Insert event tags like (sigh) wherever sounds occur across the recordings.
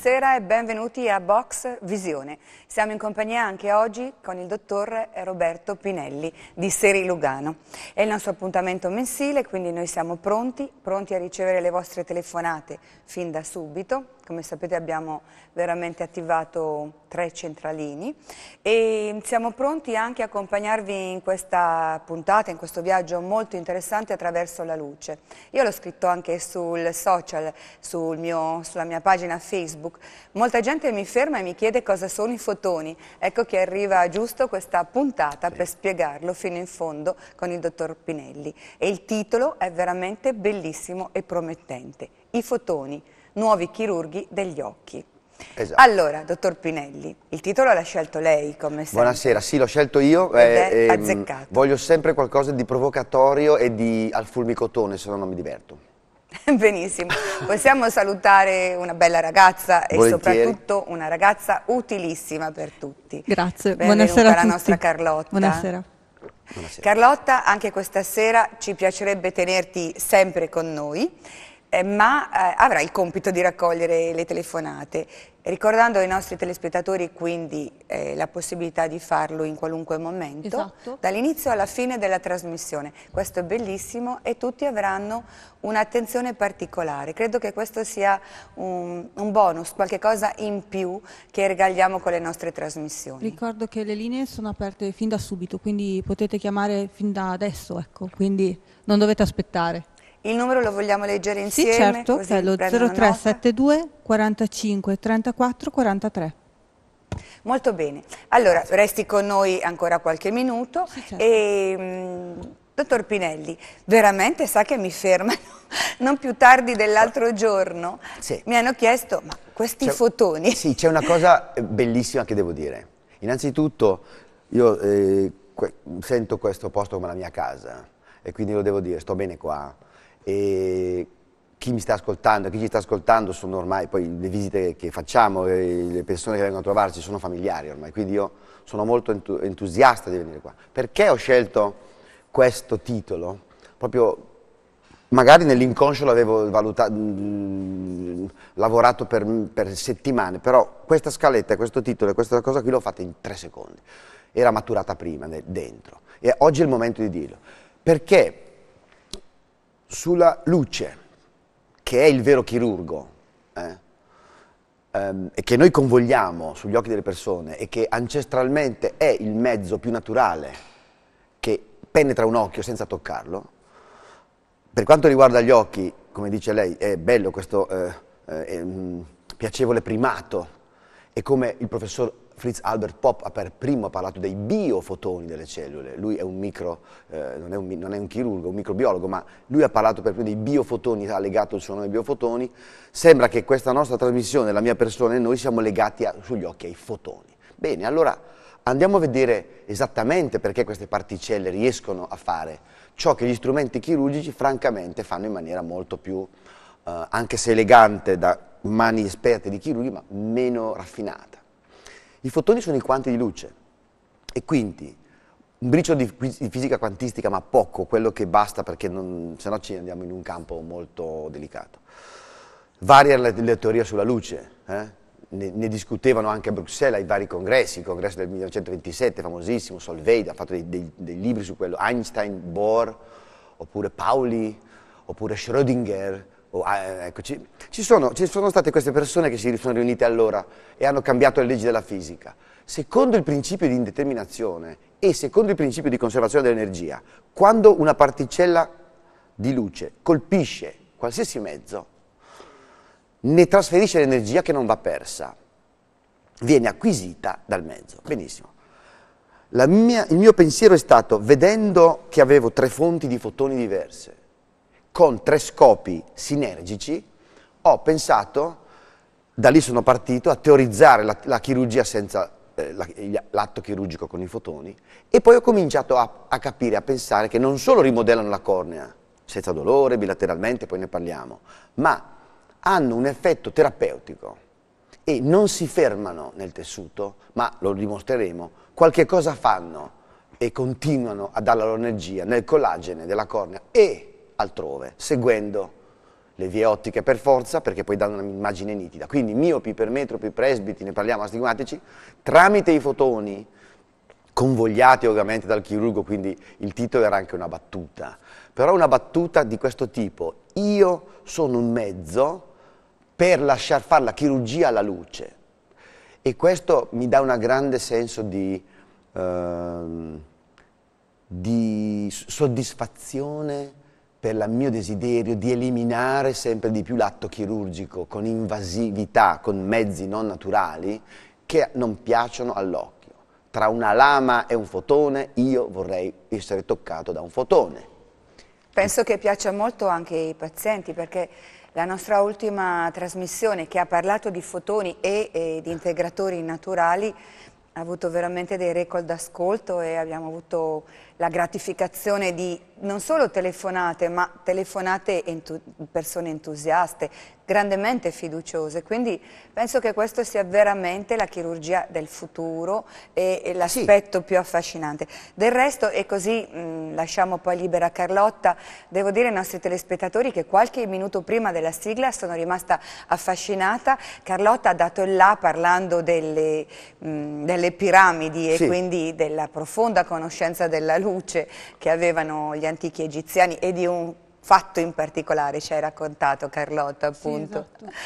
Buonasera e benvenuti a Box Visione. Siamo in compagnia anche oggi con il dottor Roberto Pinelli di Seri Lugano. È il nostro appuntamento mensile, quindi noi siamo pronti, pronti a ricevere le vostre telefonate fin da subito come sapete abbiamo veramente attivato tre centralini e siamo pronti anche a accompagnarvi in questa puntata, in questo viaggio molto interessante attraverso la luce. Io l'ho scritto anche sul social, sul mio, sulla mia pagina Facebook. Molta gente mi ferma e mi chiede cosa sono i fotoni. Ecco che arriva giusto questa puntata sì. per spiegarlo fino in fondo con il dottor Pinelli. E il titolo è veramente bellissimo e promettente. I fotoni nuovi chirurghi degli occhi. Esatto. Allora, dottor Pinelli, il titolo l'ha scelto lei come sempre. Buonasera, sì, l'ho scelto io. Eh, ehm, azzeccato. Voglio sempre qualcosa di provocatorio e di al fulmicotone, se no non mi diverto. (laughs) Benissimo, possiamo salutare una bella ragazza Volentieri. e soprattutto una ragazza utilissima per tutti. Grazie, Benvenuta buonasera alla nostra Carlotta. Buonasera. buonasera. Carlotta, anche questa sera ci piacerebbe tenerti sempre con noi. Eh, ma eh, avrà il compito di raccogliere le telefonate, ricordando ai nostri telespettatori quindi eh, la possibilità di farlo in qualunque momento, esatto. dall'inizio alla fine della trasmissione. Questo è bellissimo e tutti avranno un'attenzione particolare. Credo che questo sia un, un bonus, cosa in più che regaliamo con le nostre trasmissioni. Ricordo che le linee sono aperte fin da subito, quindi potete chiamare fin da adesso, ecco, quindi non dovete aspettare. Il numero lo vogliamo leggere insieme? Sì, certo, così è lo 0372 45 34 43. Molto bene. Allora, resti con noi ancora qualche minuto. Sì, certo. e, mh, mm, dottor Pinelli, veramente sa che mi fermano (laughs) non più tardi dell'altro giorno? Sì. Mi hanno chiesto, ma questi fotoni... Sì, c'è una cosa bellissima che devo dire. Innanzitutto, io eh, que sento questo posto come la mia casa e quindi lo devo dire, sto bene qua e chi mi sta ascoltando, chi ci sta ascoltando sono ormai, poi le visite che facciamo, le persone che vengono a trovarci sono familiari ormai, quindi io sono molto entusiasta di venire qua. Perché ho scelto questo titolo? Proprio magari nell'inconscio l'avevo valutato, mh, mm, lavorato per, per, settimane, però questa scaletta, questo titolo e questa cosa qui l'ho fatta in tre secondi, era maturata prima dentro e oggi è il momento di dirlo. Perché sulla luce, che è il vero chirurgo, eh? ehm, e che noi convogliamo sugli occhi delle persone, e che ancestralmente è il mezzo più naturale che penetra un occhio senza toccarlo, per quanto riguarda gli occhi, come dice lei, è bello questo eh, eh, piacevole primato, e come il professor Fritz Albert Pop per primo ha parlato dei biofotoni delle cellule, lui è un micro, eh, non, è un, non, è un, chirurgo, un microbiologo, ma lui ha parlato per primo dei biofotoni, ha legato il suo nome ai biofotoni, sembra che questa nostra trasmissione, la mia persona e noi siamo legati a, sugli occhi ai fotoni. Bene, allora andiamo a vedere esattamente perché queste particelle riescono a fare ciò che gli strumenti chirurgici francamente fanno in maniera molto più, eh, anche se elegante da mani esperte di chirurghi, ma meno raffinata. I fotoni sono i quanti di luce e quindi un briciolo di, di fisica quantistica, ma poco, quello che basta perché non, se ci andiamo in un campo molto delicato. Varia la, la teoria sulla luce, eh? ne, ne, discutevano anche a Bruxelles ai vari congressi, il congresso del 1927 famosissimo, Solveig ha fatto dei, dei, dei libri su quello, Einstein, Bohr, oppure Pauli, oppure Schrödinger, oh, ah, eh, eccoci, ci sono, ci sono state queste persone che si sono riunite allora e hanno cambiato le leggi della fisica. Secondo il principio di indeterminazione e secondo il principio di conservazione dell'energia, quando una particella di luce colpisce qualsiasi mezzo, ne trasferisce l'energia che non va persa, viene acquisita dal mezzo. Benissimo. Mia, il mio pensiero è stato, vedendo che avevo tre fonti di fotoni diverse, con tre scopi sinergici, ho pensato, da lì sono partito, a teorizzare la, la chirurgia senza eh, l'atto chirurgico con i fotoni e poi ho cominciato a, a capire, a pensare che non solo rimodellano la cornea, senza dolore, bilateralmente, poi ne parliamo, ma hanno un effetto terapeutico e non si fermano nel tessuto, ma lo dimostreremo, qualche cosa fanno e continuano a dare la loro energia nel collagene della cornea e altrove, seguendo le vie ottiche per forza, perché poi danno un'immagine nitida. Quindi miopi, ipermetropi, presbiti, ne parliamo astigmatici, tramite i fotoni, convogliati ovviamente dal chirurgo, quindi il titolo era anche una battuta, però una battuta di questo tipo, io sono un mezzo per lasciar fare la chirurgia alla luce. E questo mi dà un grande senso di, eh, di soddisfazione per il mio desiderio di eliminare sempre di più l'atto chirurgico con invasività, con mezzi non naturali che non piacciono all'occhio. Tra una lama e un fotone io vorrei essere toccato da un fotone. Penso che piaccia molto anche ai pazienti perché la nostra ultima trasmissione che ha parlato di fotoni e, e di integratori naturali ha avuto veramente dei record d'ascolto e abbiamo avuto la gratificazione di non solo telefonate, ma telefonate entu persone entusiaste, grandemente fiduciose, quindi penso che questa sia veramente la chirurgia del futuro e, e l'aspetto sì. più affascinante. Del resto, e così mh, lasciamo poi libera Carlotta, devo dire ai nostri telespettatori che qualche minuto prima della sigla sono rimasta affascinata, Carlotta ha dato il là parlando delle, mh, delle piramidi e sì. quindi della profonda conoscenza della luce che avevano gli antichi egiziani e di un fatto in particolare, ci hai raccontato Carlotta appunto. Sì, esatto.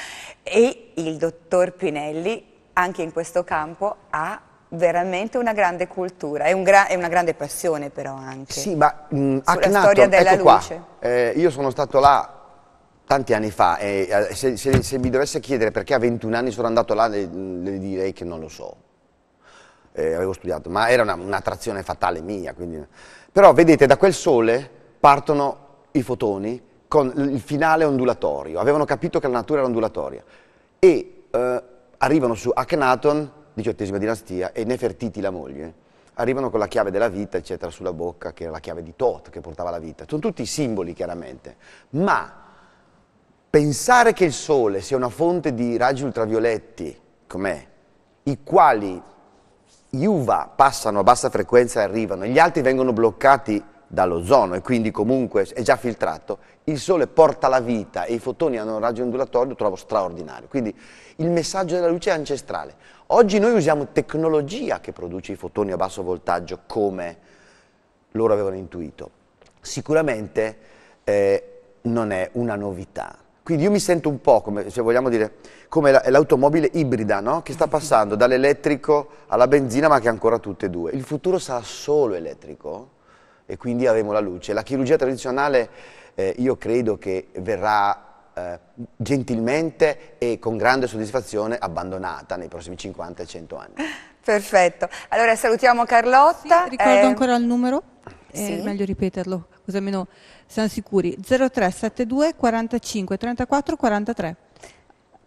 E il dottor Pinelli anche in questo campo ha veramente una grande cultura e, un gra una grande passione però anche. Sì, ma mh, sulla Akhenaton, storia della ecco luce. Eh, io sono stato là tanti anni fa e eh, se, se, se, mi dovesse chiedere perché a 21 anni sono andato là le, le direi che non lo so. Eh, avevo studiato, ma era un'attrazione una fatale mia, quindi però vedete, da quel sole partono i fotoni con il finale ondulatorio. Avevano capito che la natura era ondulatoria. E eh, arrivano su Akhenaton, diciottesima dinastia, e Nefertiti, la moglie. Arrivano con la chiave della vita, eccetera, sulla bocca, che era la chiave di Tot, che portava la vita. Sono tutti simboli, chiaramente. Ma pensare che il Sole sia una fonte di raggi ultravioletti, com'è, i quali UVA passano a bassa frequenza e arrivano, gli altri vengono bloccati dall'ozono e quindi comunque è già filtrato, il sole porta la vita e i fotoni hanno un raggio ondulatorio, trovo straordinario. Quindi il messaggio della luce è ancestrale. Oggi noi usiamo tecnologia che produce i fotoni a basso voltaggio come loro avevano intuito. Sicuramente eh, non è una novità, quindi io mi sento un po' come, se vogliamo dire, come l'automobile ibrida, no? Che sta passando dall'elettrico alla benzina, ma che ancora tutte e due. Il futuro sarà solo elettrico e quindi avremo la luce. La chirurgia tradizionale eh, io credo che verrà eh, gentilmente e con grande soddisfazione abbandonata nei prossimi 50 e 100 anni. Perfetto. Allora salutiamo Carlotta. Sì, ricordo eh... ancora il numero? Eh, sì. È meglio ripeterlo, così almeno siamo sicuri. 0372 45 34 43.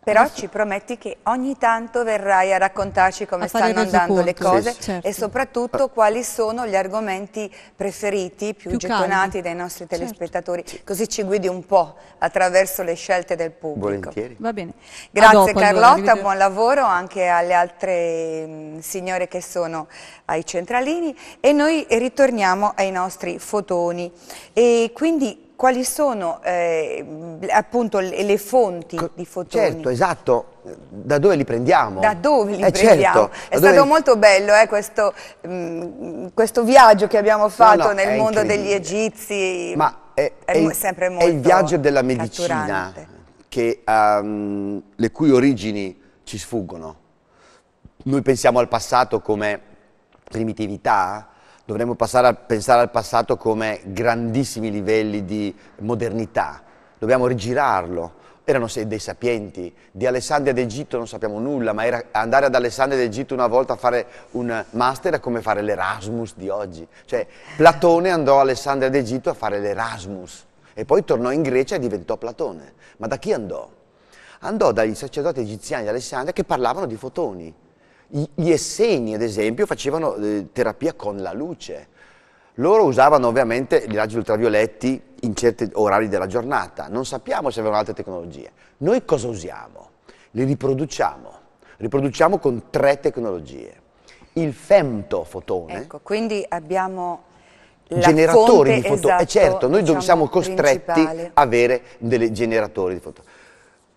Però ci prometti che ogni tanto verrai a raccontarci come a stanno andando le cose sì, certo. e soprattutto quali sono gli argomenti preferiti, più, più gettonati dai nostri certo. telespettatori, certo. così ci guidi un po' attraverso le scelte del pubblico. Volentieri. Va bene. Grazie dopo, Carlotta, allora, buon lavoro anche alle altre mh, mm, signore che sono ai centralini e noi ritorniamo ai nostri fotoni. E quindi quali sono eh, appunto le, le fonti Co di fotoni? Certo, esatto. Da dove li prendiamo? Da dove li eh, prendiamo? Certo. È stato molto bello eh, questo, mh, mm, questo, viaggio che abbiamo fatto no, no, nel mondo degli egizi. Ma è, è, è, sempre molto È il viaggio della medicina che, um, le cui origini ci sfuggono. Noi pensiamo al passato come primitività, dovremmo a, pensare al passato come grandissimi livelli di modernità, dobbiamo rigirarlo. Erano dei sapienti, di Alessandria d'Egitto non sappiamo nulla, ma era, andare ad Alessandria d'Egitto una volta a fare un master è come fare l'Erasmus di oggi. Cioè Platone andò ad Alessandria d'Egitto a fare l'Erasmus e poi tornò in Grecia e diventò Platone. Ma da chi andò? Andò dai sacerdoti egiziani di Alessandria che parlavano di fotoni gli esseni, ad esempio, facevano eh, terapia con la luce. Loro usavano ovviamente i raggi ultravioletti in certi orari della giornata. Non sappiamo se avevano altre tecnologie. Noi cosa usiamo? Li riproduciamo. Riproduciamo con tre tecnologie. Il femtofotone. Ecco, quindi abbiamo generatori di fotone. Eh, esatto, eh certo, noi diciamo, siamo costretti ad avere dei generatori di fotone.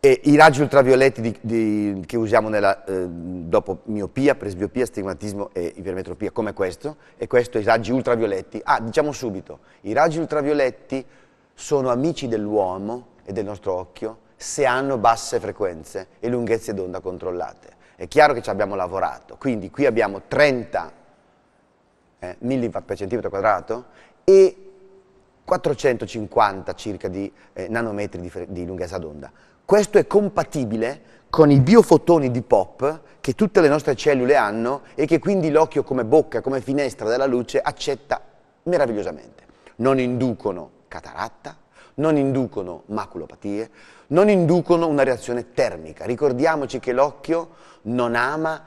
E i raggi ultravioletti di, di, che usiamo nella, eh, dopo miopia, presbiopia, stigmatismo e ipermetropia, come questo, e questo i raggi ultravioletti. Ah, diciamo subito, i raggi ultravioletti sono amici dell'uomo e del nostro occhio se hanno basse frequenze e lunghezze d'onda controllate. È chiaro che ci abbiamo lavorato, quindi qui abbiamo 30 eh, milliwatt per centimetro quadrato e 450 circa di eh, nanometri di, di lunghezza d'onda questo è compatibile con i biofotoni di pop che tutte le nostre cellule hanno e che quindi l'occhio come bocca, come finestra della luce accetta meravigliosamente. Non inducono cataratta, non inducono maculopatie, non inducono una reazione termica. Ricordiamoci che l'occhio non ama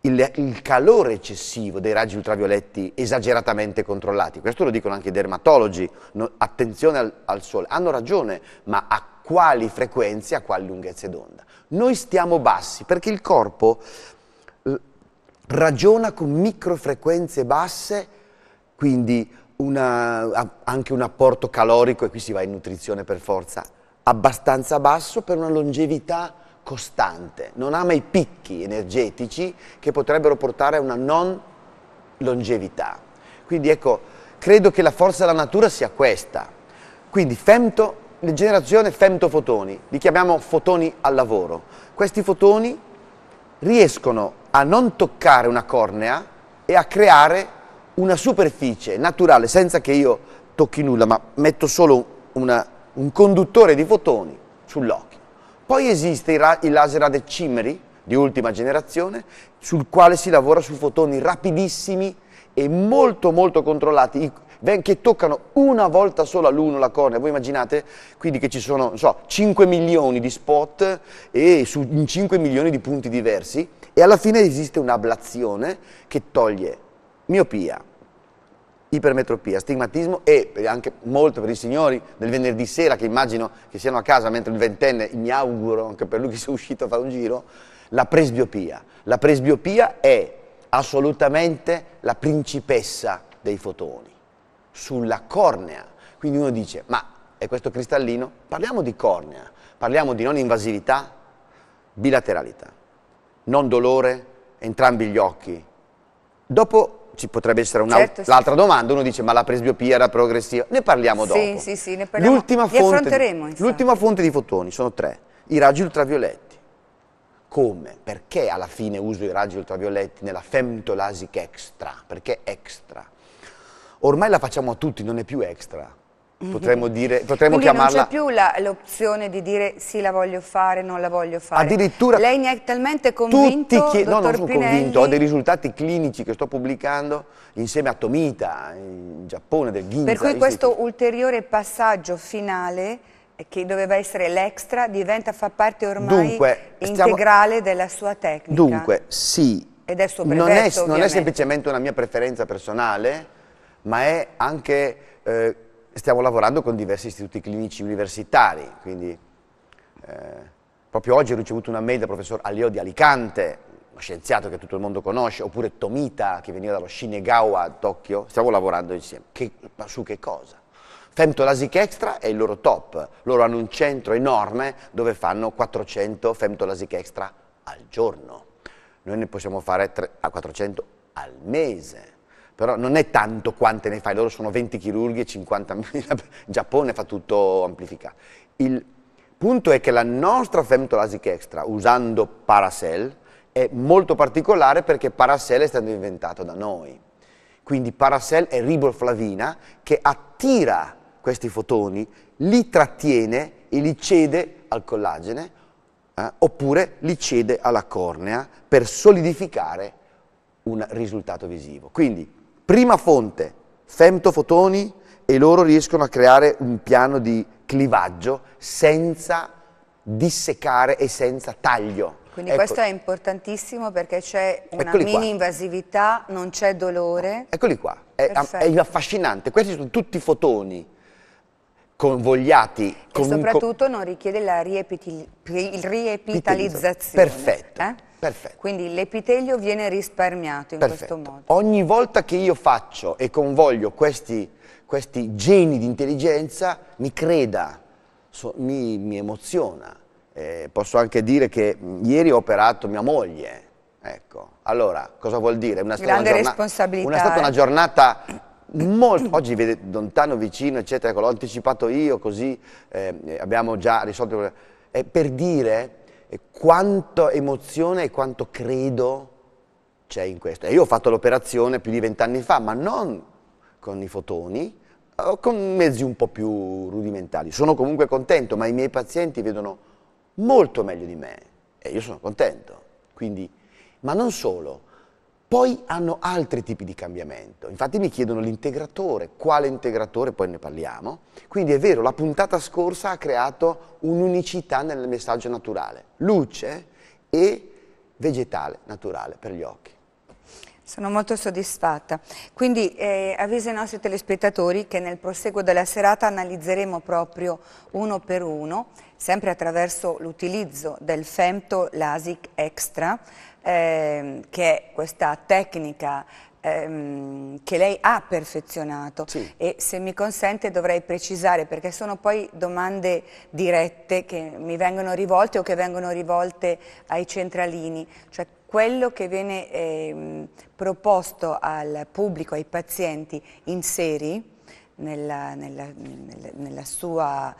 il, il, calore eccessivo dei raggi ultravioletti esageratamente controllati. Questo lo dicono anche i dermatologi. No, attenzione al, al sole. Hanno ragione, ma a quali frequenze, a quali lunghezze d'onda. Noi stiamo bassi perché il corpo ragiona con microfrequenze basse, quindi una, anche un apporto calorico, e qui si va in nutrizione per forza, abbastanza basso per una longevità costante, non ama i picchi energetici che potrebbero portare a una non longevità. Quindi ecco, credo che la forza della natura sia questa. Quindi femto generazione femtofotoni, li chiamiamo fotoni al lavoro. Questi fotoni riescono a non toccare una cornea e a creare una superficie naturale, senza che io tocchi nulla, ma metto solo una, un conduttore di fotoni sull'occhio. Poi esiste il, il laser ad eccimeri, di ultima generazione, sul quale si lavora su fotoni rapidissimi e molto molto controllati che toccano una volta sola l'uno la cornea. Voi immaginate quindi che ci sono, non so, 5 milioni di spot e su, in 5 milioni di punti diversi e alla fine esiste un'ablazione che toglie miopia, ipermetropia, stigmatismo e anche molto per i signori del venerdì sera che immagino che siano a casa mentre il ventenne, mi auguro anche per lui che sia uscito a fare un giro, la presbiopia. La presbiopia è assolutamente la principessa dei fotoni sulla cornea. Quindi uno dice, ma è questo cristallino? Parliamo di cornea, parliamo di non invasività, bilateralità, non dolore, entrambi gli occhi. Dopo ci potrebbe essere certo, sì. domanda, uno dice ma la presbiopia era progressiva, ne parliamo dopo. Sì, sì, sì, ne parliamo. L'ultima affronteremo. l'ultima fonte di fotoni sono tre, i raggi ultravioletti. Come? Perché alla fine uso i raggi ultravioletti nella femtolasic extra? Perché extra? ormai la facciamo a tutti, non è più extra. Mhm. Potremmo, dire, potremmo chiamarla... non c'è più l'opzione di dire sì la voglio fare, non la voglio fare. Addirittura... Lei ne è talmente convinto, tutti chied... No, non sono Pinelli... convinto, ho dei risultati clinici che sto pubblicando insieme a Tomita, in Giappone, del Ginza. Per cui questo siti. ulteriore passaggio finale che doveva essere l'extra, diventa, fa parte ormai Dunque, integrale stiamo... della sua tecnica. Dunque, sì. Ed è suo brevetto, non è, non è semplicemente una mia preferenza personale, ma è anche, eh, stiamo lavorando con diversi istituti clinici universitari, quindi eh, proprio oggi ho ricevuto una mail dal professor Alio di Alicante, uno scienziato che tutto il mondo conosce, oppure Tomita che veniva dallo Shinegawa a Tokyo, stiamo lavorando insieme, che, ma su che cosa? Femtolasic Extra è il loro top, loro hanno un centro enorme dove fanno 400 Femtolasic Extra al giorno, noi ne possiamo fare 3 a 400 al mese, però non è tanto quante ne fai, loro sono 20 chirurghi e 50.000, (laughs) Giappone fa tutto amplificato. Il punto è che la nostra femtolasic extra, usando Paracel, è molto particolare perché Paracel è stato inventato da noi. Quindi Paracel è riboflavina che attira questi fotoni, li trattiene e li cede al collagene, eh, oppure li cede alla cornea per solidificare un risultato visivo. Quindi prima fonte, femtofotoni, e loro riescono a creare un piano di clivaggio senza dissecare e senza taglio. Quindi ecco. questo è importantissimo perché c'è una Eccoli mini qua. invasività, non c'è dolore. Eccoli qua, è, è, affascinante, questi sono tutti fotoni convogliati. E con soprattutto non richiede la riepitalizzazione. Perfetto. Eh? Perfetto. Quindi l'epitelio viene risparmiato in Perfetto. questo modo. Ogni volta che io faccio e convoglio questi, questi geni di intelligenza, mi creda, so, mi, mi, emoziona. Eh, posso anche dire che ieri ho operato mia moglie. Ecco. Allora, cosa vuol dire? Una Grande una responsabilità. Una, è stata eh. una giornata Molto, oggi vede lontano, vicino, eccetera, ecco, l'ho anticipato io, così eh, abbiamo già risolto il problema. Eh, per dire e quanto emozione e quanto credo c'è in questo. E io ho fatto l'operazione più di vent'anni fa, ma non con i fotoni, con mezzi un po' più rudimentali. Sono comunque contento, ma i miei pazienti vedono molto meglio di me e io sono contento. Quindi, ma non solo, poi hanno altri tipi di cambiamento, infatti mi chiedono l'integratore, quale integratore, poi ne parliamo. Quindi è vero, la puntata scorsa ha creato un'unicità nel messaggio naturale, luce e vegetale naturale per gli occhi. Sono molto soddisfatta. Quindi eh, avviso i nostri telespettatori che nel proseguo della serata analizzeremo proprio uno per uno, sempre attraverso l'utilizzo del Femto Lasic Extra, ehm, che è questa tecnica ehm, che lei ha perfezionato sì. e se mi consente dovrei precisare perché sono poi domande dirette che mi vengono rivolte o che vengono rivolte ai centralini, cioè quello che viene ehm, proposto al pubblico, ai pazienti in seri, nella, nella, nella sua,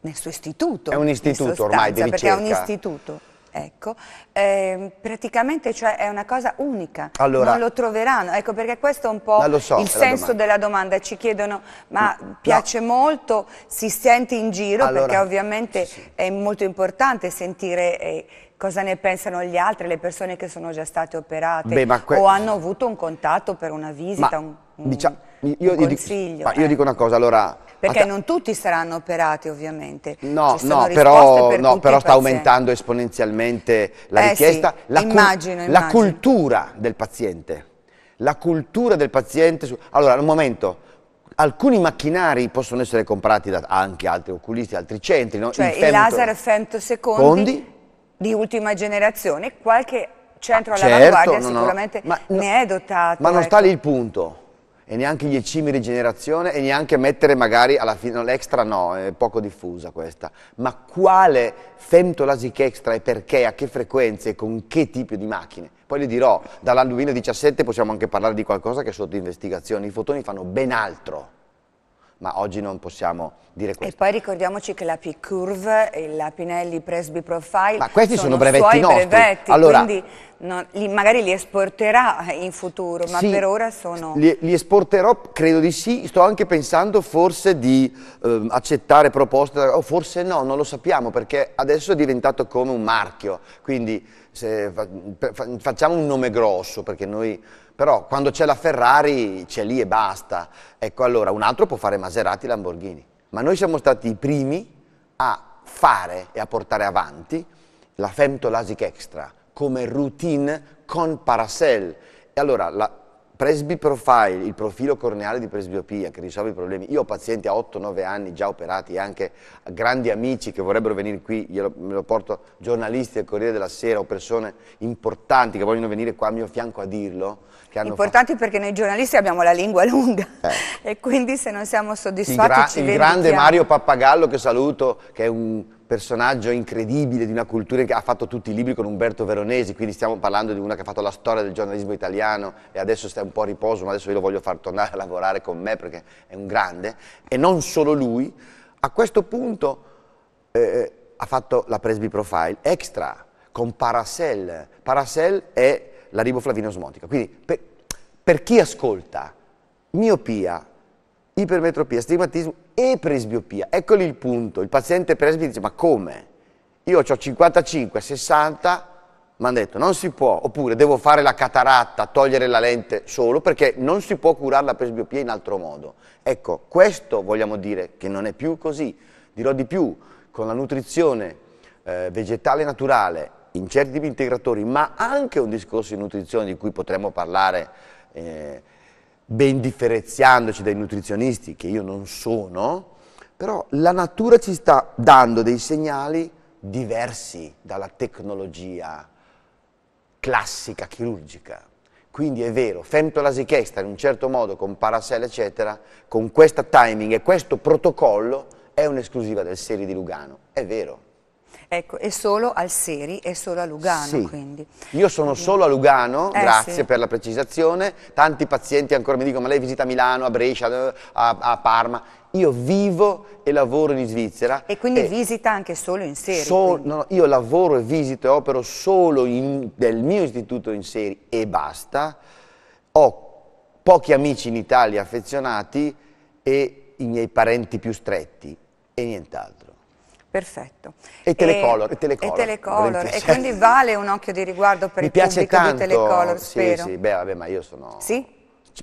nel suo istituto. È un istituto sostanza, ormai di ricerca. Perché è un istituto. Ecco, eh, praticamente cioè è una cosa unica, allora, non lo troveranno, ecco perché questo è un po' so, il senso domanda. della domanda, ci chiedono ma no. piace molto, si sente in giro allora, perché ovviamente sì, è molto importante sentire eh, cosa ne pensano gli altri, le persone che sono già state operate Beh, o hanno avuto un contatto per una visita, ma, un, un, diciamo, io, un consiglio. Io dico, eh. io dico una cosa, allora perché non tutti saranno operati ovviamente. No, no, però, per no però, sta aumentando esponenzialmente la eh, richiesta. Sì, la, immagino, cu immagino. la cultura del paziente. La cultura del paziente. Su... Allora, un momento alcuni macchinari possono essere comprati da anche altri oculisti, altri centri. No? Cioè il, femto... laser femto secondi di ultima generazione, qualche centro ah, all'avanguardia no, sicuramente no. Ma, ne è dotato. Ma non sta ecco. lì il punto e neanche gli ecimi rigenerazione e neanche mettere magari alla fine l'extra no, è poco diffusa questa, ma quale femtolasic extra e perché, a che frequenze, e con che tipo di macchine? Poi le dirò, dall'anno 2017 possiamo anche parlare di qualcosa che è sotto investigazione, i fotoni fanno ben altro ma oggi non possiamo dire questo. E poi ricordiamoci che la P-Curve e la Pinelli Presby Profile ma questi sono, sono brevetti suoi nostri. brevetti, allora, quindi non, li, magari li esporterà in futuro, ma sì, per ora sono... Li, li, esporterò, credo di sì, sto anche pensando forse di eh, accettare proposte, o forse no, non lo sappiamo, perché adesso è diventato come un marchio, quindi se, fa, facciamo un nome grosso, perché noi però quando c'è la Ferrari c'è lì e basta. Ecco allora, un altro può fare Maserati, Lamborghini. Ma noi siamo stati i primi a fare e a portare avanti la Femtolasic Extra come routine con Paracel. E allora la Presby Profile, il profilo corneale di presbiopia che risolve i problemi. Io ho pazienti a 8-9 anni già operati, anche grandi amici che vorrebbero venire qui, glielo, me lo porto giornalisti del Corriere della Sera o persone importanti che vogliono venire qua a mio fianco a dirlo Importanti fatto. perché noi giornalisti abbiamo la lingua lunga eh. e quindi se non siamo soddisfatti il gra- ci Il grande Mario Pappagallo che saluto, che è un personaggio incredibile di una cultura che ha fatto tutti i libri con Umberto Veronesi, quindi stiamo parlando di una che ha fatto la storia del giornalismo italiano e adesso sta un po' a riposo, ma adesso io lo voglio far tornare a lavorare con me perché è un grande, e non solo lui, a questo punto eh, eh ha fatto la Presby Profile Extra con Paracel. Paracel è la riboflavina osmotica. Quindi per, per chi ascolta miopia, ipermetropia, stigmatismo e presbiopia, eccoli il punto, il paziente presbio dice ma come? Io ho 55, 60, mi hanno detto non si può, oppure devo fare la cataratta, togliere la lente solo perché non si può curare la presbiopia in altro modo. Ecco, questo vogliamo dire che non è più così. Dirò di più, con la nutrizione eh, vegetale naturale in certi tipi integratori, ma anche un discorso di nutrizione di cui potremmo parlare eh, ben differenziandoci dai nutrizionisti, che io non sono, però la natura ci sta dando dei segnali diversi dalla tecnologia classica chirurgica. Quindi è vero, femtolasichesta in un certo modo con Paracel eccetera, con questo timing e questo protocollo è un'esclusiva del serie di Lugano, è vero. Ecco, e solo al Seri e solo a Lugano. Sì. Quindi. Io sono quindi. solo a Lugano, eh, grazie sì. per la precisazione. Tanti pazienti ancora mi dicono, ma lei visita Milano, a Brescia, eh, a, a Parma. Io vivo e lavoro in Svizzera. E quindi e visita anche solo in Seri? So, no, io lavoro e visito e opero solo in, nel mio istituto in Seri e basta. Ho pochi amici in Italia affezionati e i miei parenti più stretti e nient'altro. Perfetto. E Telecolor. E, telecolor, e, telecolor. e quindi vale un occhio di riguardo per Mi il pubblico tanto. di Telecolor, sì, spero. Sì, sì, beh, vabbè, ma io sono... Sì?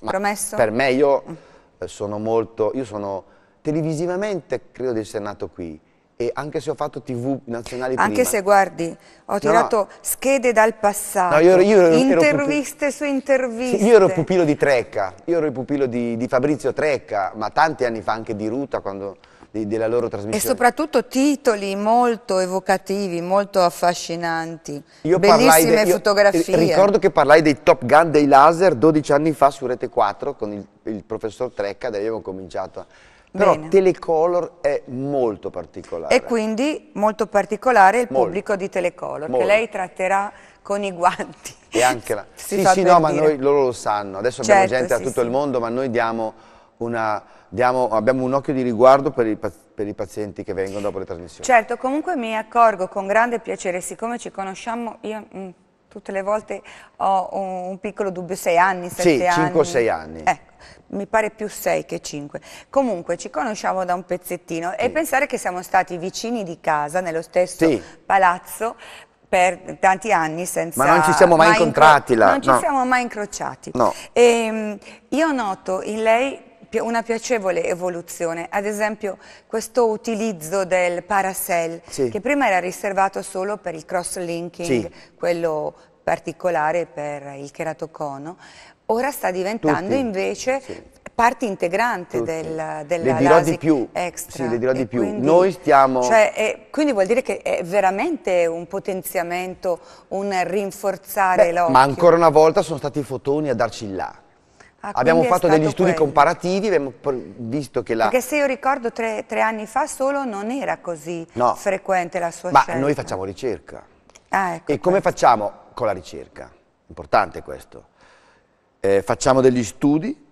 Ma Promesso? Per me io mm. eh, sono molto... Io sono televisivamente, credo di essere nato qui. E anche se ho fatto tv nazionali anche se guardi ho tirato no. schede dal passato no, io ero, io ero, interviste ero su interviste sì, io ero pupillo di Trecca io ero il pupillo di, di Fabrizio Trecca ma tanti anni fa anche di Ruta quando della loro trasmissione. E soprattutto titoli molto evocativi, molto affascinanti, io bellissime de, io, fotografie. Ricordo che parlai dei Top Gun, dei laser, 12 anni fa su Rete 4 con il, il professor Trecca, da lì abbiamo cominciato Però Bene. Telecolor è molto particolare. E quindi molto particolare il molto. pubblico di Telecolor, molto. che lei tratterà con i guanti. E anche la... (laughs) sì, sì, no, dire. ma noi loro lo sanno. Adesso certo, abbiamo gente da tutto sì. il mondo, ma noi diamo una, diamo, abbiamo un occhio di riguardo per i, per i, pazienti che vengono dopo le trasmissioni. Certo, comunque mi accorgo con grande piacere, siccome ci conosciamo, io mh, mm, tutte le volte ho un, un piccolo dubbio, sei anni, 7 sì, anni. Sì, 5 o sei anni. Ecco. mi pare più 6 che 5. Comunque ci conosciamo da un pezzettino sì. e pensare che siamo stati vicini di casa, nello stesso sì. palazzo, per tanti anni senza... Ma non ci siamo mai, mai incontrati là. Non ci siamo mai incrociati. No. E, ehm, io noto in lei una piacevole evoluzione, ad esempio questo utilizzo del parasell sì. che prima era riservato solo per il cross-linking, sì. quello particolare per il keratocono, ora sta diventando Tutti. invece sì. parte integrante Tutti. del, della le dirò di più. extra. Sì, le dirò e di più. Quindi, Noi stiamo... Cioè, eh, quindi vuol dire che è veramente un potenziamento, un rinforzare l'occhio. Ma ancora una volta sono stati i fotoni a darci là. Ah, abbiamo fatto degli studi quello. comparativi, abbiamo visto che la... Perché se io ricordo tre, tre anni fa solo non era così no, frequente la sua ma scelta. Ma noi facciamo ricerca. Ah, ecco e come facciamo con la ricerca? Importante questo. Eh, facciamo degli studi,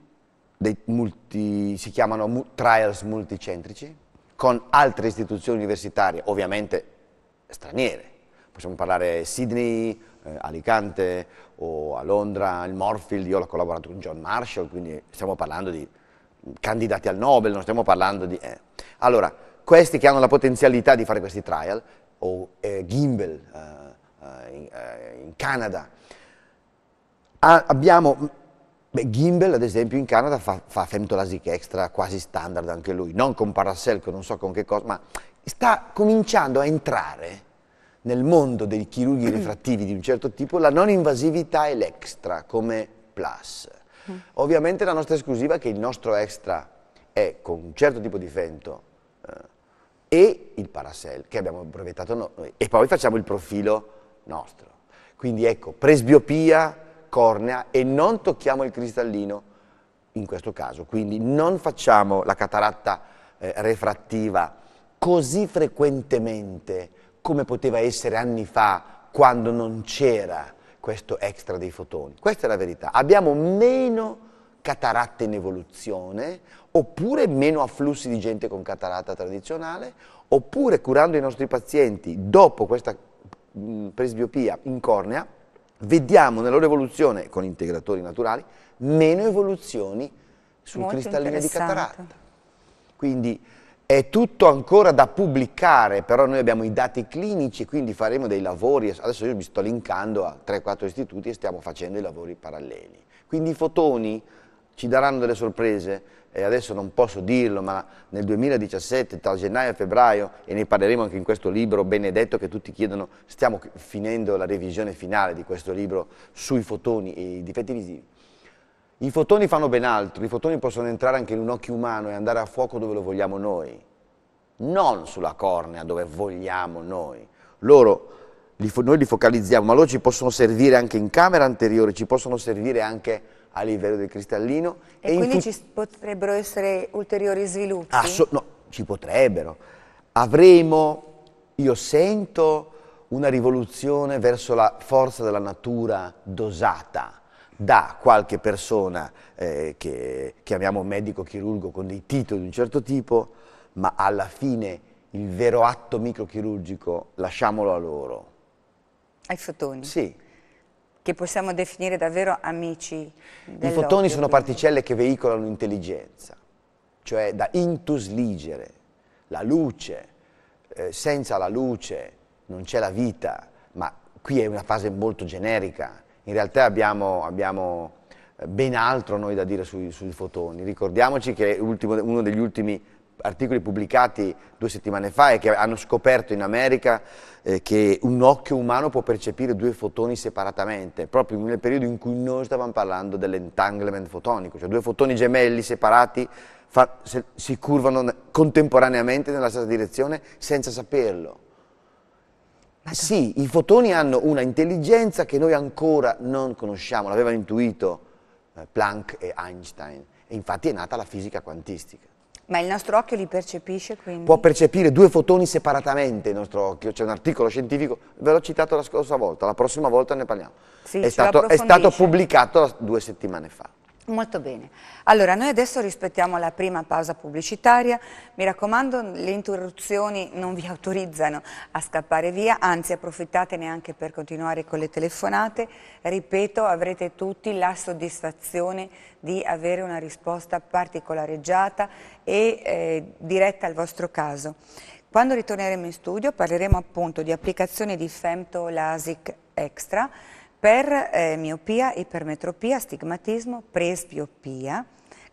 multi, si chiamano mu trials multicentrici, con altre istituzioni universitarie, ovviamente straniere. Possiamo parlare Sydney, eh, Alicante o a Londra, il Morfield, io ho collaborato con John Marshall, quindi stiamo parlando di candidati al Nobel, non stiamo parlando di... Eh. Allora, questi che hanno la potenzialità di fare questi trial, o eh, Gimbel eh, eh, in, eh, in, Canada, a, abbiamo Beh, Gimbel, ad esempio, in Canada fa, fa femtolasic extra quasi standard anche lui, non con Paracelco, non so con che cosa, ma sta cominciando a entrare nel mondo dei chirurghi refrattivi di un certo tipo la non invasività è l'extra come plus. Mm. Ovviamente la nostra esclusiva è che il nostro extra è con un certo tipo di fento eh, e il parasel che abbiamo brevettato noi e poi facciamo il profilo nostro. Quindi ecco, presbiopia cornea e non tocchiamo il cristallino in questo caso, quindi non facciamo la cataratta eh, refrattiva così frequentemente come poteva essere anni fa quando non c'era questo extra dei fotoni. Questa è la verità. Abbiamo meno cataratte in evoluzione, oppure meno afflussi di gente con cataratta tradizionale, oppure curando i nostri pazienti dopo questa mm, presbiopia in cornea, vediamo nella loro evoluzione con integratori naturali meno evoluzioni sul Molto cristallino di cataratta. Quindi è tutto ancora da pubblicare, però noi abbiamo i dati clinici, quindi faremo dei lavori. Adesso io mi sto linkando a 3-4 istituti e stiamo facendo i lavori paralleli. Quindi i fotoni ci daranno delle sorprese, e adesso non posso dirlo, ma nel 2017, tra gennaio e febbraio, e ne parleremo anche in questo libro benedetto che tutti chiedono, stiamo finendo la revisione finale di questo libro sui fotoni e i difetti visivi, i fotoni fanno ben altro, i fotoni possono entrare anche in un occhio umano e andare a fuoco dove lo vogliamo noi, non sulla cornea dove vogliamo noi. Loro, li, noi li focalizziamo, ma loro ci possono servire anche in camera anteriore, ci possono servire anche a livello del cristallino. E, e quindi ci potrebbero essere ulteriori sviluppi? Asso no, ci potrebbero. Avremo, io sento, una rivoluzione verso la forza della natura dosata da qualche persona eh, che chiamiamo medico chirurgo con dei titoli di un certo tipo, ma alla fine il vero atto microchirurgico lasciamolo a loro. Ai fotoni? Sì. Che possiamo definire davvero amici I fotoni sono quindi. particelle che veicolano intelligenza, cioè da intus ligere, la luce, eh, senza la luce non c'è la vita, ma qui è una fase molto generica, in realtà abbiamo, abbiamo eh, ben altro noi da dire sui, sui fotoni. Ricordiamoci che ultimo, uno degli ultimi articoli pubblicati due settimane fa è che hanno scoperto in America eh, che un occhio umano può percepire due fotoni separatamente, proprio nel periodo in cui noi stavamo parlando dell'entanglement fotonico, cioè due fotoni gemelli separati fa, se, si curvano contemporaneamente nella stessa direzione senza saperlo. Sì, i fotoni hanno una intelligenza che noi ancora non conosciamo, l'avevano intuito eh, Planck e Einstein, e infatti è nata la fisica quantistica. Ma il nostro occhio li percepisce quindi? Può percepire due fotoni separatamente il nostro occhio, c'è un articolo scientifico, ve l'ho citato la scorsa volta, la prossima volta ne parliamo. Sì, è, stato, è stato pubblicato due settimane fa. Molto bene. Allora, noi adesso rispettiamo la prima pausa pubblicitaria. Mi raccomando, le interruzioni non vi (laughs) autorizzano a scappare via, anzi approfittatene anche per continuare con le telefonate. Ripeto, avrete tutti la soddisfazione di avere una risposta particolareggiata e eh, diretta al vostro caso. Quando ritorneremo in studio parleremo appunto di applicazione di Femto LASIC Extra per eh, miopia, ipermetropia, stigmatismo, presbiopia,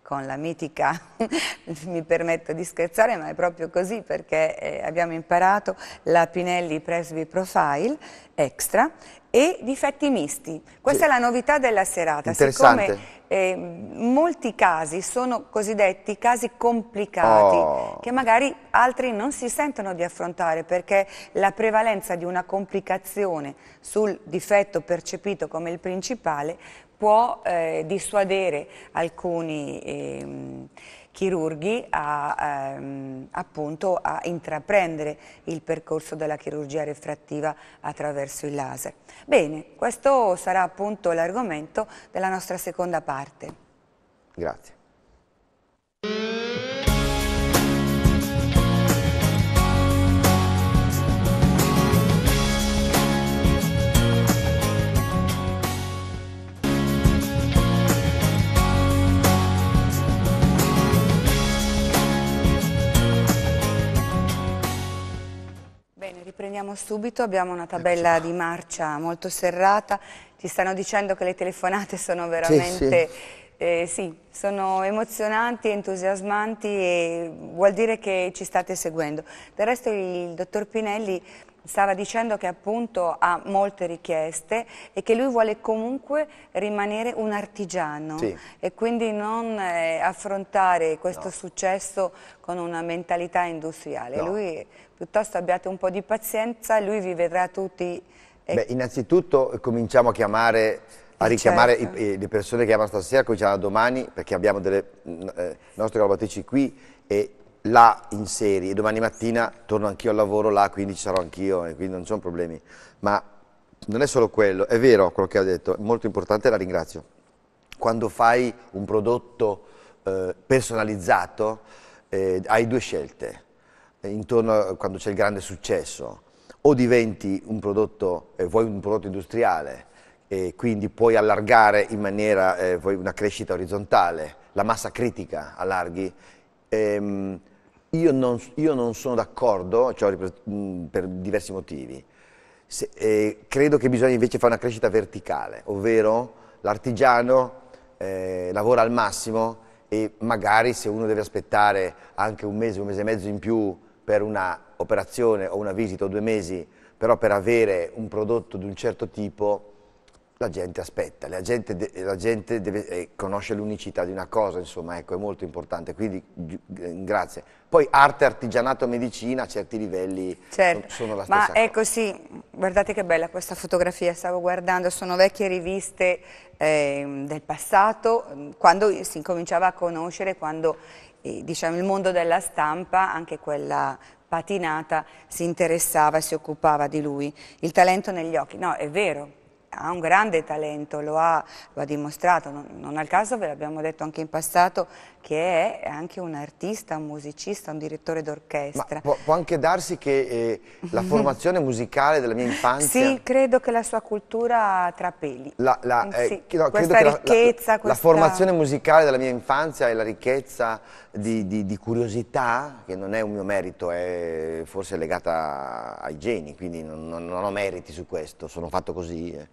con la mitica, (laughs) mi permetto di scherzare, ma è proprio così perché eh, abbiamo imparato la Pinelli Presby Profile Extra e difetti misti. Questa sì. è la novità della serata. Siccome eh, molti casi sono cosiddetti casi complicati oh. che magari altri non si sentono di affrontare perché la prevalenza di una complicazione sul difetto percepito come il principale può eh, dissuadere alcuni ehm, chirurghi a, ehm, appunto, a, intraprendere il percorso della chirurgia refrattiva attraverso il laser. Bene, questo sarà appunto l'argomento della nostra seconda parte. Grazie. Bene, riprendiamo subito, abbiamo una tabella di marcia molto serrata, ci stanno dicendo che le telefonate sono veramente... Sì, sì. Eh, sì, sono emozionanti, entusiasmanti e vuol dire che ci state seguendo. Del resto il dottor Pinelli stava dicendo che appunto ha molte richieste e che lui vuole comunque rimanere un artigiano sì. e quindi non eh, affrontare questo no. successo con una mentalità industriale. No. Lui piuttosto abbiate un po' di pazienza, lui vi vedrà tutti. E... Eh, Beh, innanzitutto cominciamo a chiamare a eh, richiamare certo. i, le persone che chiamano stasera, cominciamo domani perché abbiamo delle mm, eh, nostre collaboratrici qui e là in serie e domani mattina torno anch'io al lavoro là, quindi ci sarò anch'io quindi non ci sono problemi. Ma non è solo quello, è vero quello che ha detto, è molto importante, la ringrazio. Quando fai un prodotto eh, personalizzato eh, hai due scelte eh, intorno a quando c'è il grande successo. O diventi un prodotto, eh, vuoi un prodotto industriale, e quindi puoi allargare in maniera, eh, vuoi una crescita orizzontale, la massa critica allarghi. Ehm, io, non, io, non, sono d'accordo, cioè, per diversi motivi. Se, eh, credo che bisogna invece fare una crescita verticale, ovvero l'artigiano eh, lavora al massimo e magari se uno deve aspettare anche un mese, un mese e mezzo in più per un'operazione o una visita o due mesi, però per avere un prodotto di un certo tipo la gente aspetta, la gente, la gente deve, eh, conosce l'unicità di una cosa, insomma, ecco, è molto importante, quindi eh, grazie. Poi arte, artigianato, medicina, a certi livelli certo. sono la stessa Ma cosa. ecco sì, guardate che bella questa fotografia, stavo guardando, sono vecchie riviste eh, del passato, quando si incominciava a conoscere, quando diciamo, il mondo della stampa, anche quella patinata, si interessava e si occupava di lui. Il talento negli occhi, no, è vero. Ha un grande talento, lo ha, lo ha dimostrato, non, non al caso ve l'abbiamo detto anche in passato, che è anche un artista, un musicista, un direttore d'orchestra. Può, può, anche darsi che eh, la (laughs) formazione musicale della mia infanzia... Sì, credo che la sua cultura trapeli. La, la eh, sì, questa credo ricchezza... La, la, questa... la, formazione musicale della mia infanzia e la ricchezza di, di, di, curiosità, che non è un mio merito, è forse legata ai geni, quindi non, non ho meriti su questo, sono fatto così. Eh.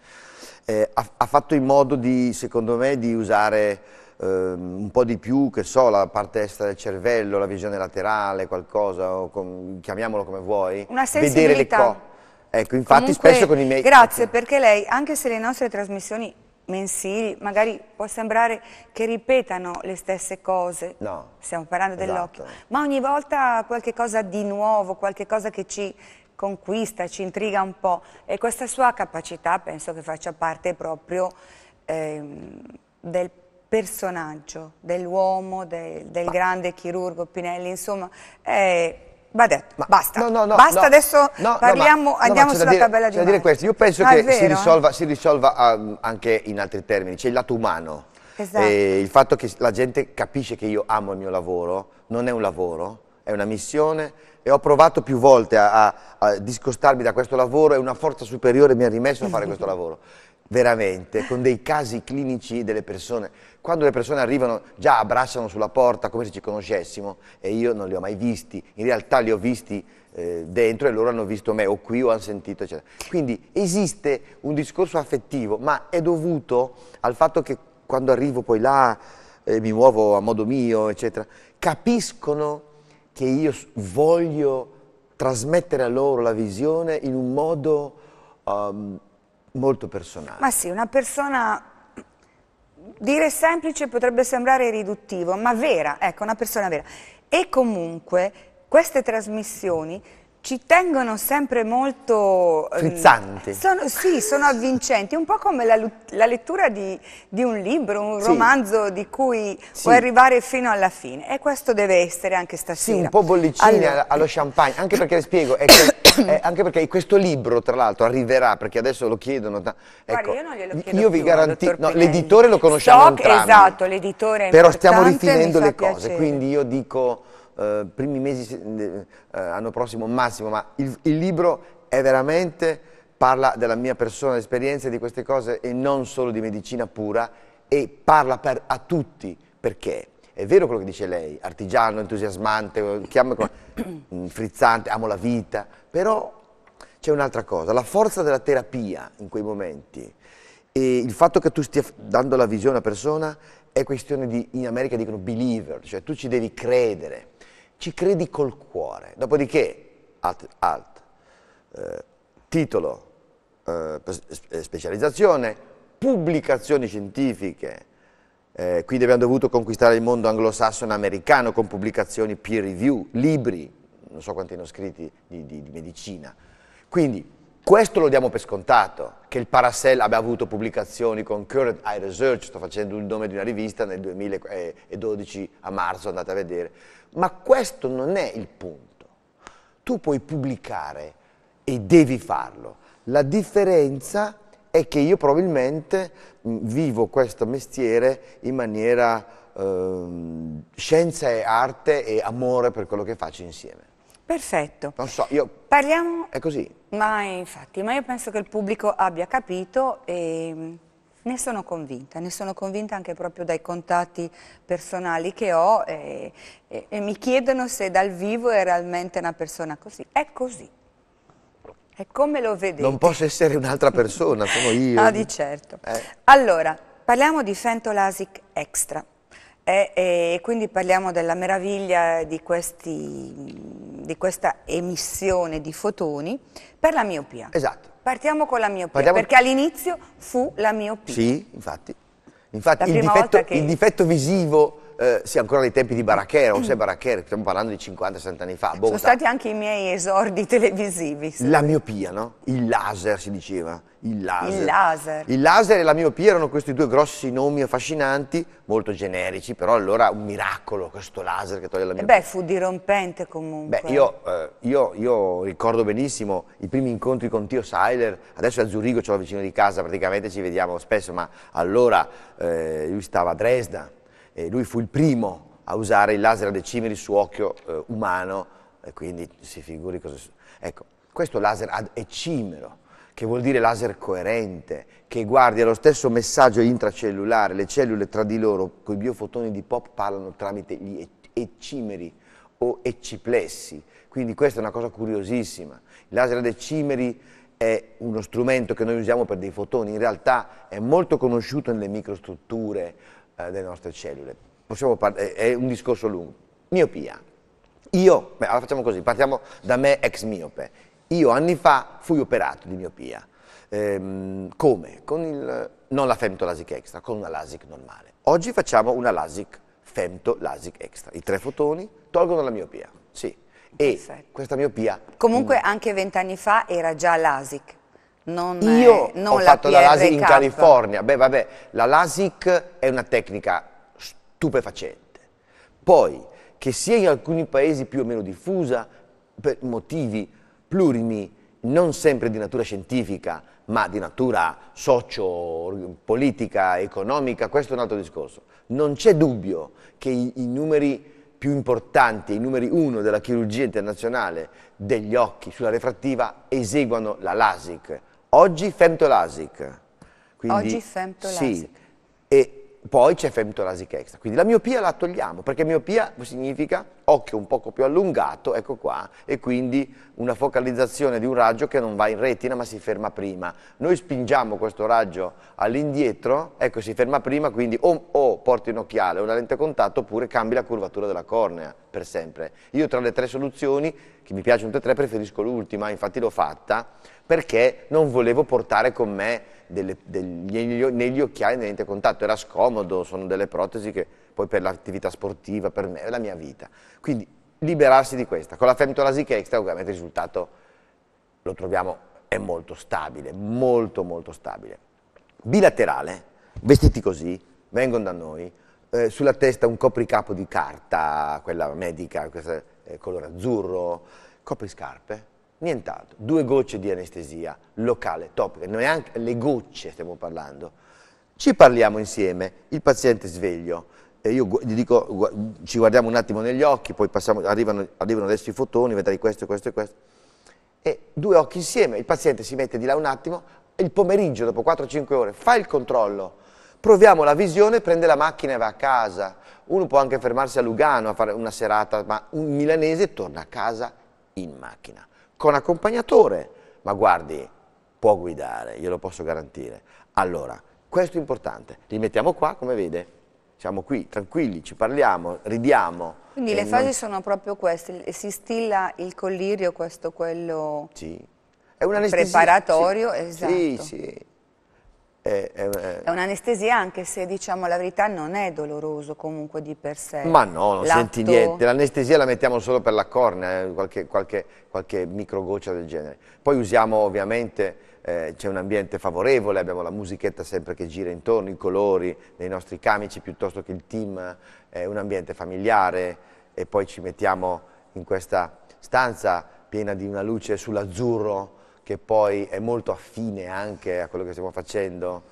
eh. ha, ha fatto in modo, di, secondo me, di usare ehm, un po' di più, che so, la parte destra del cervello, la visione laterale, qualcosa, com chiamiamolo come vuoi. Una sensibilità. Ecco, infatti Comunque, spesso con i miei... Grazie, ecco. perché lei, anche se le nostre trasmissioni mensili, magari può sembrare che ripetano le stesse cose, no, stiamo parlando esatto. dell'occhio, ma ogni volta qualche cosa di nuovo, qualche cosa che ci conquista, ci intriga un po' e questa sua capacità penso che faccia parte proprio eh, del personaggio dell'uomo, del, del grande chirurgo Pinelli, insomma, eh, va detto, ma, basta, no, no, no, basta adesso parliamo, andiamo sulla dire, tabella di da dire questo, Io penso ah, che vero, si risolva, eh? si risolva um, anche in altri termini, c'è il lato umano, esatto. eh, il fatto che la gente capisce che io amo il mio lavoro, non è un lavoro, è una missione e ho provato più volte a, a, a discostarmi da questo lavoro e una forza superiore mi ha rimesso a fare questo (laughs) lavoro veramente, con dei casi clinici delle persone. Quando le persone arrivano, già abbracciano sulla porta come se ci conoscessimo e io non li ho mai visti, in realtà li ho visti eh, dentro e loro hanno visto me o qui o hanno sentito, eccetera. Quindi esiste un discorso affettivo, ma è dovuto al fatto che quando arrivo poi là, eh, mi muovo a modo mio, eccetera, capiscono che io voglio trasmettere a loro la visione in un modo... Um, Molto personale. Ma sì, una persona, dire semplice potrebbe sembrare riduttivo, ma vera, ecco, una persona vera. E comunque queste trasmissioni ci tengono sempre molto... Ehm, Frizzanti. Sono, sì, sono avvincenti, un po' come la, la lettura di, di, un libro, un sì. romanzo di cui sì. puoi arrivare fino alla fine. E questo deve essere anche stasera. Sì, un po' bollicini allora. allo champagne, anche perché le spiego, è che, è (coughs) anche perché questo libro tra l'altro arriverà, perché adesso lo chiedono... Ecco, Guarda, io non glielo chiedo Io vi garantisco, no, l'editore lo conosciamo so, entrambi. Esatto, l'editore è Però stiamo rifinendo le cose, piacere. quindi io dico eh, primi mesi, eh, anno prossimo massimo, ma il, il libro è veramente parla della mia persona, esperienza di queste cose e non solo di medicina pura e parla per, a tutti perché è vero quello che dice lei, artigiano, entusiasmante, chiama, (coughs) frizzante, amo la vita, però c'è un'altra cosa, la forza della terapia in quei momenti e il fatto che tu stia dando la visione a una persona è questione di, in America dicono believer, cioè tu ci devi credere, ci credi col cuore. Dopodiché, alt, alt eh, titolo, eh, eh specializzazione, pubblicazioni scientifiche. Eh, quindi abbiamo dovuto conquistare il mondo anglosassone americano con pubblicazioni peer review, libri, non so quanti ne ho scritti di, di, di medicina. Quindi questo lo diamo per scontato, che il Paracel abbia avuto pubblicazioni con Current Eye Research, sto facendo il nome di una rivista nel 2012 eh, a marzo, andate a vedere, ma questo non è il punto. Tu puoi pubblicare e devi farlo. La differenza è che io probabilmente mm, vivo questo mestiere in maniera ehm, scienza e arte e amore per quello che faccio insieme. Perfetto. Non so, io... Parliamo... È così. Ma infatti, ma io penso che il pubblico abbia capito e ne sono convinta, ne sono convinta anche proprio dai contatti personali che ho e, e, e mi chiedono se dal vivo è realmente una persona così. È così. È come lo vedete. Non posso essere un'altra persona, sono (laughs) io. no, ah, di certo. Eh. Allora, parliamo di Fentolasic Extra. E, e, quindi parliamo della meraviglia di, questi, di, questa emissione di fotoni per la miopia. Esatto. Partiamo con la miopia, Partiamo... perché all'inizio fu la miopia. Sì, infatti. Infatti il difetto, che... il difetto visivo eh, sì, ancora nei tempi di Baracchero, José mm. Baracchero, stiamo parlando di 50-60 anni fa. Boh, Sono stati anche i miei esordi televisivi. La miopia, no? Il laser si diceva. Il laser. Il laser. Il laser e la miopia erano questi due grossi nomi affascinanti, molto generici, però allora un miracolo questo laser che toglie la eh miopia. E beh, fu dirompente comunque. Beh, io, eh, io, io, ricordo benissimo i primi incontri con Tio Seiler, adesso è a Zurigo, ce l'ho vicino di casa, praticamente ci vediamo spesso, ma allora eh, lui stava a Dresda eh, lui fu il primo a usare il laser a decimeri su occhio eh, umano, e quindi si figuri cosa... Ecco, questo laser ad eccimero, che vuol dire laser coerente, che guardi lo stesso messaggio intracellulare, le cellule tra di loro, con i biofotoni di POP parlano tramite gli eccimeri o ecciplessi, quindi questa è una cosa curiosissima. Il laser ad eccimeri è uno strumento che noi usiamo per dei fotoni, in realtà è molto conosciuto nelle microstrutture, eh, delle nostre cellule. è un discorso lungo. Miopia. Io, beh, allora facciamo così, partiamo da me ex miope. Io anni fa fui operato di miopia. Ehm, come? Con il, non la femtolasic extra, con una lasic normale. Oggi facciamo una lasic femtolasic extra. I tre fotoni tolgono la miopia, sì. E questa miopia... Comunque anche vent'anni fa era già lasic non, Io eh, non ho la fatto la LASIK in California. Beh, vabbè, la LASIK è una tecnica stupefacente. Poi, che sia in alcuni paesi più o meno diffusa, per motivi plurimi, non sempre di natura scientifica, ma di natura socio-politica, economica, questo è un altro discorso. Non c'è dubbio che i, i numeri più importanti, i numeri uno della chirurgia internazionale degli occhi sulla refrattiva eseguano la LASIK, Oggi femtolasic. Quindi, Oggi femtolasic. Sì, e poi c'è femtolasic extra. Quindi la miopia la togliamo, perché miopia significa occhio un poco più allungato, ecco qua, e quindi una focalizzazione di un raggio che non va in retina ma si ferma prima. Noi spingiamo questo raggio all'indietro, ecco si ferma prima, quindi o, o porti un occhiale o una lente a contatto oppure cambi la curvatura della cornea per sempre. Io tra le tre soluzioni, che mi piacciono tutte e tre, preferisco l'ultima, infatti l'ho fatta, perché non volevo portare con me delle, degli, negli occhiali, nelle lente a contatto, era scomodo, sono delle protesi che poi per l'attività sportiva, per me, è la mia vita. Quindi liberarsi di questa. Con la femtolasica extra ovviamente il risultato lo troviamo, è molto stabile, molto molto stabile. Bilaterale, vestiti così, vengono da noi, eh, sulla testa un copricapo di carta, quella medica, questa, eh, colore azzurro, copriscarpe, nient'altro, due gocce di anestesia locale, topica, neanche le gocce stiamo parlando. Ci parliamo insieme, il paziente sveglio, e io gli dico, ci guardiamo un attimo negli occhi, poi passiamo, arrivano, arrivano, adesso i fotoni, vedrai questo, questo e questo. E due occhi insieme, il paziente si mette di là un attimo, il pomeriggio, dopo 4-5 ore, fa il controllo, proviamo la visione, prende la macchina e va a casa. Uno può anche fermarsi a Lugano a fare una serata, ma un milanese torna a casa in macchina, con accompagnatore, ma guardi, può guidare, glielo posso garantire. Allora, questo è importante, li mettiamo qua, come vede siamo qui tranquilli, ci parliamo, ridiamo. Quindi le fasi non... sono proprio queste, si stilla il collirio, questo quello sì. è un'anestesia. preparatorio, sì. esatto. Sì, sì. È, è, è... è un'anestesia anche se diciamo la verità non è doloroso comunque di per sé. Ma no, non senti niente, l'anestesia la mettiamo solo per la cornea, eh, qualche, qualche, qualche microgoccia del genere. Poi usiamo ovviamente eh, c'è un ambiente favorevole, abbiamo la musichetta sempre che gira intorno, i colori dei nostri camici piuttosto che il team, è un ambiente familiare e poi ci mettiamo in questa stanza piena di una luce sull'azzurro che poi è molto affine anche a quello che stiamo facendo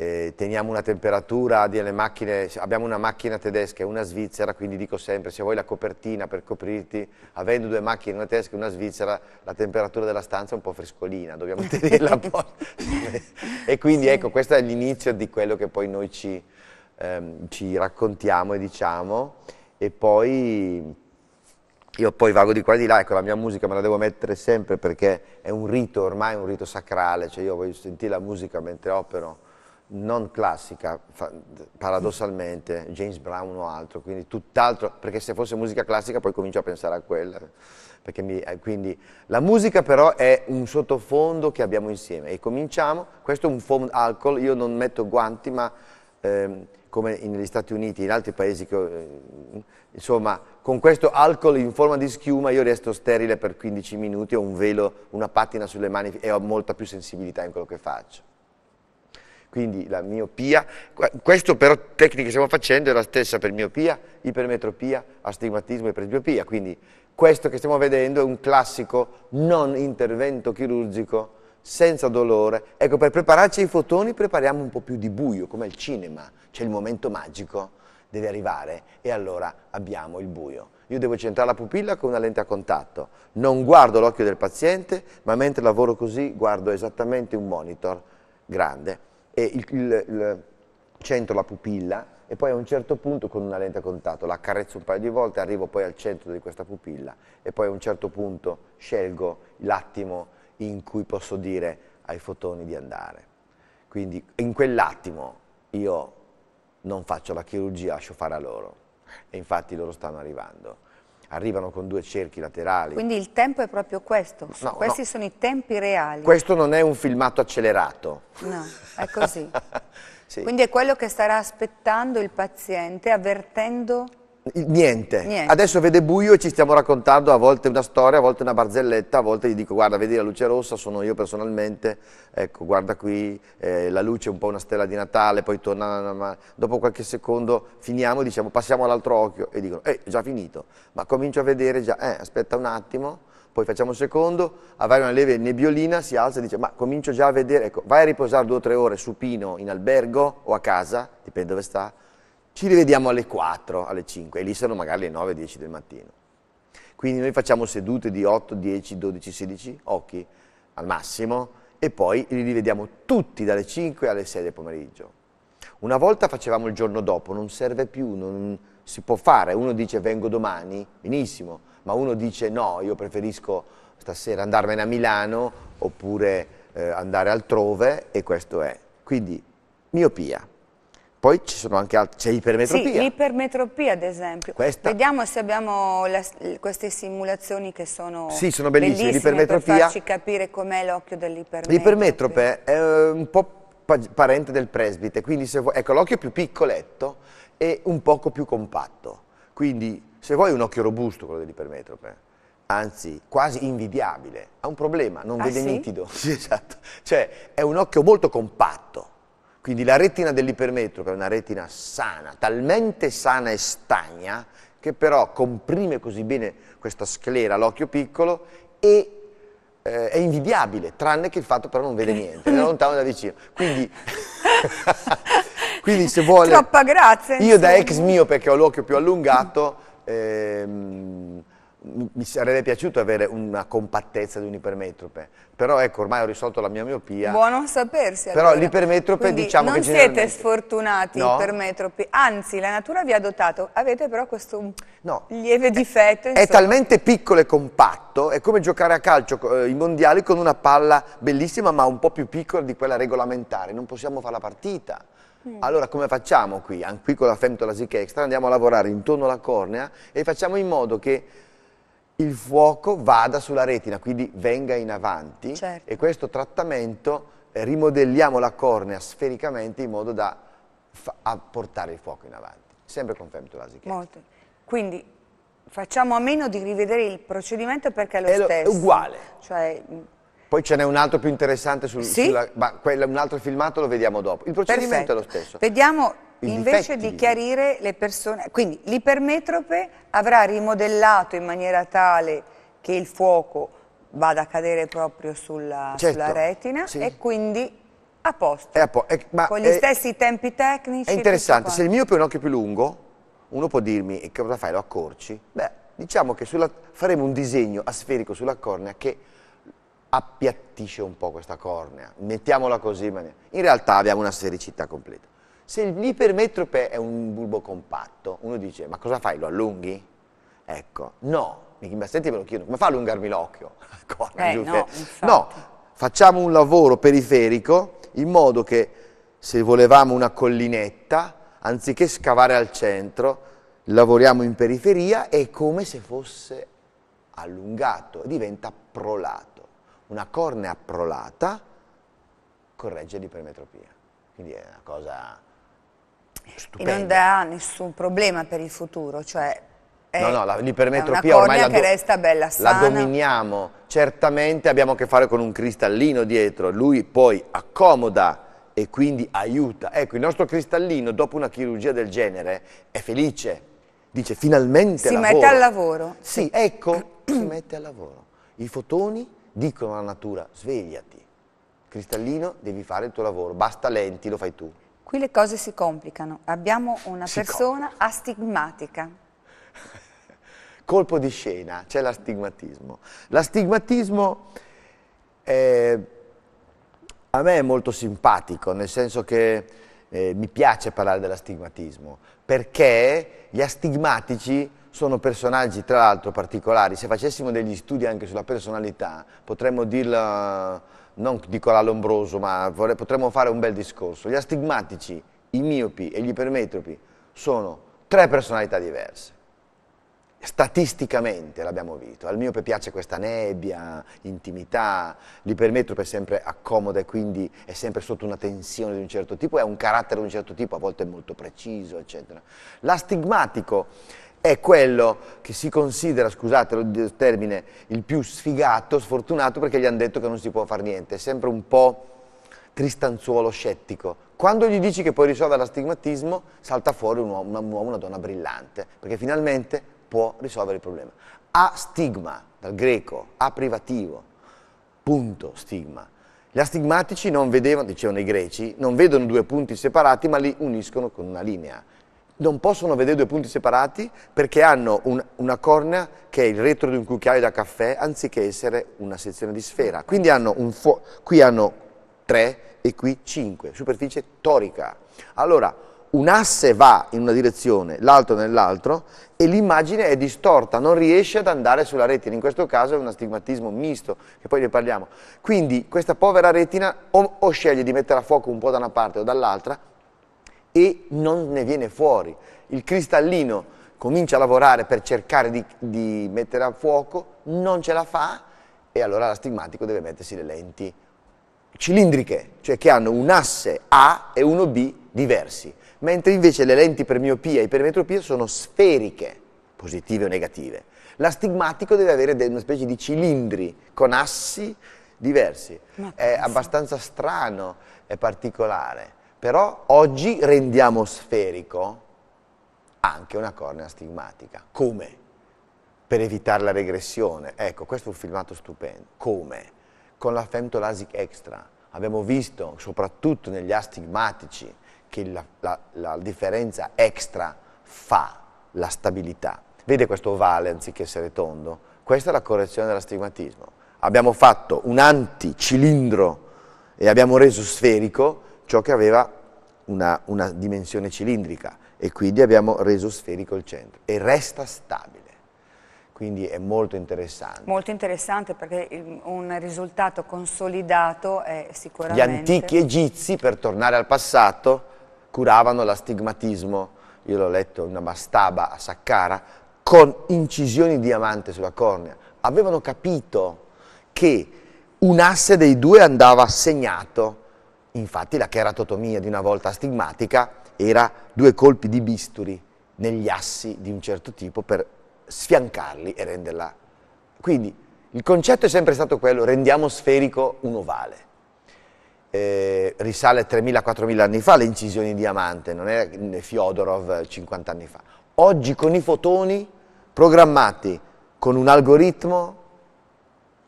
eh, teniamo una temperatura delle macchine, abbiamo una macchina tedesca e una svizzera, quindi dico sempre, se vuoi la copertina per coprirti, avendo due macchine, una tedesca e una svizzera, la temperatura della stanza è un po' frescolina, dobbiamo (laughs) tenerla un po'. e quindi sì. ecco, questo è l'inizio di quello che poi noi ci, ehm, ci raccontiamo e diciamo, e poi io poi vago di qua e di là, ecco la mia musica me la devo mettere sempre perché è un rito, ormai è un rito sacrale, cioè io voglio sentire la musica mentre opero, non classica, paradossalmente, James Brown o altro, quindi tutt'altro, perché se fosse musica classica poi comincio a pensare a quella. Mi, eh, quindi la musica però è un sottofondo che abbiamo insieme e cominciamo, questo è un foam alcol, io non metto guanti ma ehm, come negli Stati Uniti, in altri paesi, che, eh, insomma con questo alcol in forma di schiuma io resto sterile per 15 minuti, ho un velo, una pattina sulle mani e ho molta più sensibilità in quello che faccio quindi la miopia, questo però tecnica che stiamo facendo è la stessa per miopia, ipermetropia, astigmatismo e presbiopia, quindi questo che stiamo vedendo è un classico non intervento chirurgico senza dolore. Ecco, per prepararci ai fotoni prepariamo un po' più di buio, come al cinema, c'è il momento magico, deve arrivare e allora abbiamo il buio. Io devo centrare la pupilla con una lente a contatto, non guardo l'occhio del paziente, ma mentre lavoro così guardo esattamente un monitor grande e il, il, il centro la pupilla e poi a un certo punto con una lente a contatto la accarezzo un paio di volte, arrivo poi al centro di questa pupilla e poi a un certo punto scelgo l'attimo in cui posso dire ai fotoni di andare. Quindi in quell'attimo io non faccio la chirurgia, lascio fare a loro e infatti loro stanno arrivando arrivano con due cerchi laterali. Quindi il tempo è proprio questo, no, questi no. sono i tempi reali. Questo non è un filmato accelerato. No, è così. (laughs) sì. Quindi è quello che starà aspettando il paziente avvertendo Niente. Niente. Adesso vede buio e ci stiamo raccontando a volte una storia, a volte una barzelletta, a volte gli dico guarda vedi la luce rossa, sono io personalmente, ecco guarda qui eh, la luce è un po' una stella di Natale, poi torna, ma dopo qualche secondo finiamo e diciamo passiamo all'altro occhio e dicono eh già finito, ma comincio a vedere già, eh aspetta un attimo, poi facciamo un secondo, avrai una leve nebbiolina, si alza e dice ma comincio già a vedere, ecco vai a riposare due o tre ore supino in albergo o a casa, dipende dove sta, ci rivediamo alle 4, alle 5 e lì sono magari le 9, 10 del mattino. Quindi noi facciamo sedute di 8, 10, 12, 16 occhi al massimo e poi li rivediamo tutti dalle 5 alle 6 del pomeriggio. Una volta facevamo il giorno dopo, non serve più, non si può fare. Uno dice vengo domani, benissimo, ma uno dice no, io preferisco stasera andarmene a Milano oppure eh, andare altrove e questo è. Quindi miopia poi ci sono anche altri, c'è ipermetropia. Sì, ipermetropia ad esempio. Questa... Vediamo se abbiamo la, queste simulazioni che sono, sì, sono bellissime, bellissime per farci capire com'è l'occhio dell'ipermetrope. L'ipermetrope è eh, un po' parente del presbite, quindi se vuoi, ecco l'occhio più piccoletto e un poco più compatto, quindi se vuoi un occhio robusto quello dell'ipermetrope anzi quasi invidiabile, ha un problema, non ah, vede sì? nitido, (laughs) sì esatto, cioè è un occhio molto compatto, quindi la retina dell'ipermetro, che è una retina sana, talmente sana e stagna, che però comprime così bene questa sclera, l'occhio piccolo, e eh, è invidiabile, tranne che il fatto però non vede niente, è lontano da vicino. Quindi, (laughs) quindi se vuole... Troppa grazia! Io insieme. da ex mio, perché ho l'occhio più allungato, ehm, mi sarebbe piaciuto avere una compattezza di un'ipermetrope, però ecco ormai ho risolto la mia miopia. Buono sapersi. Allora. Però l'ipermetrope Quindi diciamo non che Non siete sfortunati no. ipermetropi, anzi la natura vi ha dotato, avete però questo no. lieve difetto. È, è, talmente piccolo e compatto, è come giocare a calcio eh, i mondiali con una palla bellissima ma un po' più piccola di quella regolamentare, non possiamo fare la partita. Mm. Allora come facciamo qui? Anche qui con la femtolasic extra andiamo a lavorare intorno alla cornea e facciamo in modo che il fuoco vada sulla retina, quindi venga in avanti certo. e questo trattamento eh, rimodelliamo la cornea sfericamente in modo da portare il fuoco in avanti, sempre con femtolasic. Molto. Quindi facciamo a meno di rivedere il procedimento perché è lo è stesso. È uguale. Cioè, mm, poi ce n'è un altro più interessante, sul, sì? sulla, ma quella, un altro filmato lo vediamo dopo. Il procedimento Perfetto. è lo stesso. Vediamo Invece di chiarire le persone, quindi l'ipermetrope avrà rimodellato in maniera tale che il fuoco vada a cadere proprio sulla, certo, sulla retina sì. e quindi a posto, a po eh, è, con gli è, stessi tempi tecnici. È interessante, se il mio è un occhio più lungo, uno può dirmi, e cosa fai, lo accorci? Beh, diciamo che sulla, faremo un disegno asferico sulla cornea che appiattisce un po' questa cornea, mettiamola così, in realtà abbiamo una sfericità completa. Se l'ipermetrope è un bulbo compatto, uno dice, ma cosa fai, lo allunghi? Ecco, no, i mastetti me lo chiedono, come fa a allungarmi l'occhio? (laughs) eh, no, no, facciamo un lavoro periferico in modo che se volevamo una collinetta, anziché scavare al centro, lavoriamo in periferia e come se fosse allungato, diventa prolato. Una cornea prolata corregge l'ipermetropia. Quindi è una cosa Stupendo. E non dà nessun problema per il futuro, cioè no, no, l'ipermetropia ormai la, che resta bella sana. la dominiamo. Certamente abbiamo a che fare con un cristallino dietro, lui poi accomoda e quindi aiuta. Ecco, il nostro cristallino dopo una chirurgia del genere è felice, dice finalmente si lavoro. mette al lavoro. Sì, sì. ecco, (clears throat) si mette al lavoro. I fotoni dicono alla natura svegliati, cristallino devi fare il tuo lavoro, basta lenti, lo fai tu. Qui le cose si complicano. Abbiamo una si persona complica. astigmatica. (laughs) Colpo di scena, c'è l'astigmatismo. L'astigmatismo eh, a me è molto simpatico, nel senso che eh, mi piace parlare dell'astigmatismo, perché gli astigmatici sono personaggi tra l'altro particolari. Se facessimo degli studi anche sulla personalità, potremmo dirla non dico l'alombroso, ma vorrei, potremmo fare un bel discorso. Gli astigmatici, i miopi e gli ipermetropi sono tre personalità diverse. Statisticamente l'abbiamo visto, al miope piace questa nebbia, intimità, l'ipermetrope è sempre accomoda e quindi è sempre sotto una tensione di un certo tipo, è un carattere di un certo tipo, a volte molto preciso, eccetera. L'astigmatico è quello che si considera, scusate il termine, il più sfigato, sfortunato, perché gli hanno detto che non si può fare niente, è sempre un po' tristanzuolo scettico. Quando gli dici che puoi risolvere l'astigmatismo, salta fuori un uomo, un uomo, una donna brillante, perché finalmente può risolvere il problema. A stigma, dal greco, a privativo, punto, stigma. Gli astigmatici non vedevano, dicevano i greci, non vedono due punti separati, ma li uniscono con una linea non possono vedere due punti separati perché hanno un, una cornea che è il retro di un cucchiaio da caffè anziché essere una sezione di sfera. Quindi hanno qui hanno 3 e qui 5, superficie torica. Allora, un asse va in una direzione, l'altro nell'altro, e l'immagine è distorta, non riesce ad andare sulla retina. In questo caso è un astigmatismo misto, che poi ne parliamo. Quindi questa povera retina o, o sceglie di mettere a fuoco un po' da una parte o dall'altra, e non ne viene fuori. Il cristallino comincia a lavorare per cercare di, di mettere a fuoco, non ce la fa e allora l'astigmatico deve mettersi le lenti cilindriche, cioè che hanno un asse A e uno B diversi, mentre invece le lenti per miopia e per metropia sono sferiche, positive o negative. L'astigmatico deve avere una specie di cilindri con assi diversi. È abbastanza strano, è particolare. Però oggi rendiamo sferico anche una cornea stigmatica. Come? Per evitare la regressione. Ecco, questo è un filmato stupendo. Come? Con la femtolasic extra. Abbiamo visto, soprattutto negli astigmatici, che la, la, la differenza extra fa la stabilità. Vede questo ovale anziché essere tondo? Questa è la correzione dell'astigmatismo. Abbiamo fatto un anticilindro e abbiamo reso sferico ciò che aveva una, una dimensione cilindrica e quindi abbiamo reso sferico il centro e resta stabile quindi è molto interessante. Molto interessante perché un risultato consolidato è sicuramente... Gli antichi egizi, per tornare al passato, curavano l'astigmatismo, io l'ho letto in una mastaba a Saqqara, con incisioni di diamante sulla cornea. Avevano capito che un asse dei due andava segnato Infatti la cheratotomia di una volta astigmatica era due colpi di bisturi negli assi di un certo tipo per sfiancarli e renderla. Quindi il concetto è sempre stato quello, rendiamo sferico un ovale. Eh, risale 3.000-4.000 anni fa le incisioni in diamante, non è Fyodorov 50 anni fa. Oggi con i fotoni programmati con un algoritmo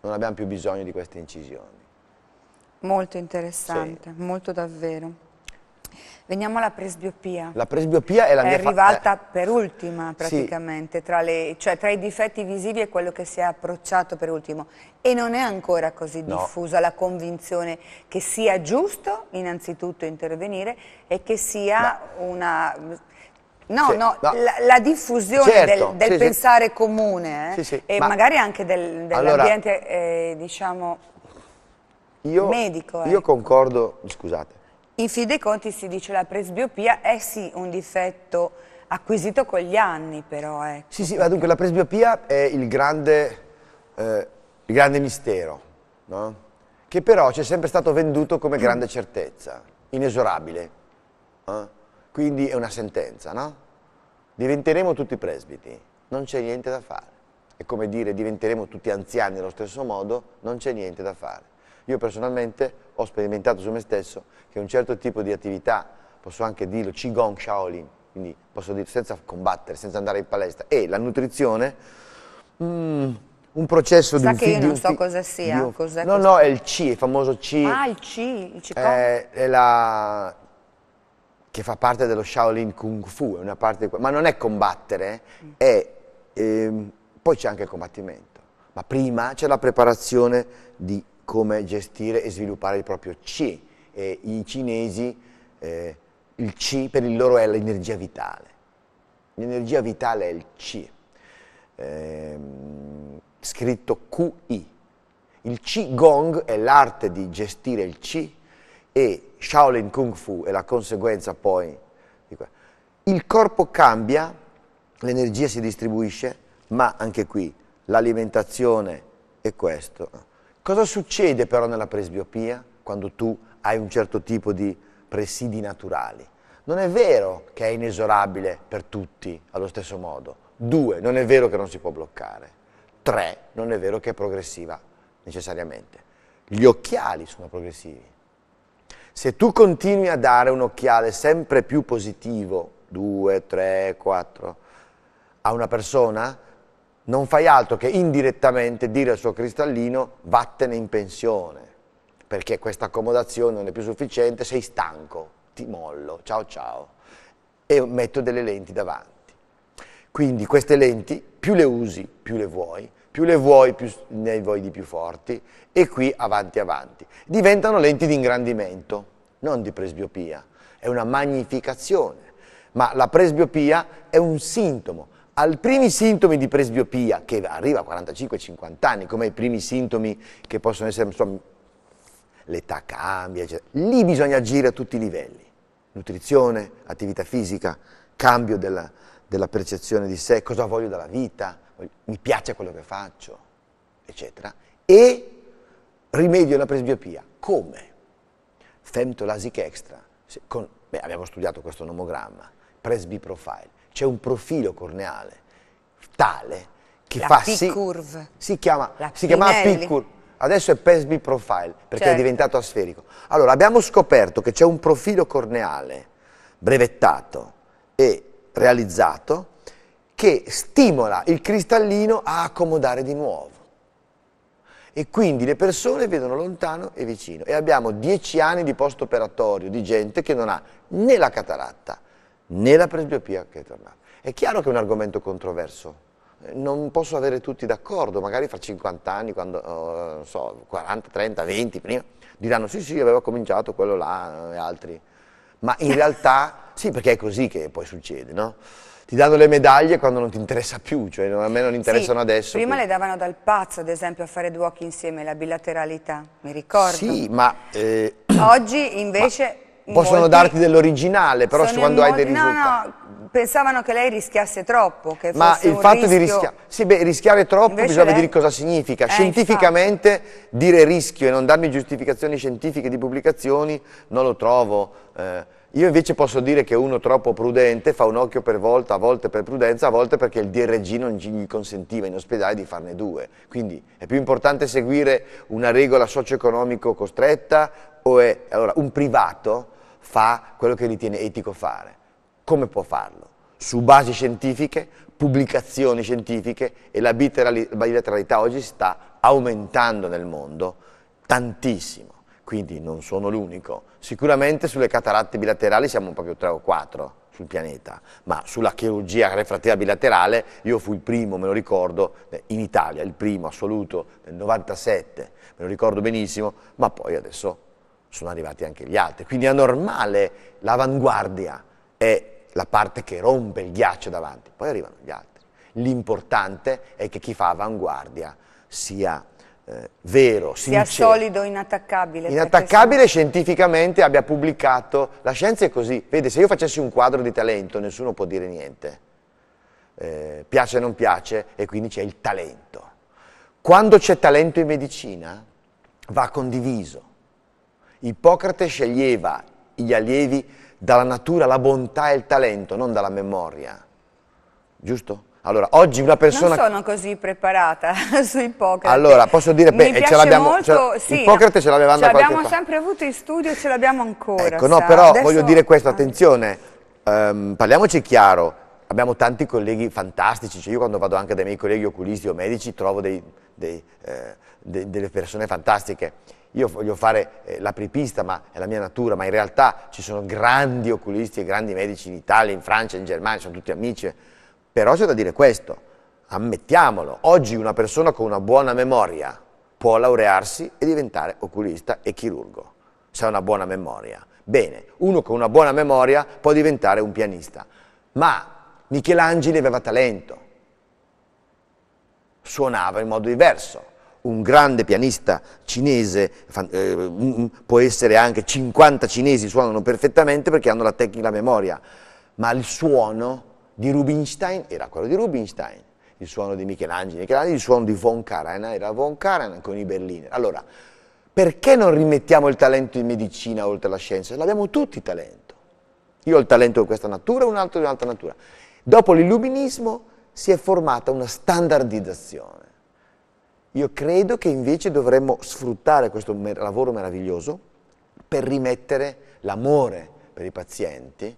non abbiamo più bisogno di queste incisioni. Molto interessante, sì. molto davvero. Veniamo alla presbiopia. La presbiopia è la è mia... È arrivata eh, per ultima praticamente, sì. tra, le, cioè, tra, i difetti visivi è quello che si è approcciato per ultimo. E non è ancora così no. diffusa la convinzione che sia giusto innanzitutto intervenire e che sia no. una... No, sì, no, no. La, la, diffusione certo, del, del sì, pensare comune eh, e Ma magari anche del, dell'ambiente allora... eh, diciamo, io, medico. Ecco. Io concordo, scusate. In fin dei conti si dice la presbiopia è sì un difetto acquisito con gli anni però. Ecco. Sì, sì, ma dunque la presbiopia è il grande, eh, il grande mistero, no? che però ci è sempre stato venduto come grande certezza, inesorabile. Eh? Quindi è una sentenza, no? Diventeremo tutti presbiti, non c'è niente da fare. È come dire diventeremo tutti anziani allo stesso modo, non c'è niente da fare. Io personalmente ho sperimentato su me stesso che un certo tipo di attività, posso anche dirlo, Qigong Shaolin, quindi posso dire senza combattere, senza andare in palestra, e la nutrizione, mm, un processo Sa di... Sa che io non so cosa sia, un, cos'è, No, cos'è? no, è il C, il famoso C. Ah, il C, il Qigong. È, è la che fa parte dello Shaolin Kung Fu, è una parte di, ma non è combattere, mm. è, ehm, poi c'è anche il combattimento, ma prima c'è la preparazione di come gestire e sviluppare il proprio C. E I cinesi, eh, il C per il loro è l'energia vitale. L'energia vitale è il C, eh, scritto QI. Il Qi Gong è l'arte di gestire il Qi e Shaolin Kung Fu è la conseguenza poi. Il corpo cambia, l'energia si distribuisce, ma anche qui l'alimentazione è questo. Cosa succede però nella presbiopia quando tu hai un certo tipo di presidi naturali? Non è vero che è inesorabile per tutti allo stesso modo. Due, non è vero che non si può bloccare. Tre, non è vero che è progressiva necessariamente. Gli occhiali sono progressivi. Se tu continui a dare un occhiale sempre più positivo, 2, 3, 4, a una persona, non fai altro che indirettamente dire al suo cristallino vattene in pensione, perché questa accomodazione non è più sufficiente, sei stanco, ti mollo, ciao ciao, e metto delle lenti davanti. Quindi queste lenti, più le usi, più le vuoi, più le vuoi, più ne vuoi di più forti, e qui avanti avanti. Diventano lenti di ingrandimento, non di presbiopia, è una magnificazione, ma la presbiopia è un sintomo, ai primi sintomi di presbiopia, che arriva a 45-50 anni, come i primi sintomi che possono essere, insomma, l'età cambia, eccetera. lì bisogna agire a tutti i livelli. Nutrizione, attività fisica, cambio della, della percezione di sé, cosa voglio dalla vita, mi piace quello che faccio, eccetera. E rimedio alla presbiopia. Come? Femtolasic extra, con, beh, abbiamo studiato questo nomogramma, profile, c'è un profilo corneale tale che la fa sì. Si chiama, la si chiama P-curve. Adesso è PESB profile perché certo. è diventato asferico. Allora abbiamo scoperto che c'è un profilo corneale brevettato e realizzato che stimola il cristallino a accomodare di nuovo. E quindi le persone vedono lontano e vicino. E abbiamo dieci anni di post-operatorio di gente che non ha né la cataratta né la presbiopia che è tornata. È chiaro che è un argomento controverso, eh, non posso avere tutti d'accordo, magari fra 50 anni, quando, eh, non so, 40, 30, 20, prima, diranno sì sì aveva cominciato quello là eh, e altri, ma in realtà (laughs) sì perché è così che poi succede, no? ti danno le medaglie quando non ti interessa più, cioè a me non interessano sì, adesso. Prima più. le davano dal pazzo, ad esempio, a fare due occhi insieme, la bilateralità, mi ricordo. Sì, ma... Eh, Oggi invece... Ma Possono molti... darti dell'originale, però quando hai dei risultati. No, no, pensavano che lei rischiasse troppo, che Ma il fatto rischio... di rischiare... Sì, beh, rischiare troppo Invece bisogna lei... vedere cosa significa. Eh, Scientificamente infatti. dire rischio e non darmi giustificazioni scientifiche di pubblicazioni non lo trovo... Eh. Io invece posso dire che uno troppo prudente fa un occhio per volta, a volte per prudenza, a volte perché il DRG non gli consentiva in ospedale di farne due. Quindi è più importante seguire una regola socio-economico costretta o è allora, un privato fa quello che ritiene etico fare. Come può farlo? Su basi scientifiche, pubblicazioni scientifiche e la bilateralità oggi sta aumentando nel mondo tantissimo, quindi non sono l'unico. Sicuramente sulle cataratte bilaterali siamo proprio tre o quattro sul pianeta, ma sulla chirurgia refrattiva bilaterale io fui il primo, me lo ricordo, in Italia, il primo assoluto nel 97, me lo ricordo benissimo, ma poi adesso sono arrivati anche gli altri. Quindi è normale, l'avanguardia è la parte che rompe il ghiaccio davanti, poi arrivano gli altri. L'importante è che chi fa avanguardia sia eh, vero, sincero. Sia solido, inattaccabile. Inattaccabile scientificamente, abbia pubblicato, la scienza è così. Vede, se io facessi un quadro di talento nessuno può dire niente. Eh, piace o non piace, e quindi c'è il talento. Quando c'è talento in medicina va condiviso Ippocrate sceglieva gli allievi dalla natura, la bontà e il talento, non dalla memoria. Giusto? Allora, oggi una persona... Non sono così preparata (laughs) su Ippocrate. Allora, posso dire... Beh, Mi ce l'abbiamo, molto... Sì, Ippocrate ce l'avevamo da qualche L'abbiamo sempre avuto in studio e ce l'abbiamo ancora. Ecco, no, però Adesso... voglio dire questo, ah. attenzione, um, parliamoci chiaro, abbiamo tanti colleghi fantastici, cioè io quando vado anche dai miei colleghi oculisti o medici trovo dei, dei, eh, de, delle persone fantastiche io voglio fare eh, l'apripista, ma è la mia natura, ma in realtà ci sono grandi oculisti e grandi medici in Italia, in Francia, in Germania, sono tutti amici, però c'è da dire questo, ammettiamolo, oggi una persona con una buona memoria può laurearsi e diventare oculista e chirurgo, se ha una buona memoria. Bene, uno con una buona memoria può diventare un pianista, ma Michelangelo aveva talento, suonava in modo diverso, un grande pianista cinese, eh, può essere anche 50 cinesi suonano perfettamente perché hanno la tecnica e la memoria, ma il suono di Rubinstein era quello di Rubinstein, il suono di Michelangelo, Michelangelo il suono di von Karajan era von Karajan con i Berliner. Allora, perché non rimettiamo il talento in medicina oltre alla scienza? L'abbiamo tutti il talento. Io ho il talento di questa natura, un altro di un'altra natura. Dopo l'illuminismo si è formata una standardizzazione io credo che invece dovremmo sfruttare questo mer lavoro meraviglioso per rimettere l'amore per i pazienti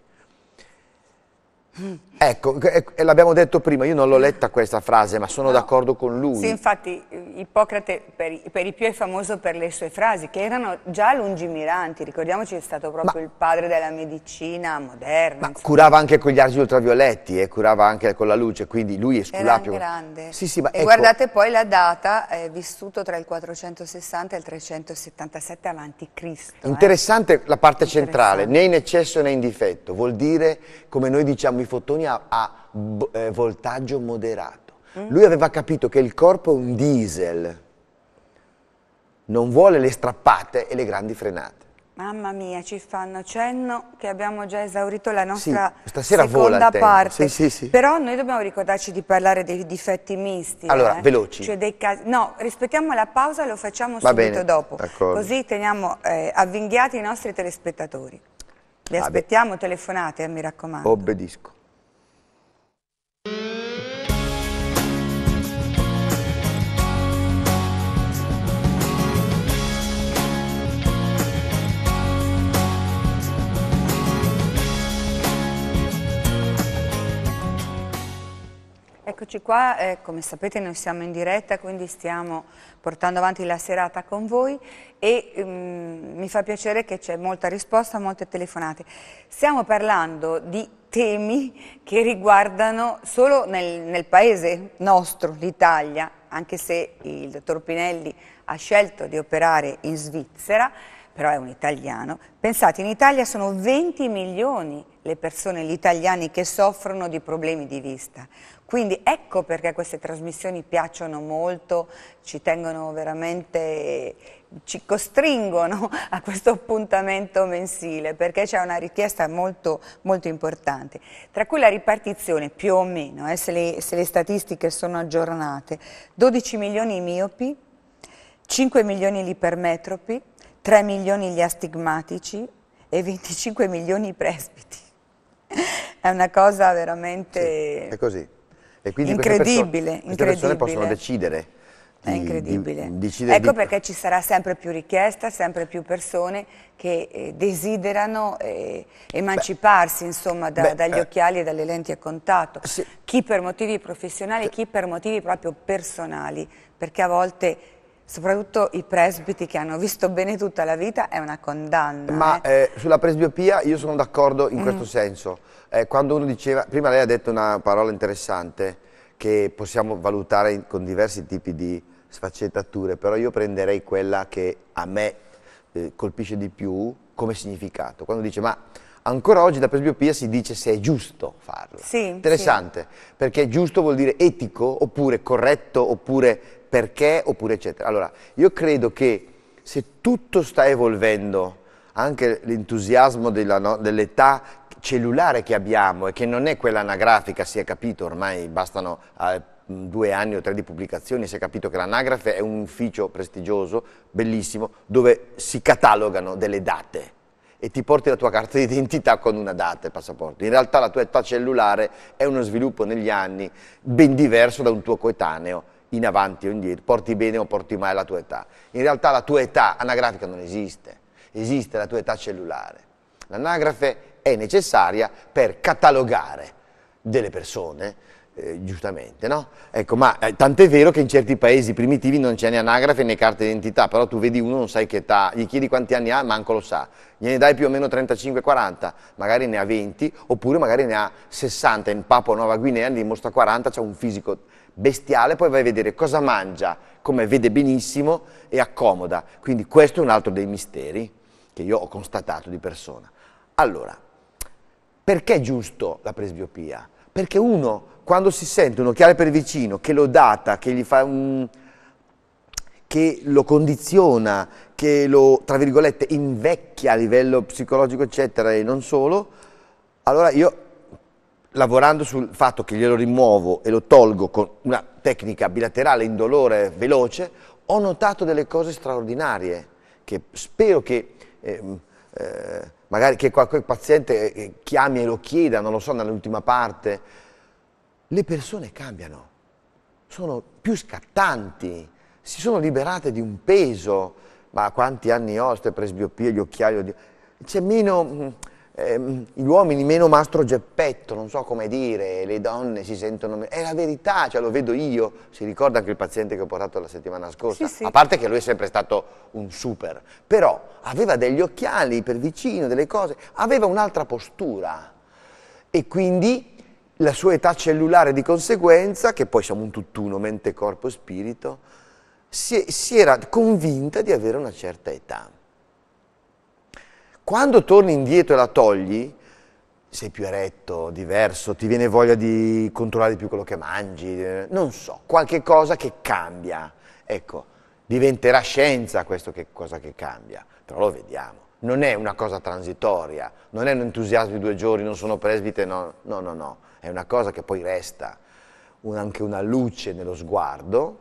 Ecco, e l'abbiamo detto prima, io non l'ho letta questa frase, ma sono no. d'accordo con lui. Sì, infatti Ippocrate per, per, i più è famoso per le sue frasi, che erano già lungimiranti, ricordiamoci è stato proprio ma, il padre della medicina moderna. Ma insomma. curava anche con gli argini ultravioletti e eh, curava anche con la luce, quindi lui è Sculapio. Era grande. Sì, sì, ma e ecco. guardate poi la data, è vissuto tra il 460 e il 377 avanti Cristo. Interessante eh? la parte Interessante. centrale, né in eccesso né in difetto, vuol dire, come noi diciamo, i fotoni a, a eh, voltaggio moderato. Mm. Lui aveva capito che il corpo è un diesel, non vuole le strappate e le grandi frenate. Mamma mia, ci fanno cenno che abbiamo già esaurito la nostra sì, seconda parte. Sì, sì, Però noi dobbiamo ricordarci di parlare dei difetti misti. Allora, eh? veloci. Cioè casi... No, rispettiamo la pausa e lo facciamo Va subito bene, dopo. Così teniamo eh, avvinghiati i nostri telespettatori. Li aspettiamo, telefonate, eh, mi raccomando. Obbedisco. Eccoci qua, eh, come sapete noi siamo in diretta, quindi stiamo portando avanti la serata con voi e um, mi fa piacere che c'è molta risposta, molte telefonate. Stiamo parlando di temi che riguardano solo nel, nel paese nostro, l'Italia, anche se il dottor Pinelli ha scelto di operare in Svizzera, però è un italiano, pensate in Italia sono 20 milioni le persone, gli italiani che soffrono di problemi di vista. Quindi ecco perché queste trasmissioni piacciono molto, ci tengono veramente, ci costringono a questo appuntamento mensile, perché c'è una richiesta molto, molto, importante. Tra cui la ripartizione, più o meno, eh, se, le, se le statistiche sono aggiornate, 12 milioni i miopi, 5 milioni gli ipermetropi, 3 milioni gli astigmatici e 25 milioni i presbiti. È una cosa veramente... Sì, è così. E quindi incredibile, queste, perso- queste persone possono decidere. Di, è incredibile. Di, decidere ecco di... perché ci sarà sempre più richiesta, sempre più persone che eh, desiderano eh, emanciparsi beh, insomma, da, beh, dagli eh, occhiali e dalle lenti a contatto. Sì. Chi per motivi professionali, chi per motivi proprio personali, perché a volte soprattutto i presbiti che hanno visto bene tutta la vita, è una condanna. Ma eh. Eh, sulla presbiopia io sono d'accordo in mm. questo senso. Eh, quando uno diceva, prima lei ha detto una parola interessante che possiamo valutare in, con diversi tipi di sfaccettature, però io prenderei quella che a me eh, colpisce di più come significato. Quando dice ma ancora oggi da presbiopia si dice se è giusto farlo. Sì, Interessante, sì. perché giusto vuol dire etico, oppure corretto, oppure perché oppure eccetera. Allora, io credo che se tutto sta evolvendo, anche l'entusiasmo dell'età no, dell cellulare che abbiamo e che non è quella anagrafica, si è capito, ormai bastano eh, due anni o tre di pubblicazioni, si è capito che l'anagrafe è un ufficio prestigioso, bellissimo, dove si catalogano delle date e ti porti la tua carta d'identità con una data e passaporto. In realtà la tua età cellulare è uno sviluppo negli anni ben diverso da un tuo coetaneo in avanti o indietro, porti bene o porti male la tua età. In realtà la tua età anagrafica non esiste, esiste la tua età cellulare. L'anagrafe è necessaria per catalogare delle persone, eh, giustamente, no? Ecco, ma eh, tant'è vero che in certi paesi primitivi non c'è né anagrafe né carta d'identità, però tu vedi uno, non sai che età, gli chiedi quanti anni ha, manco lo sa, gliene dai più o meno 35-40, magari ne ha 20, oppure magari ne ha 60, in Papua Nuova Guinea ne dimostra 40, c'è un fisico bestiale, poi vai a vedere cosa mangia, come vede benissimo e accomoda. Quindi questo è un altro dei misteri che io ho constatato di persona. Allora, perché è giusto la presbiopia? Perché uno, quando si sente un occhiale per vicino, che lo data, che gli fa un... che lo condiziona, che lo, tra virgolette, invecchia a livello psicologico, eccetera, e non solo, allora io lavorando sul fatto che glielo rimuovo e lo tolgo con una tecnica bilaterale indolore, veloce, ho notato delle cose straordinarie che spero che eh, eh, magari che qualche paziente eh, chiami e lo chieda, non lo so, nell'ultima parte. Le persone cambiano, sono più scattanti, si sono liberate di un peso, ma quanti anni ho, queste presbiopie, gli occhiali, c'è meno mm, ehm, gli uomini meno mastro geppetto, non so come dire, le donne si sentono... meno. È la verità, cioè lo vedo io, si ricorda anche il paziente che ho portato la settimana scorsa, sì, sì. a parte che lui è sempre stato un super, però aveva degli occhiali per vicino, delle cose, aveva un'altra postura e quindi la sua età cellulare di conseguenza, che poi siamo un tutt'uno, mente, corpo e spirito, si, si era convinta di avere una certa età. Quando torni indietro e la togli, sei più eretto, diverso, ti viene voglia di controllare di più quello che mangi, non so, qualche cosa che cambia. Ecco, diventerà scienza questo che, cosa che cambia, però lo vediamo. Non è una cosa transitoria, non è un entusiasmo di due giorni, non sono presbite, no, no, no, no. è una cosa che poi resta, un, anche una luce nello sguardo.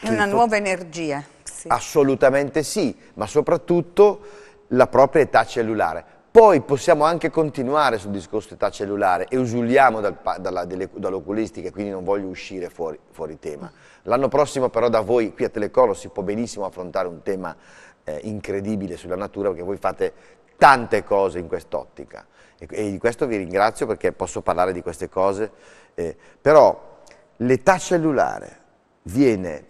È una nuova energia. Sì. Assolutamente sì, ma soprattutto la propria età cellulare. Poi possiamo anche continuare sul discorso età cellulare e usuliamo dal, dall'oculistica, quindi non voglio uscire fuori, fuori tema. L'anno prossimo però da voi qui a Telecoro si può benissimo affrontare un tema eh, incredibile sulla natura perché voi fate tante cose in quest'ottica e, e, di questo vi ringrazio perché posso parlare di queste cose, eh, però l'età cellulare viene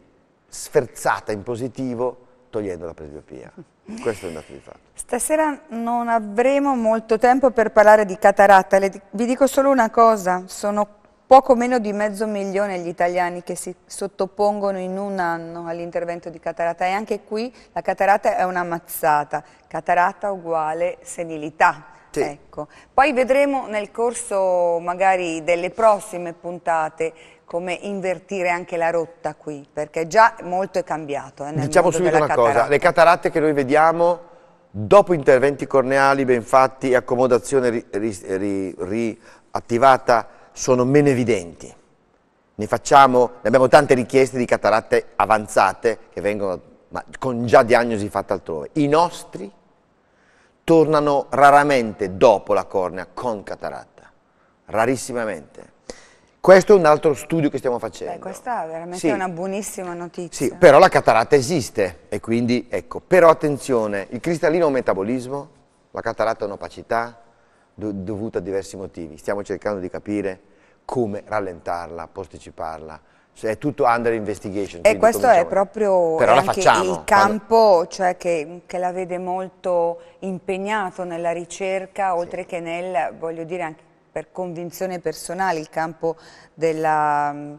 sferzata in positivo togliendo la presbiopia. (laughs) Questo è un dato di fatto. Stasera non avremo molto tempo per parlare di cataratta, vi dico solo una cosa, sono poco meno di mezzo milione gli italiani che si sottopongono in un anno all'intervento di cataratta e anche qui la cataratta è una mazzata, cataratta uguale senilità. Sì. Ecco. Poi vedremo nel corso magari delle prossime puntate come invertire anche la rotta qui, perché già molto è cambiato. Eh, diciamo subito una cataratta. cosa, le cataratte che noi vediamo dopo interventi corneali ben fatti e accomodazione riattivata ri, ri, ri sono meno evidenti. Ne, facciamo, ne abbiamo tante richieste di cataratte avanzate che vengono ma con già diagnosi fatta altrove. I nostri tornano raramente dopo la cornea con cataratta, rarissimamente. Questo è un altro studio che stiamo facendo. Beh, questa è veramente sì. una buonissima notizia. Sì, però la cataratta esiste e quindi ecco, però attenzione, il cristallino è un metabolismo, la cataratta è un'opacità dovuta a diversi motivi. Stiamo cercando di capire come rallentarla, posticiparla. Cioè, è tutto under investigation. E questo è proprio Però il campo quando... cioè, che, che, la vede molto impegnato nella ricerca, oltre sì. che nel, voglio dire, anche per convinzione personale il campo della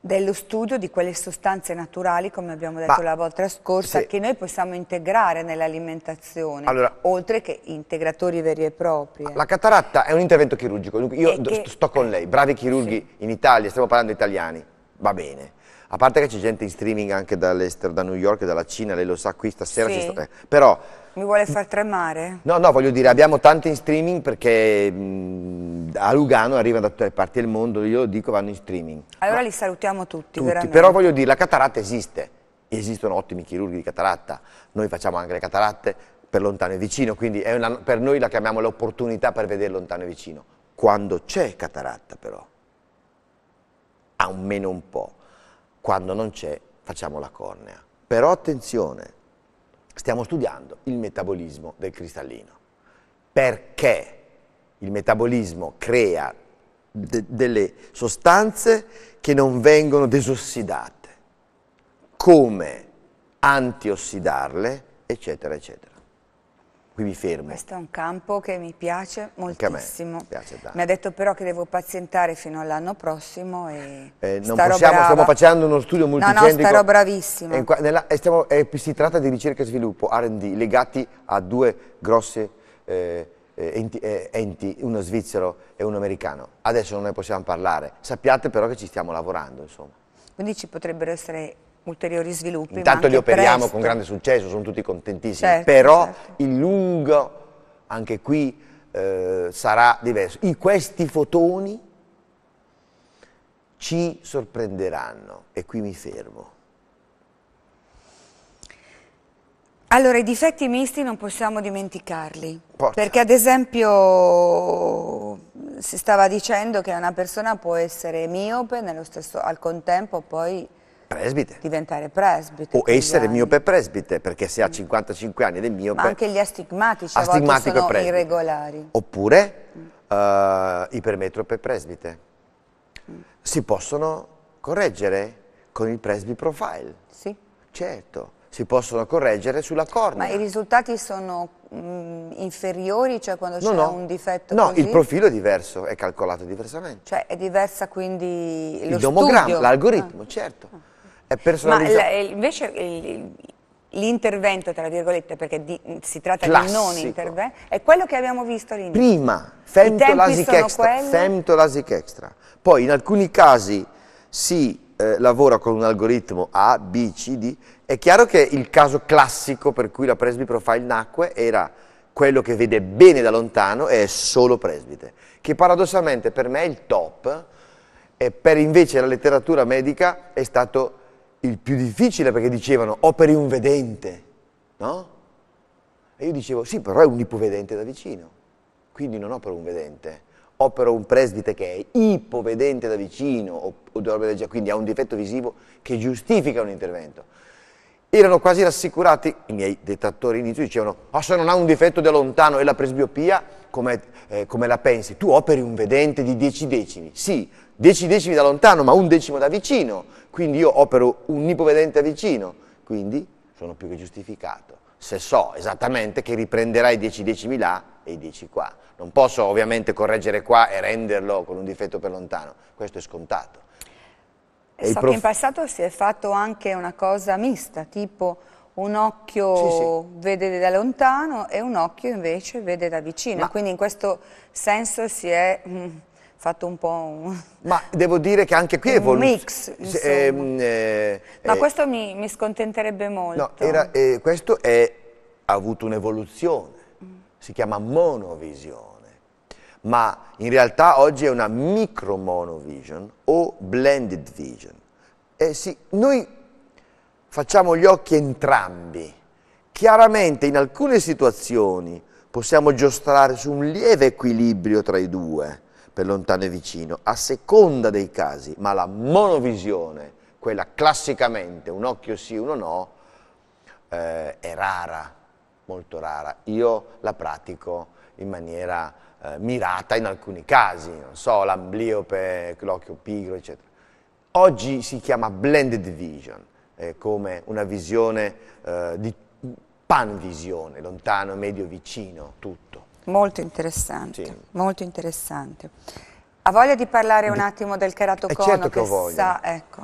dello studio di quelle sostanze naturali, come abbiamo detto Ma, la volta scorsa, sì. che noi possiamo integrare nell'alimentazione, allora, oltre che integratori veri e propri. La cataratta è un intervento chirurgico, dunque io che, sto con lei, bravi chirurghi sì. in Italia, stiamo parlando italiani, va bene. A parte che c'è gente in streaming anche dall'estero, da New York, dalla Cina, lei lo sa, qui stasera sì. si sta... Eh, però mi vuole far tremare? No, no, voglio dire, abbiamo tanto in streaming perché mh, a Lugano arrivano da tutte le parti del mondo, io dico vanno in streaming. Allora Ma li salutiamo tutti, tutti Però voglio dire, la cataratta esiste, esistono ottimi chirurghi di cataratta, noi facciamo anche le cataratte per lontano e vicino, quindi una, per noi la chiamiamo l'opportunità per vedere lontano e vicino. Quando c'è cataratta però, a un meno un po', quando non c'è facciamo la cornea. Però attenzione, stiamo studiando il metabolismo del cristallino. Perché il metabolismo crea de delle sostanze che non vengono desossidate, come antiossidarle, eccetera, eccetera qui mi fermo. Questo è un campo che mi piace moltissimo. Mi, piace mi, ha detto però che devo pazientare fino all'anno prossimo e eh, non possiamo, brava. stiamo facendo uno studio multicentrico. No, no, starò bravissimo. E, nella, e stiamo, e eh, si tratta di ricerca e sviluppo, R&D, legati a due grosse eh, eh, enti, eh, enti, uno svizzero e uno americano. Adesso non ne possiamo parlare, sappiate però che ci stiamo lavorando, insomma. Quindi ci potrebbero essere ulteriori sviluppi. Intanto li operiamo presto. con grande successo, sono tutti contentissimi, certo, però certo. il lungo anche qui eh, sarà diverso. I, questi fotoni ci sorprenderanno e qui mi fermo. Allora, i difetti misti non possiamo dimenticarli, Porta. perché ad esempio si stava dicendo che una persona può essere miope, nello stesso, al contempo poi presbite. Diventare presbite. O essere anni. miope presbite, perché se ha 55 anni ed è miope... Ma anche gli astigmatici astigmatico a volte sono irregolari. Oppure mm. uh, eh, ipermetrope presbite. Si possono correggere con il presby profile. Sì. Certo, si possono correggere sulla cornea. Ma i risultati sono mh, mm, inferiori, cioè quando no, c'è no. un difetto No, così? il profilo è diverso, è calcolato diversamente. Cioè è diversa quindi lo il domogramma, l'algoritmo, ah. certo. Ah. È personalizzato. Ma invece l'intervento, tra virgolette, perché di, si tratta Classico. di non intervento, è quello che abbiamo visto all'inizio. Prima, femtolasic extra, femtolasic extra. Poi in alcuni casi si eh, lavora con un algoritmo A, B, C, D. È chiaro che il caso classico per cui la presby profile nacque era quello che vede bene da lontano e è solo presbite, che paradossalmente per me è il top, e per invece la letteratura medica è stato il più difficile perché dicevano operi un vedente, no? E io dicevo sì, però è un ipovedente da vicino, quindi non opero un vedente, opero un presbite che è ipovedente da vicino, quindi ha un difetto visivo che giustifica un intervento. Erano quasi rassicurati, i miei detrattori inizio dicevano, ma oh, se non ha un difetto da lontano e la presbiopia, come, eh, come la pensi? Tu operi un vedente di 10 decimi, sì, 10 decimi da lontano, ma un decimo da vicino, quindi io opero un ipovedente a vicino, quindi sono più che giustificato, se so esattamente che riprenderai i 10 decimi là e i 10 qua. Non posso ovviamente correggere qua e renderlo con un difetto per lontano, questo è scontato. E so prof... che in passato si è fatto anche una cosa mista, tipo un occhio sì, sì. vede da lontano e un occhio invece vede da vicino, Ma... quindi in questo senso si è... Mh, mm, fatto un po' un... Ma devo dire che anche qui è voluto... Un mix, ehm, eh, Ma eh, questo mi, mi, scontenterebbe molto. No, era, eh, questo è, ha avuto un'evoluzione, mm. si chiama monovisione, ma in realtà oggi è una micro monovision o blended vision. Sì, noi facciamo gli occhi entrambi, chiaramente in alcune situazioni possiamo giostrare su un lieve equilibrio tra i due, per lontano e vicino, a seconda dei casi, ma la monovisione, quella classicamente un occhio sì, uno no, eh, è rara, molto rara. Io la pratico in maniera eh, mirata in alcuni casi, non so, l'ambliope, l'occhio pigro, eccetera. Oggi si chiama blended vision, eh, come una visione eh, di panvisione, lontano, medio, vicino, tutto. Molto interessante, sì. molto interessante. Ha voglia di parlare un attimo del eh, Keratocono? Certo che, che ho voglia. Sa, ecco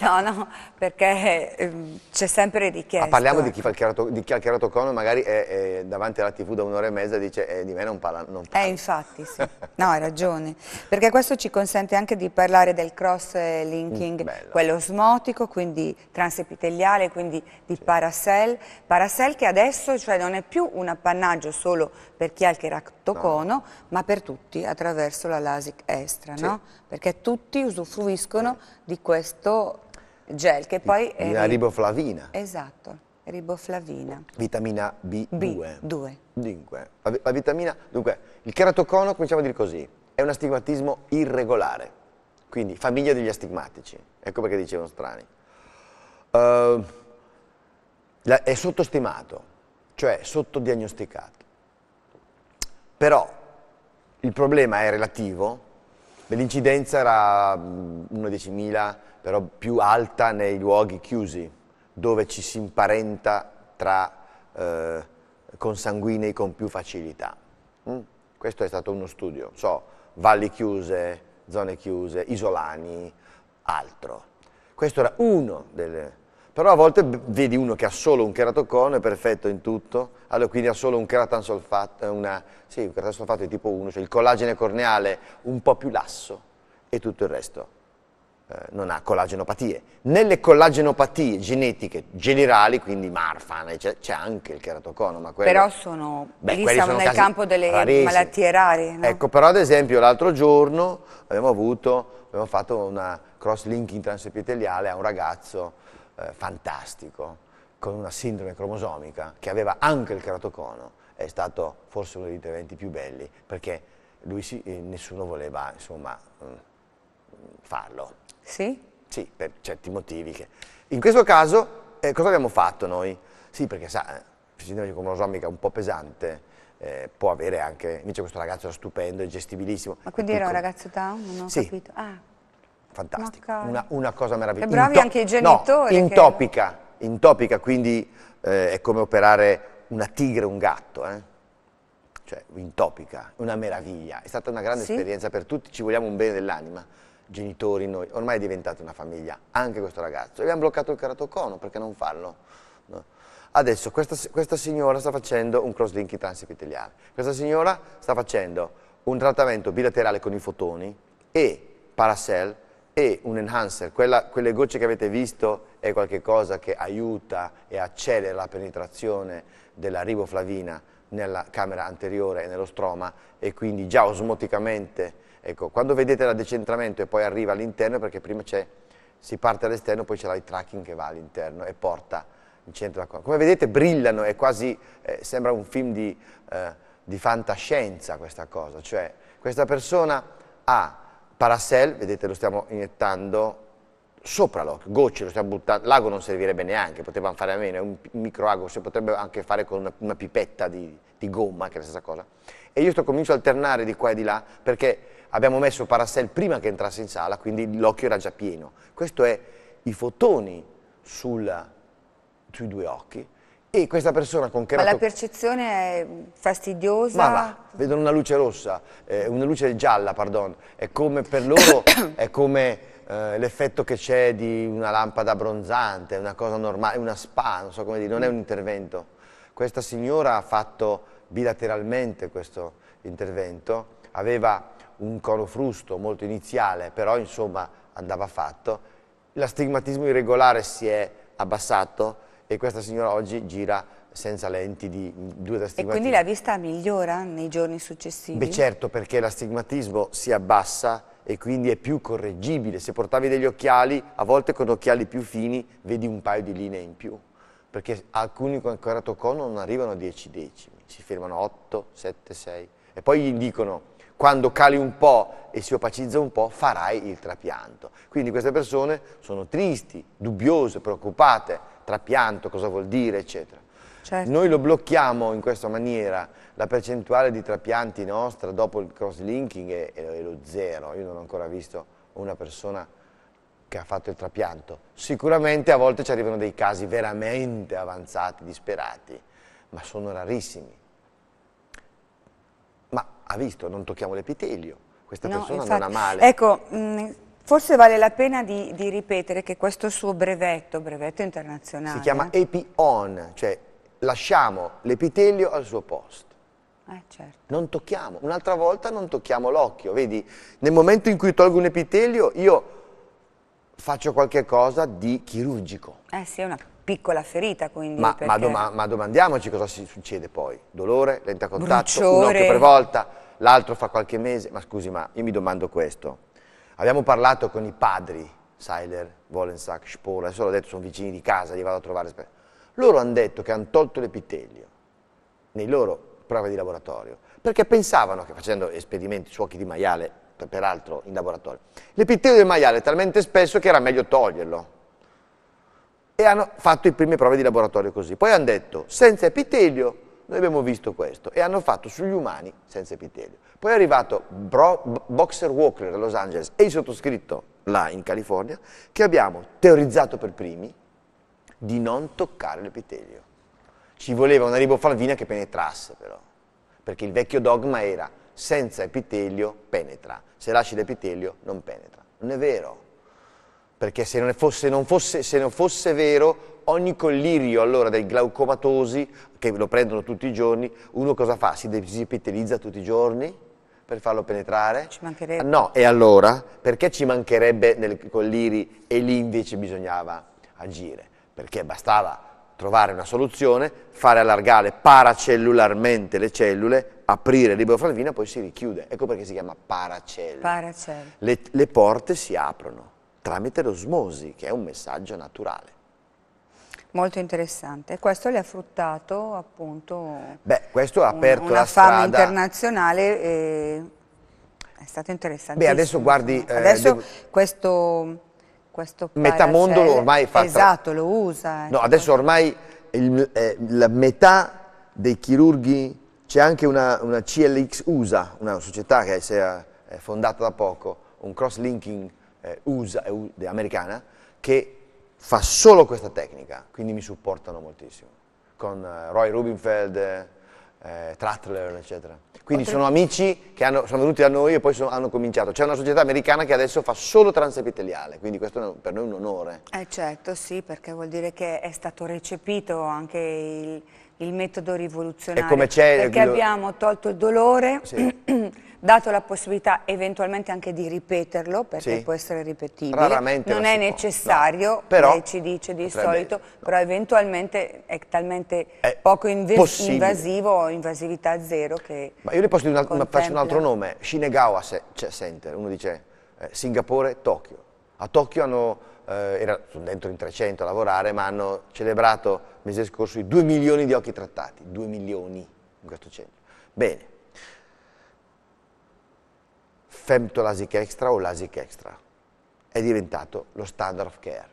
no, no, perché ehm, c'è sempre richiesta. Ah, parliamo di chi, fa il chiarato, di chi ha il chiarato cono, magari è, è davanti alla tv da un'ora e mezza e dice eh, di me non parla. Non parla. Eh, infatti, sì. No, hai ragione. Perché questo ci consente anche di parlare del cross-linking, eh, mm, quello osmotico, quindi transepiteliale, quindi di sì. Paracel. Paracel che adesso cioè, non è più un appannaggio solo per chi ha il chiarato cono, no. ma per tutti attraverso la LASIC estra, sì. no? perché tutti usufruiscono di questo gel che poi è... La riboflavina. Esatto, riboflavina. Vitamina B2. B2. Dunque, la, la vitamina... Dunque, il keratocono, cominciamo a dire così, è un astigmatismo irregolare, quindi famiglia degli astigmatici, ecco perché dicevano strani. Uh, la, è sottostimato, cioè sottodiagnosticato. Però il problema è relativo L'incidenza era 1-10.000, mm, però più alta nei luoghi chiusi, dove ci si imparenta tra eh, consanguinei con più facilità. Mm? Questo è stato uno studio, so, valli chiuse, zone chiuse, isolani, altro. Questo era uno delle però a volte vedi uno che ha solo un keratocone, è perfetto in tutto, allora quindi ha solo un keratansolfato, eh, una, sì, un keratansolfato di tipo 1, cioè il collagene corneale un po' più lasso e tutto il resto eh, non ha collagenopatie. Nelle collagenopatie genetiche generali, quindi Marfan, c'è, anche il keratocone, ma quello, Però sono, beh, lì siamo nel campo delle raresi. malattie rare, no? Ecco, però ad esempio l'altro giorno abbiamo avuto, abbiamo fatto una cross-linking transepiteliale a un ragazzo eh, fantastico, con una sindrome cromosomica che aveva anche il keratocono, è stato forse uno degli interventi più belli, perché lui si, eh, nessuno voleva insomma, mh, mm, farlo. Sì? Sì, per certi motivi. Che... In questo caso eh, cosa abbiamo fatto noi? Sì, perché sa, eh, sindrome cromosomica un po' pesante, eh, può avere anche, invece questo ragazzo era stupendo e gestibilissimo. Ma quindi era un ragazzo down? Non ho sì. capito. Ah fantastico, una, una, cosa meravigliosa. E bravi anche i genitori. No, in, che... topica, in topica, quindi eh, è come operare una tigre un gatto, eh? cioè in topica, una meraviglia. È stata una grande sì? esperienza per tutti, ci vogliamo un bene dell'anima, genitori noi, ormai è diventata una famiglia, anche questo ragazzo. abbiamo bloccato il caratocono, perché non farlo? No. Adesso questa, questa, signora sta facendo un crosslink linking transepiteliale, questa signora sta facendo un trattamento bilaterale con i fotoni e Paracel e un enhancer, quella, quelle gocce che avete visto è qualcosa che aiuta e accelera la penetrazione della riboflavina nella camera anteriore e nello stroma e quindi già osmoticamente, ecco, quando vedete la decentramento e poi arriva all'interno perché prima si parte all'esterno poi c'è il tracking che va all'interno e porta in centro della corona. Come vedete brillano, è quasi, eh, sembra un film di, eh, di fantascienza questa cosa, cioè questa persona ha Paracel, vedete lo stiamo iniettando sopra l'occhio, gocce lo stiamo buttando, l'ago non servirebbe neanche, potevano fare a meno, è un microago, si potrebbe anche fare con una, una pipetta di, di, gomma, che è la stessa cosa. E io sto comincio ad alternare di qua e di là, perché abbiamo messo Paracel prima che entrasse in sala, quindi l'occhio era già pieno. Questo è i fotoni sulla, sui due occhi, e questa persona con creato... Ma la percezione è fastidiosa? Ma va, vedono una luce rossa, eh, una luce gialla, pardon, è come per (coughs) loro, è come eh, l'effetto che c'è di una lampada bronzante, una cosa normale, una spa, non so come dire, non è un intervento. Questa signora ha fatto bilateralmente questo intervento, aveva un coro frusto molto iniziale, però insomma andava fatto, l'astigmatismo irregolare si è abbassato, e questa signora oggi gira senza lenti di due da E quindi la vista migliora nei giorni successivi? Beh certo, perché l'astigmatismo si abbassa e quindi è più correggibile. Se portavi degli occhiali, a volte con occhiali più fini vedi un paio di linee in più, perché alcuni con il cono non arrivano a 10 decimi, si fermano 8, 7, 6. E poi gli dicono, quando cali un po' e si opacizza un po', farai il trapianto. Quindi queste persone sono tristi, dubbiose, preoccupate, trapianto, cosa vuol dire, eccetera. Certo. Noi lo blocchiamo in questa maniera, la percentuale di trapianti nostra dopo il cross-linking è, è, lo zero, io non ho ancora visto una persona che ha fatto il trapianto. Sicuramente a volte ci arrivano dei casi veramente avanzati, disperati, ma sono rarissimi. Ma ha visto, non tocchiamo l'epitelio, questa no, persona infatti, non ha male. Ecco, mh, mm, Forse vale la pena di, di, ripetere che questo suo brevetto, brevetto internazionale... Si chiama EPION, cioè lasciamo l'epitelio al suo posto. Eh, certo. Non tocchiamo, un'altra volta non tocchiamo l'occhio, vedi? Nel momento in cui tolgo un epitelio io faccio qualche cosa di chirurgico. Eh sì, è una piccola ferita quindi. Ma, perché... ma, doma ma domandiamoci cosa succede poi, dolore, lente a contatto, Bruciore. un occhio per volta, l'altro fa qualche mese, ma scusi ma io mi domando questo Abbiamo parlato con i padri, Seiler, Volensack, Spola, adesso l'ho detto, sono vicini di casa, li vado a trovare. Loro hanno detto che hanno tolto l'epitelio nei loro prove di laboratorio, perché pensavano che facendo esperimenti su occhi di maiale, peraltro in laboratorio, l'epitelio del maiale è talmente spesso che era meglio toglierlo. E hanno fatto le prime prove di laboratorio così. Poi hanno detto, senza epitelio, noi abbiamo visto questo, e hanno fatto sugli umani senza epitelio. Poi è arrivato Bro, Boxer Walker da Los Angeles e il sottoscritto là in California, che abbiamo teorizzato per primi di non toccare l'epitelio. Ci voleva una riboflavina che penetrasse però, perché il vecchio dogma era senza epitelio penetra, se lasci l'epitelio non penetra. Non è vero, perché se non fosse, non fosse, se non fosse vero ogni collirio allora dei glaucomatosi, che lo prendono tutti i giorni, uno cosa fa? Si desipitelizza tutti i giorni? per farlo penetrare? Ci mancherebbe. Ah, no, e allora perché ci mancherebbe nel, con l'Iri e lì invece bisognava agire? Perché bastava trovare una soluzione, fare allargare paracellularmente le cellule, aprire il e poi si richiude. Ecco perché si chiama paracellula. Paracellula. Le, le porte si aprono tramite l'osmosi, che è un messaggio naturale. Molto interessante. Questo le ha fruttato appunto Beh, questo ha aperto un, una la fama strada. internazionale e è stato interessante. Beh, adesso guardi... Eh, adesso devo... questo, questo... Metamondo ormai fa... Esatto, lo usa. Eh, no, adesso ormai il, eh, la metà dei chirurghi, c'è anche una, una, CLX USA, una società che si è, è fondata da poco, un cross-linking eh, USA, americana, che fa solo questa tecnica, quindi mi supportano moltissimo, con eh, Roy Rubinfeld, eh, Trattler, eccetera. Quindi sono amici che hanno, sono venuti da noi e poi sono, hanno cominciato. C'è una società americana che adesso fa solo transepiteliale, quindi questo è per noi un onore. Eh certo, sì, perché vuol dire che è stato recepito anche il il metodo rivoluzionario, perché abbiamo tolto il dolore, sì. (clears throat) dato la possibilità eventualmente anche di ripeterlo, perché sì. può essere ripetibile, Raramente non è necessario, no. però, lei ci dice di solito, no. però eventualmente è talmente è poco inves possibile. invasivo, invasività zero che... Ma io le posso dire una, faccio un altro nome, Shinegawa se, cioè Center, uno dice eh, Singapore, Tokyo, a Tokyo hanno eh, era, sono dentro in 300 a lavorare, ma hanno celebrato il mese scorso i 2 milioni di occhi trattati, 2 milioni in questo centro. Bene, femtolasic extra o lasic extra è diventato lo standard of care.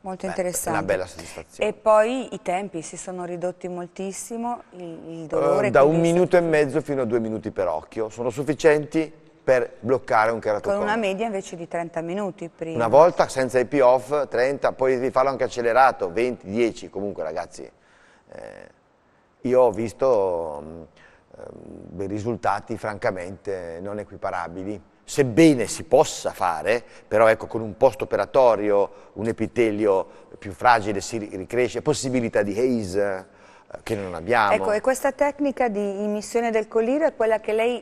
Molto Beh, interessante. Una bella soddisfazione. E poi i tempi si sono ridotti moltissimo, il, il dolore... Uh, da un minuto e mezzo fino a due minuti per occhio. Sono sufficienti per bloccare un keratoconio. Con una media invece di 30 minuti prima. Una volta senza i off 30, poi devi farlo anche accelerato, 20, 10, comunque ragazzi. Eh, io ho visto eh, risultati francamente non equiparabili sebbene si possa fare, però ecco, con un post operatorio, un epitelio più fragile si ricresce, possibilità di haze eh, che non abbiamo. Ecco, e questa tecnica di immissione del collirio è quella che lei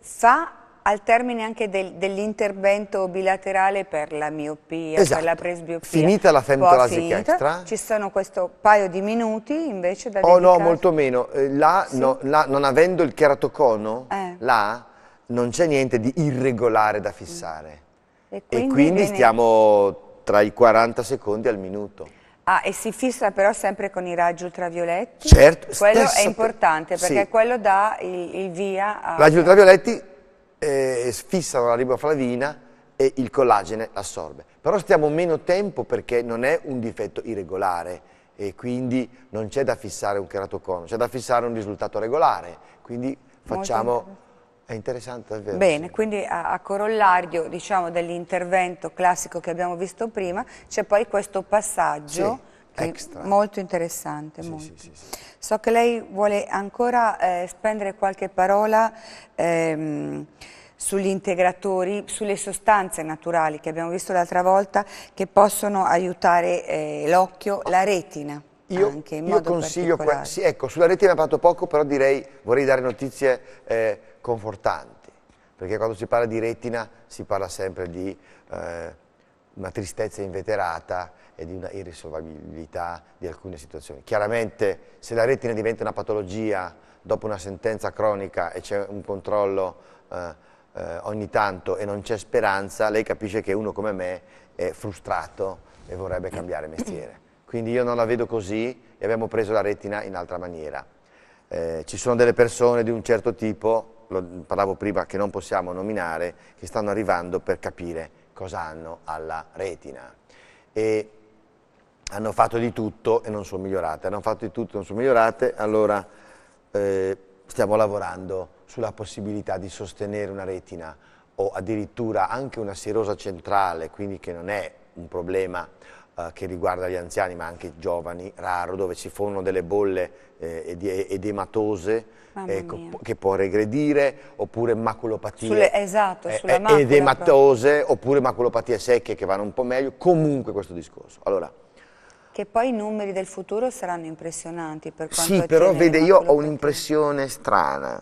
fa al termine anche del, dell'intervento bilaterale per la miopia, esatto. per la esatto. presbiopia. Finita la femtolasica extra. Ci sono questo paio di minuti invece da Oh dedicare. no, molto meno. Eh, là, sì. no, là, non avendo il cheratocono, eh. là non c'è niente di irregolare da fissare. Mm. E quindi, e quindi viene... stiamo tra i 40 secondi al minuto. Ah, e si fissa però sempre con i raggi ultravioletti? Certo. Quello è importante perché sì. quello dà il, il via a... Raggi ultravioletti eh, sfissano la riboflavina e il collagene l'assorbe. Però stiamo meno tempo perché non è un difetto irregolare e quindi non c'è da fissare un cheratocono, c'è da fissare un risultato regolare, quindi facciamo... È interessante davvero. Bene, sì. quindi a, a corollario diciamo, dell'intervento classico che abbiamo visto prima, c'è poi questo passaggio... Sì Extra. molto interessante. Sì, molto. Sì, sì, so che lei vuole ancora eh, spendere qualche parola ehm, sugli integratori, sulle sostanze naturali che abbiamo visto l'altra volta che possono aiutare eh, l'occhio, la retina. Io, anche, io consiglio, ecco, sulla retina ha parlato poco, però direi, vorrei dare notizie eh, confortanti, perché quando si parla di retina si parla sempre di eh, una tristezza inveterata e di una irrisolvabilità di alcune situazioni. Chiaramente se la retina diventa una patologia dopo una sentenza cronica e c'è un controllo eh, eh, ogni tanto e non c'è speranza, lei capisce che uno come me è frustrato e vorrebbe cambiare mestiere. Quindi io non la vedo così e abbiamo preso la retina in altra maniera. Eh, ci sono delle persone di un certo tipo, lo parlavo prima che non possiamo nominare, che stanno arrivando per capire cosa hanno alla retina. E hanno fatto di tutto e non sono migliorate, hanno fatto di tutto e non sono migliorate, allora eh, stiamo lavorando sulla possibilità di sostenere una retina o addirittura anche una serosa centrale, quindi che non è un problema eh, che riguarda gli anziani ma anche i giovani, raro, dove si formano delle bolle eh, edematose ecco, che può regredire, oppure maculopatie Sulle, esatto, eh, eh edematose, oppure maculopatie secche che vanno un po' meglio, comunque questo discorso. Allora, che poi i numeri del futuro saranno impressionanti per quanto Sì, però vede, io ho un'impressione strana.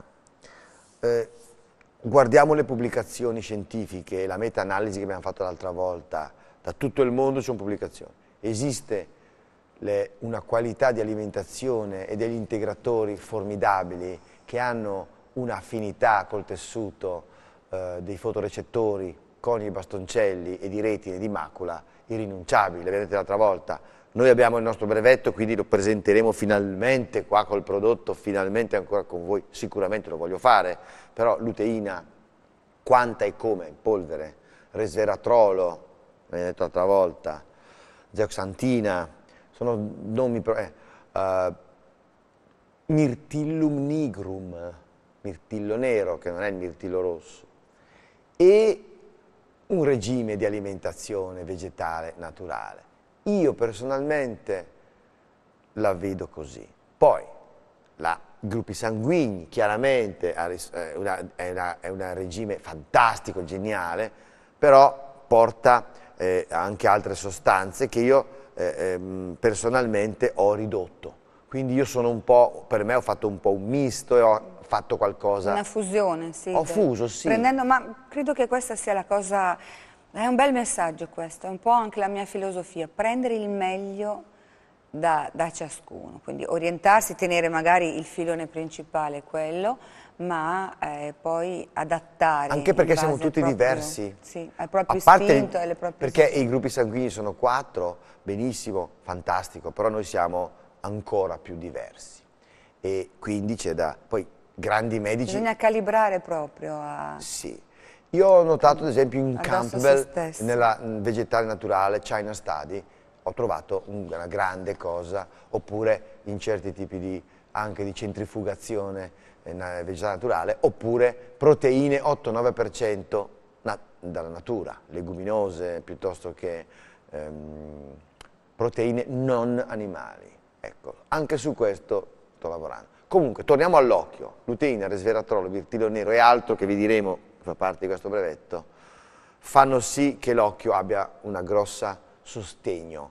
Eh, guardiamo le pubblicazioni scientifiche, la meta-analisi che abbiamo fatto l'altra volta, da tutto il mondo sono pubblicazioni. Esiste le, una qualità di alimentazione e degli integratori formidabili che hanno un'affinità col tessuto eh, dei fotorecettori con i bastoncelli e di retine e di macula irrinunciabili, le detto l'altra volta noi abbiamo il nostro brevetto, quindi lo presenteremo finalmente qua col prodotto, finalmente ancora con voi, sicuramente lo voglio fare, però luteina, quanta e come in polvere, resveratrolo, l'hai detto l'altra volta, zeoxantina, sono nomi... Eh, uh, mirtillum nigrum, mirtillo nero, che non è il mirtillo rosso, e un regime di alimentazione vegetale naturale. Io personalmente la vedo così. Poi, la gruppi sanguigni, chiaramente eh, è, una, è, una, un regime fantastico, geniale, però porta eh, anche altre sostanze che io eh, ehm, personalmente ho ridotto. Quindi io sono un po', per me ho fatto un po' un misto e ho fatto qualcosa... Una fusione, sì. Ho fuso, sì. Prendendo, ma credo che questa sia la cosa è un bel messaggio questo, è un po' anche la mia filosofia, prendere il meglio da, da, ciascuno, quindi orientarsi, tenere magari il filone principale quello, ma eh, poi adattare. Anche perché siamo tutti proprio, diversi. Sì, al proprio parte, spinto e alle proprie... Perché spinto. i gruppi sanguigni sono quattro, benissimo, fantastico, però noi siamo ancora più diversi. E quindi c'è da... poi grandi medici... Bisogna calibrare proprio a... Sì. Io ho notato ad esempio in Adesso Campbell, nella mm, vegetale naturale, China Study, ho trovato una grande cosa, oppure in certi tipi di, anche di centrifugazione eh, vegetale naturale, oppure proteine 8-9% nat dalla natura, leguminose piuttosto che ehm, proteine non animali. Ecco, anche su questo sto lavorando. Comunque, torniamo all'occhio, luteina, resveratrolo, virtilio nero e altro che vi diremo fa parte di questo brevetto, fanno sì che l'occhio abbia una grossa sostegno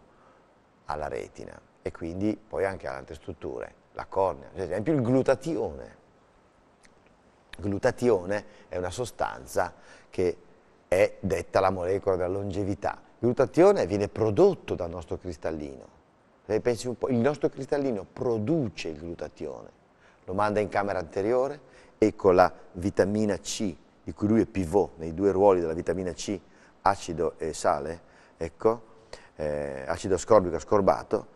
alla retina e quindi poi anche ad altre strutture, la cornea, ad esempio il glutatione. Il glutatione è una sostanza che è detta la molecola della longevità. Il glutatione viene prodotto dal nostro cristallino. Se pensi un po', il nostro cristallino produce il glutatione, lo manda in camera anteriore e con la vitamina C di cui lui è pivot nei due ruoli della vitamina C, acido e sale, ecco, eh, acido ascorbico ascorbato,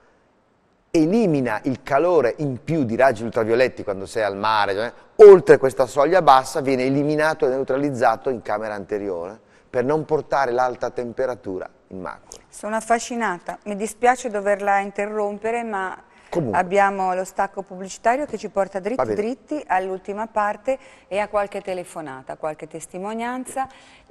elimina il calore in più di raggi ultravioletti quando sei al mare, cioè, oltre questa soglia bassa viene eliminato e neutralizzato in camera anteriore per non portare l'alta temperatura in macula. Sono affascinata, mi dispiace doverla interrompere ma Comunque. Abbiamo lo stacco pubblicitario che ci porta dritti dritti all'ultima parte e a qualche telefonata, qualche testimonianza,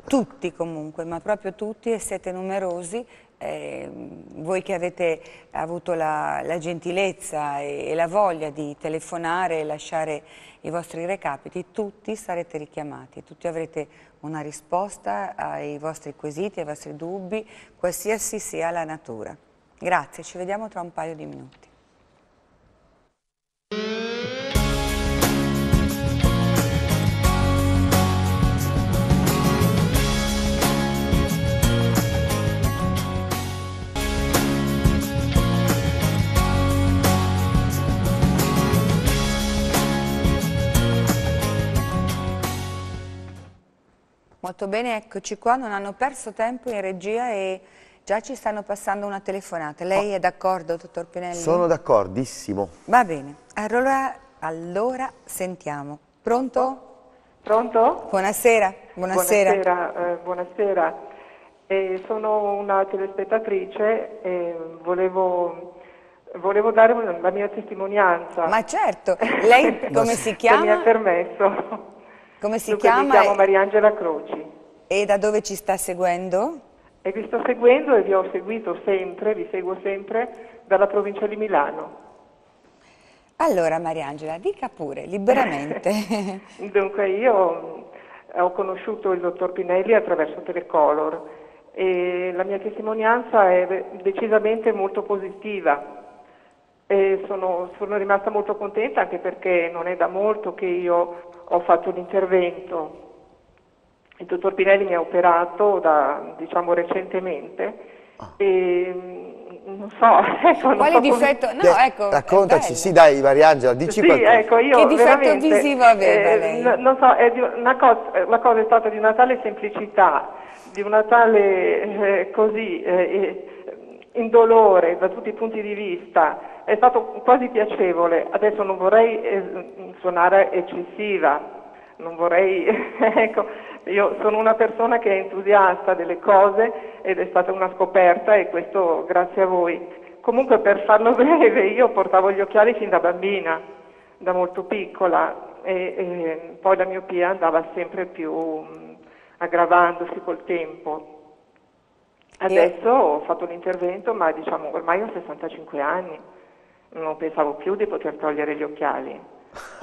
tutti comunque, ma proprio tutti e siete numerosi, eh, voi che avete avuto la, la gentilezza e, e, la voglia di telefonare e lasciare i vostri recapiti, tutti sarete richiamati, tutti avrete una risposta ai vostri quesiti, ai vostri dubbi, qualsiasi sia la natura. Grazie, ci vediamo tra un paio di minuti. Molto bene, eccoci qua, non hanno perso tempo in regia e già ci stanno passando una telefonata. Lei è d'accordo, dottor Pinelli? Sono d'accordissimo. Va bene, allora, allora sentiamo. Pronto? Pronto? Buonasera. Buonasera, buonasera. Eh, buonasera. Eh, sono una telespettatrice e volevo Volevo dare la mia testimonianza. Ma certo, lei (laughs) come si chiama? Se mi ha permesso. Come si Dunque, chiama? Mi chiamo Mariangela Croci. E da dove ci sta seguendo? E vi sto seguendo e vi ho seguito sempre, vi seguo sempre dalla provincia di Milano. Allora Mariangela, dica pure, liberamente. (laughs) Dunque io eh, ho conosciuto il dottor Pinelli attraverso Telecolor e la mia testimonianza è decisamente molto positiva. Sono, sono, rimasta molto contenta anche perché non è da molto che io ho fatto un intervento. Il dottor Pinelli mi ha operato da, diciamo, recentemente ah. e mm, non so, (laughs) ecco, Quale so difetto? Come... No, ecco, eh, Raccontaci, sì dai Mariangela, dici sì, qualcosa. Ecco, io che difetto visivo aveva eh, lei? Non so, è cosa, eh, la cosa è stata di una tale semplicità, di una tale eh, così eh, eh indolore da tutti i punti di vista, è stato quasi piacevole, adesso non vorrei eh, suonare eccessiva, non vorrei, (laughs) ecco, io sono una persona che è entusiasta delle cose ed è stata una scoperta e questo grazie a voi. Comunque per farlo (laughs) breve, io portavo gli occhiali fin da bambina, da molto piccola, e, e poi la miopia andava sempre più mh, aggravandosi col tempo. Adesso ho fatto l'intervento, ma diciamo ormai ho 65 anni non pensavo più di poter togliere gli occhiali,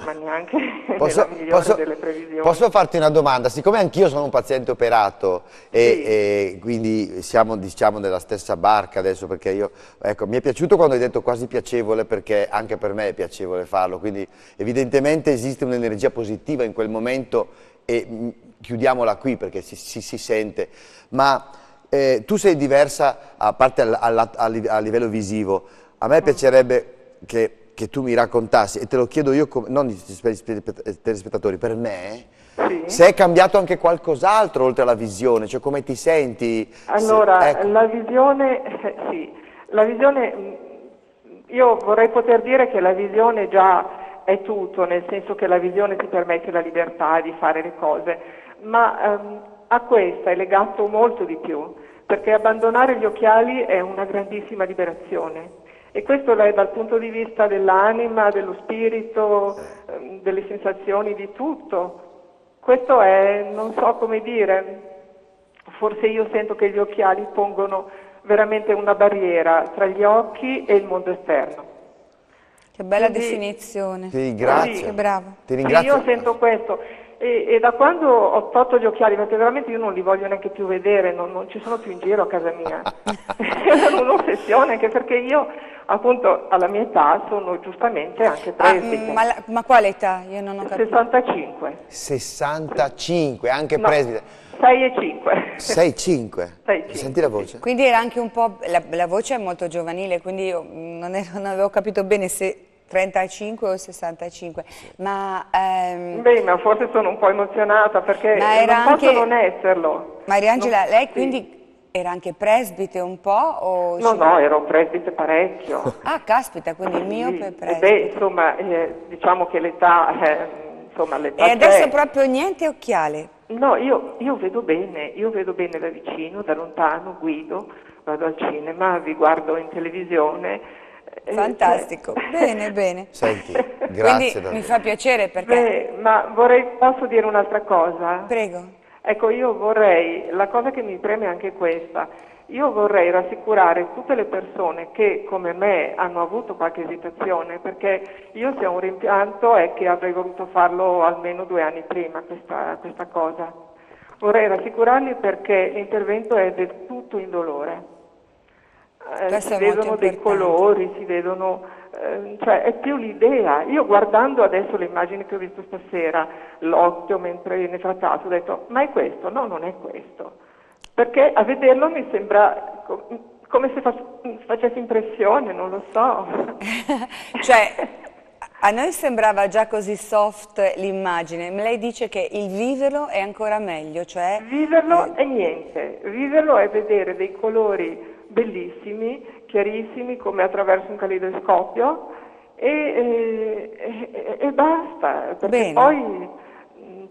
ma (laughs) neanche posso, posso, delle previsioni. Posso farti una domanda? Siccome anch'io sono un paziente operato e, sì. e, quindi siamo diciamo nella stessa barca adesso perché io, ecco, mi è piaciuto quando hai detto quasi piacevole perché anche per me è piacevole farlo, quindi evidentemente esiste un'energia positiva in quel momento e mm, chiudiamola qui perché si, si, si sente, ma eh, tu sei diversa a parte al, al, a livello visivo, a me piacerebbe che, che tu mi raccontassi, e te lo chiedo io, come, non per i eh, telespettatori, per me, sì. se è cambiato anche qualcos'altro oltre alla visione, cioè come ti senti? Allora, se, ecco. la visione, eh, sì, la visione, mm, io vorrei poter dire che la visione già è tutto, nel senso che la visione ti permette la libertà di fare le cose, ma ehm, a questa è legato molto di più, perché abbandonare gli occhiali è una grandissima liberazione e questo è dal punto di vista dell'anima, dello spirito, ehm, delle sensazioni, di tutto. Questo è, non so come dire, forse io sento che gli occhiali pongono veramente una barriera tra gli occhi e il mondo esterno. Che bella Quindi, definizione. Ti ringrazio. Sì. Che bravo. Ti ringrazio. Sì, io sento questo. E, e, da quando ho tolto gli occhiali, perché veramente io non li voglio neanche più vedere, non, non ci sono più in giro a casa mia. È (laughs) un'ossessione, anche perché io appunto alla mia età sono giustamente anche presbite. Ah, mm, ma, ma, quale età? Io non ho capito. 65. 65, anche no, presbite. 6 e 5. 6 e 5. 5. (laughs) Senti la voce? Quindi era anche un po', la, la voce è molto giovanile, quindi io non, ero, non avevo capito bene se 35 o 65, ma... Ehm... Beh, ma forse sono un po' emozionata perché ma era non anche... posso non esserlo. Mariangela, non... lei quindi... Era anche presbite un po'? O... No, no, ero presbite parecchio. (laughs) Ah, caspita, quindi il mio per presbite. Beh, insomma, eh, diciamo che l'età... Eh, E adesso proprio niente occhiale? No, io, io, vedo bene, io vedo bene da vicino, da lontano, guido, vado al cinema, vi guardo in televisione, eh, Fantastico, cioè. bene, bene. (laughs) Senti, grazie. Quindi, mi fa piacere perché... Beh, ma vorrei, posso dire un'altra cosa? Prego. Ecco, io vorrei, la cosa che mi preme è anche questa, io vorrei rassicurare tutte le persone che come me hanno avuto qualche esitazione, perché io se ho un rimpianto è che avrei voluto farlo almeno due anni prima questa, questa cosa. Vorrei rassicurarli perché l'intervento è del tutto indolore eh, si vedono dei colori, si vedono, eh, cioè è più l'idea. Io guardando adesso le immagini che ho visto stasera, l'occhio mentre viene trattato, ho detto ma è questo? No, non è questo. Perché a vederlo mi sembra come se facesse impressione, non lo so. (laughs) cioè, a noi sembrava già così soft l'immagine, ma lei dice che il viverlo è ancora meglio, cioè... Viverlo eh... è niente, viverlo è vedere dei colori bellissimi, chiarissimi come attraverso un caleidoscopio e, eh, e, e, basta, perché Bene. poi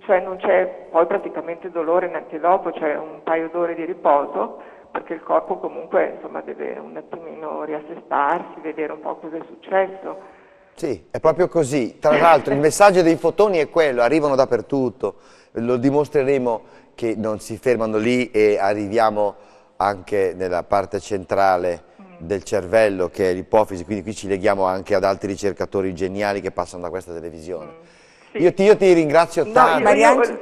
cioè, non c'è poi praticamente dolore neanche dopo, c'è un paio d'ore di riposo perché il corpo comunque insomma, deve un attimino riassestarsi, vedere un po' cosa è successo. Sì, è proprio così. Tra l'altro il messaggio dei fotoni è quello, arrivano dappertutto, lo dimostreremo che non si fermano lì e arriviamo anche nella parte centrale mm. del cervello che è l'ipofisi, quindi qui ci leghiamo anche ad altri ricercatori geniali che passano da questa televisione. Mm, sì. Io, ti, io, ti, ringrazio no, tanto.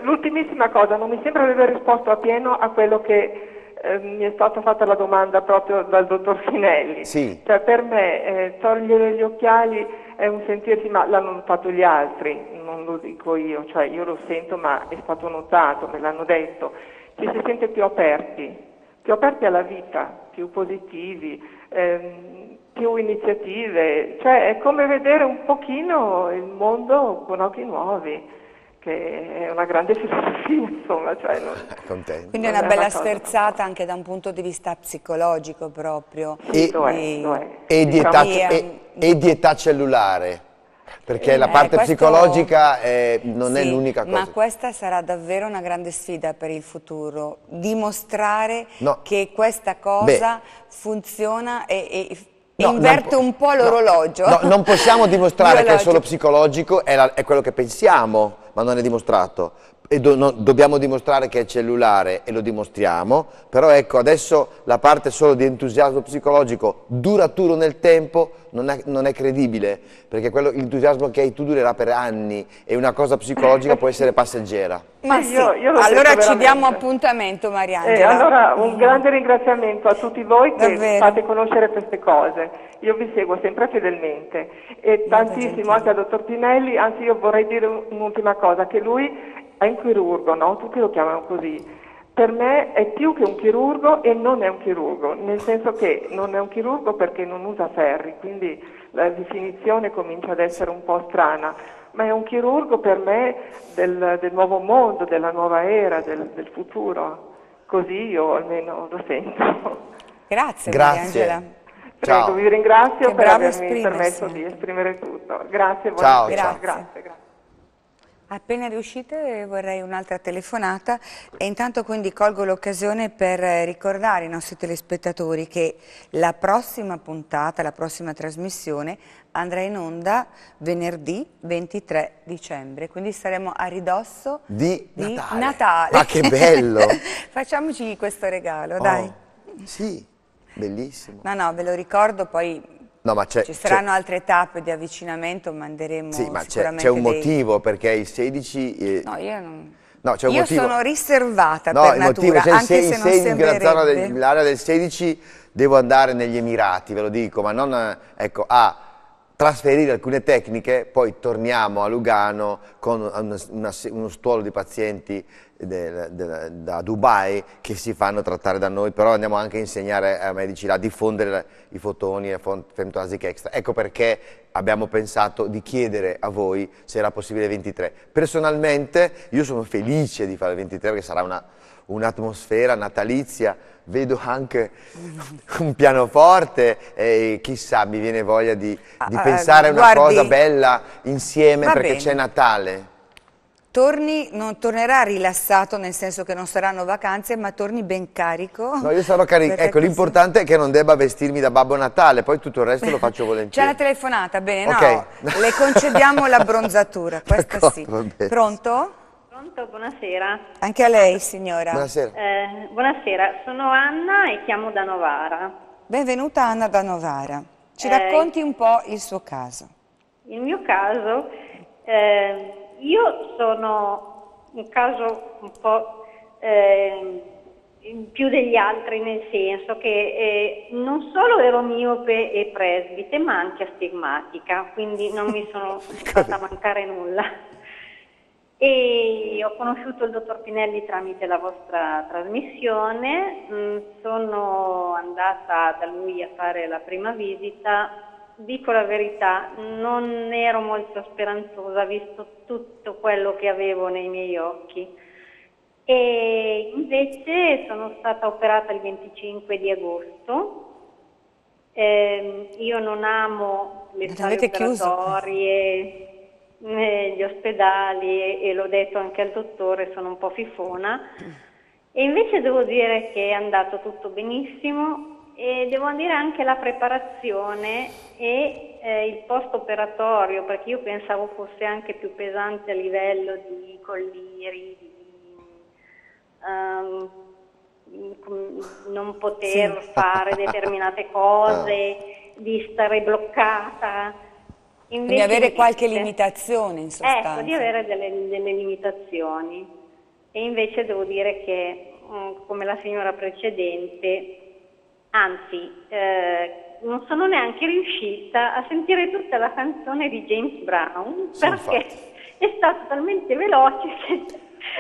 L'ultimissima cosa, non mi sembra di aver risposto a pieno a quello che eh, mi è stata fatta la domanda proprio dal dottor Finelli. Sì. Cioè, per me eh, togliere gli occhiali è un sentirsi, ma l'hanno notato gli altri, non lo dico io, cioè io lo sento ma è stato notato, me l'hanno detto, ci si sente più aperti, più aperti alla vita, più positivi, ehm, più iniziative, cioè è come vedere un pochino il mondo con occhi nuovi che è una grande (laughs) filosofia, insomma. Cioè non, (laughs) Quindi è una bella è una sterzata anche da un punto di vista psicologico proprio. Sì, e, è, E, di età, e, e, di età, cellulare. Perché la eh, parte eh, psicologica è, non sì, è l'unica cosa. Ma questa sarà davvero una grande sfida per il futuro, dimostrare no. che questa cosa Beh. funziona e, e No, inverte un po' l'orologio. No, no, non possiamo (laughs) dimostrare che è solo psicologico, è, la, è, quello che pensiamo, ma non è dimostrato do, no, dobbiamo dimostrare che è cellulare e lo dimostriamo, però ecco adesso la parte solo di entusiasmo psicologico duraturo nel tempo non è, non è credibile, perché quello, l'entusiasmo che hai tu durerà per anni e una cosa psicologica può essere passeggera. Ma eh, sì, io, io allora ci diamo appuntamento Mariangela. Eh, allora un grande ringraziamento a tutti voi che Davvero. fate conoscere queste cose. Io vi seguo sempre fedelmente e tantissimo anche al dottor Pinelli, anzi io vorrei dire un'ultima cosa, che lui è un chirurgo, no? Tutti lo chiamano così. Per me è più che un chirurgo e non è un chirurgo, nel senso che non è un chirurgo perché non usa ferri, quindi la definizione comincia ad essere un po' strana, ma è un chirurgo per me del, del nuovo mondo, della nuova era, del, del futuro. Così io almeno lo sento. Grazie, Grazie. Angela. Prego, Ciao. vi ringrazio che per avermi permesso di esprimere tutto. Grazie, Ciao, grazie, grazie. grazie. Appena riuscite vorrei un'altra telefonata e intanto quindi colgo l'occasione per ricordare ai nostri telespettatori che la prossima puntata, la prossima trasmissione andrà in onda venerdì 23 dicembre, quindi saremo a ridosso di, di Natale. Natale. Ma che bello! (laughs) Facciamoci questo regalo, oh, dai. Sì, bellissimo. No, no, ve lo ricordo poi No, Ci saranno altre tappe di avvicinamento, manderemo sì, ma sicuramente c'è un dei... motivo perché il 16... Eh... No, io non... No, un io motivo. sono riservata no, per natura, motivo, cioè, anche se, 6, se il 6 non sembrerebbe. L'area del 16 devo andare negli Emirati, ve lo dico, ma non... Eh, ecco, Ah, trasferire alcune tecniche, poi torniamo a Lugano con una, una, uno stuolo di pazienti de, de, da Dubai che si fanno trattare da noi, però andiamo anche a insegnare ai medici a diffondere i fotoni e femtosic extra. Ecco perché abbiamo pensato di chiedere a voi se era possibile 23. Personalmente io sono felice di fare il 23 perché sarà una un'atmosfera natalizia, vedo anche un pianoforte e chissà, mi viene voglia di, ah, di ah, pensare a una cosa bella insieme perché c'è Natale. Torni, non tornerà rilassato nel senso che non saranno vacanze, ma torni ben carico. No, io sarò carico. Ecco, l'importante è che non debba vestirmi da Babbo Natale, poi tutto il resto lo faccio volentieri. C'è la telefonata, bene, okay. no, le concediamo l'abbronzatura, (laughs) questa sì. Pronto? Pronto, buonasera. Anche a lei signora. Buonasera. Eh, buonasera, sono Anna e chiamo da Novara. Benvenuta Anna da Novara. Ci eh, racconti un po' il suo caso. Il mio caso, eh, io sono un caso un po' eh, più degli altri nel senso che eh, non solo ero miope e presbite ma anche astigmatica, quindi non mi sono (laughs) fatta mancare nulla e ho conosciuto il dottor Pinelli tramite la vostra trasmissione, mm, sono andata da lui a fare la prima visita, dico la verità, non ero molto speranzosa visto tutto quello che avevo nei miei occhi e invece sono stata operata il 25 di agosto, eh, io non amo le sale operatorie, chiuso negli ospedali e, e l'ho detto anche al dottore, sono un po' fifona. E invece devo dire che è andato tutto benissimo e devo dire anche la preparazione e eh, il post operatorio, perché io pensavo fosse anche più pesante a livello di colliri, di, um, non poter sì. fare determinate cose, ah. di stare bloccata. Invece di avere qualche eh, limitazione in sostanza. Ecco, di avere delle, delle limitazioni e invece devo dire che mm, come la signora precedente, anzi eh, non sono neanche riuscita a sentire tutta la canzone di James Brown perché (laughs) è stata talmente veloce che...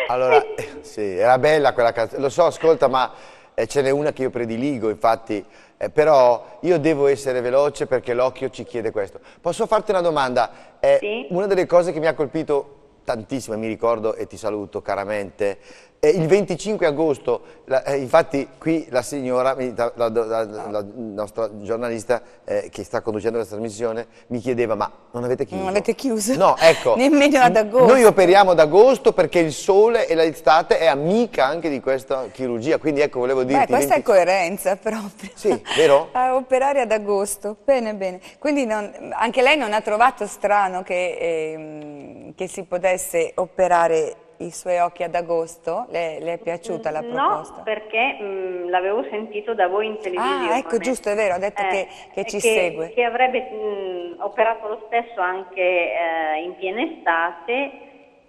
Allora, (laughs) eh, sì, era bella quella canzone, lo so, ascolta, ma eh, ce n'è una che io prediligo, infatti eh, però io devo essere veloce perché l'occhio ci chiede questo. Posso farti una domanda? Eh, sì? Una delle cose che mi ha colpito tantissimo, e mi ricordo e ti saluto caramente, eh, il 25 agosto, la, eh, infatti qui la signora, la, la, la nostra giornalista eh, che sta conducendo la trasmissione, mi chiedeva ma non avete chiuso? Non avete chiuso? No, ecco. (laughs) Nemmeno ad agosto. Noi operiamo ad agosto perché il sole e l'estate è amica anche di questa chirurgia, quindi ecco volevo dirti... Beh, questa 20... è coerenza proprio. Sì, vero? (laughs) A operare ad agosto, bene bene. Quindi non, anche lei non ha trovato strano che, ehm, che si potesse operare i suoi occhi ad agosto? Le, le è piaciuta la mm, proposta? No, perché mm, l'avevo sentito da voi in ah, televisione. Ah, ecco, giusto, è vero, ha detto eh, che, che, ci che, segue. Che avrebbe mh, mm, operato lo stesso anche eh, in piena estate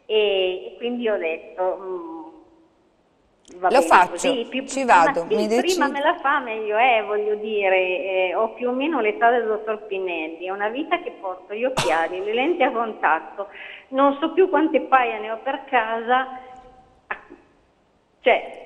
e, e quindi ho detto... Mh, Va lo bene, faccio, così, più, ci vado. Sì, mi prima decido. me la fa meglio è, voglio dire, eh, ho più o meno l'età del dottor Pinelli, è una vita che porto gli occhiali, le lenti a contatto, non so più quante paia ne ho per casa, ah, cioè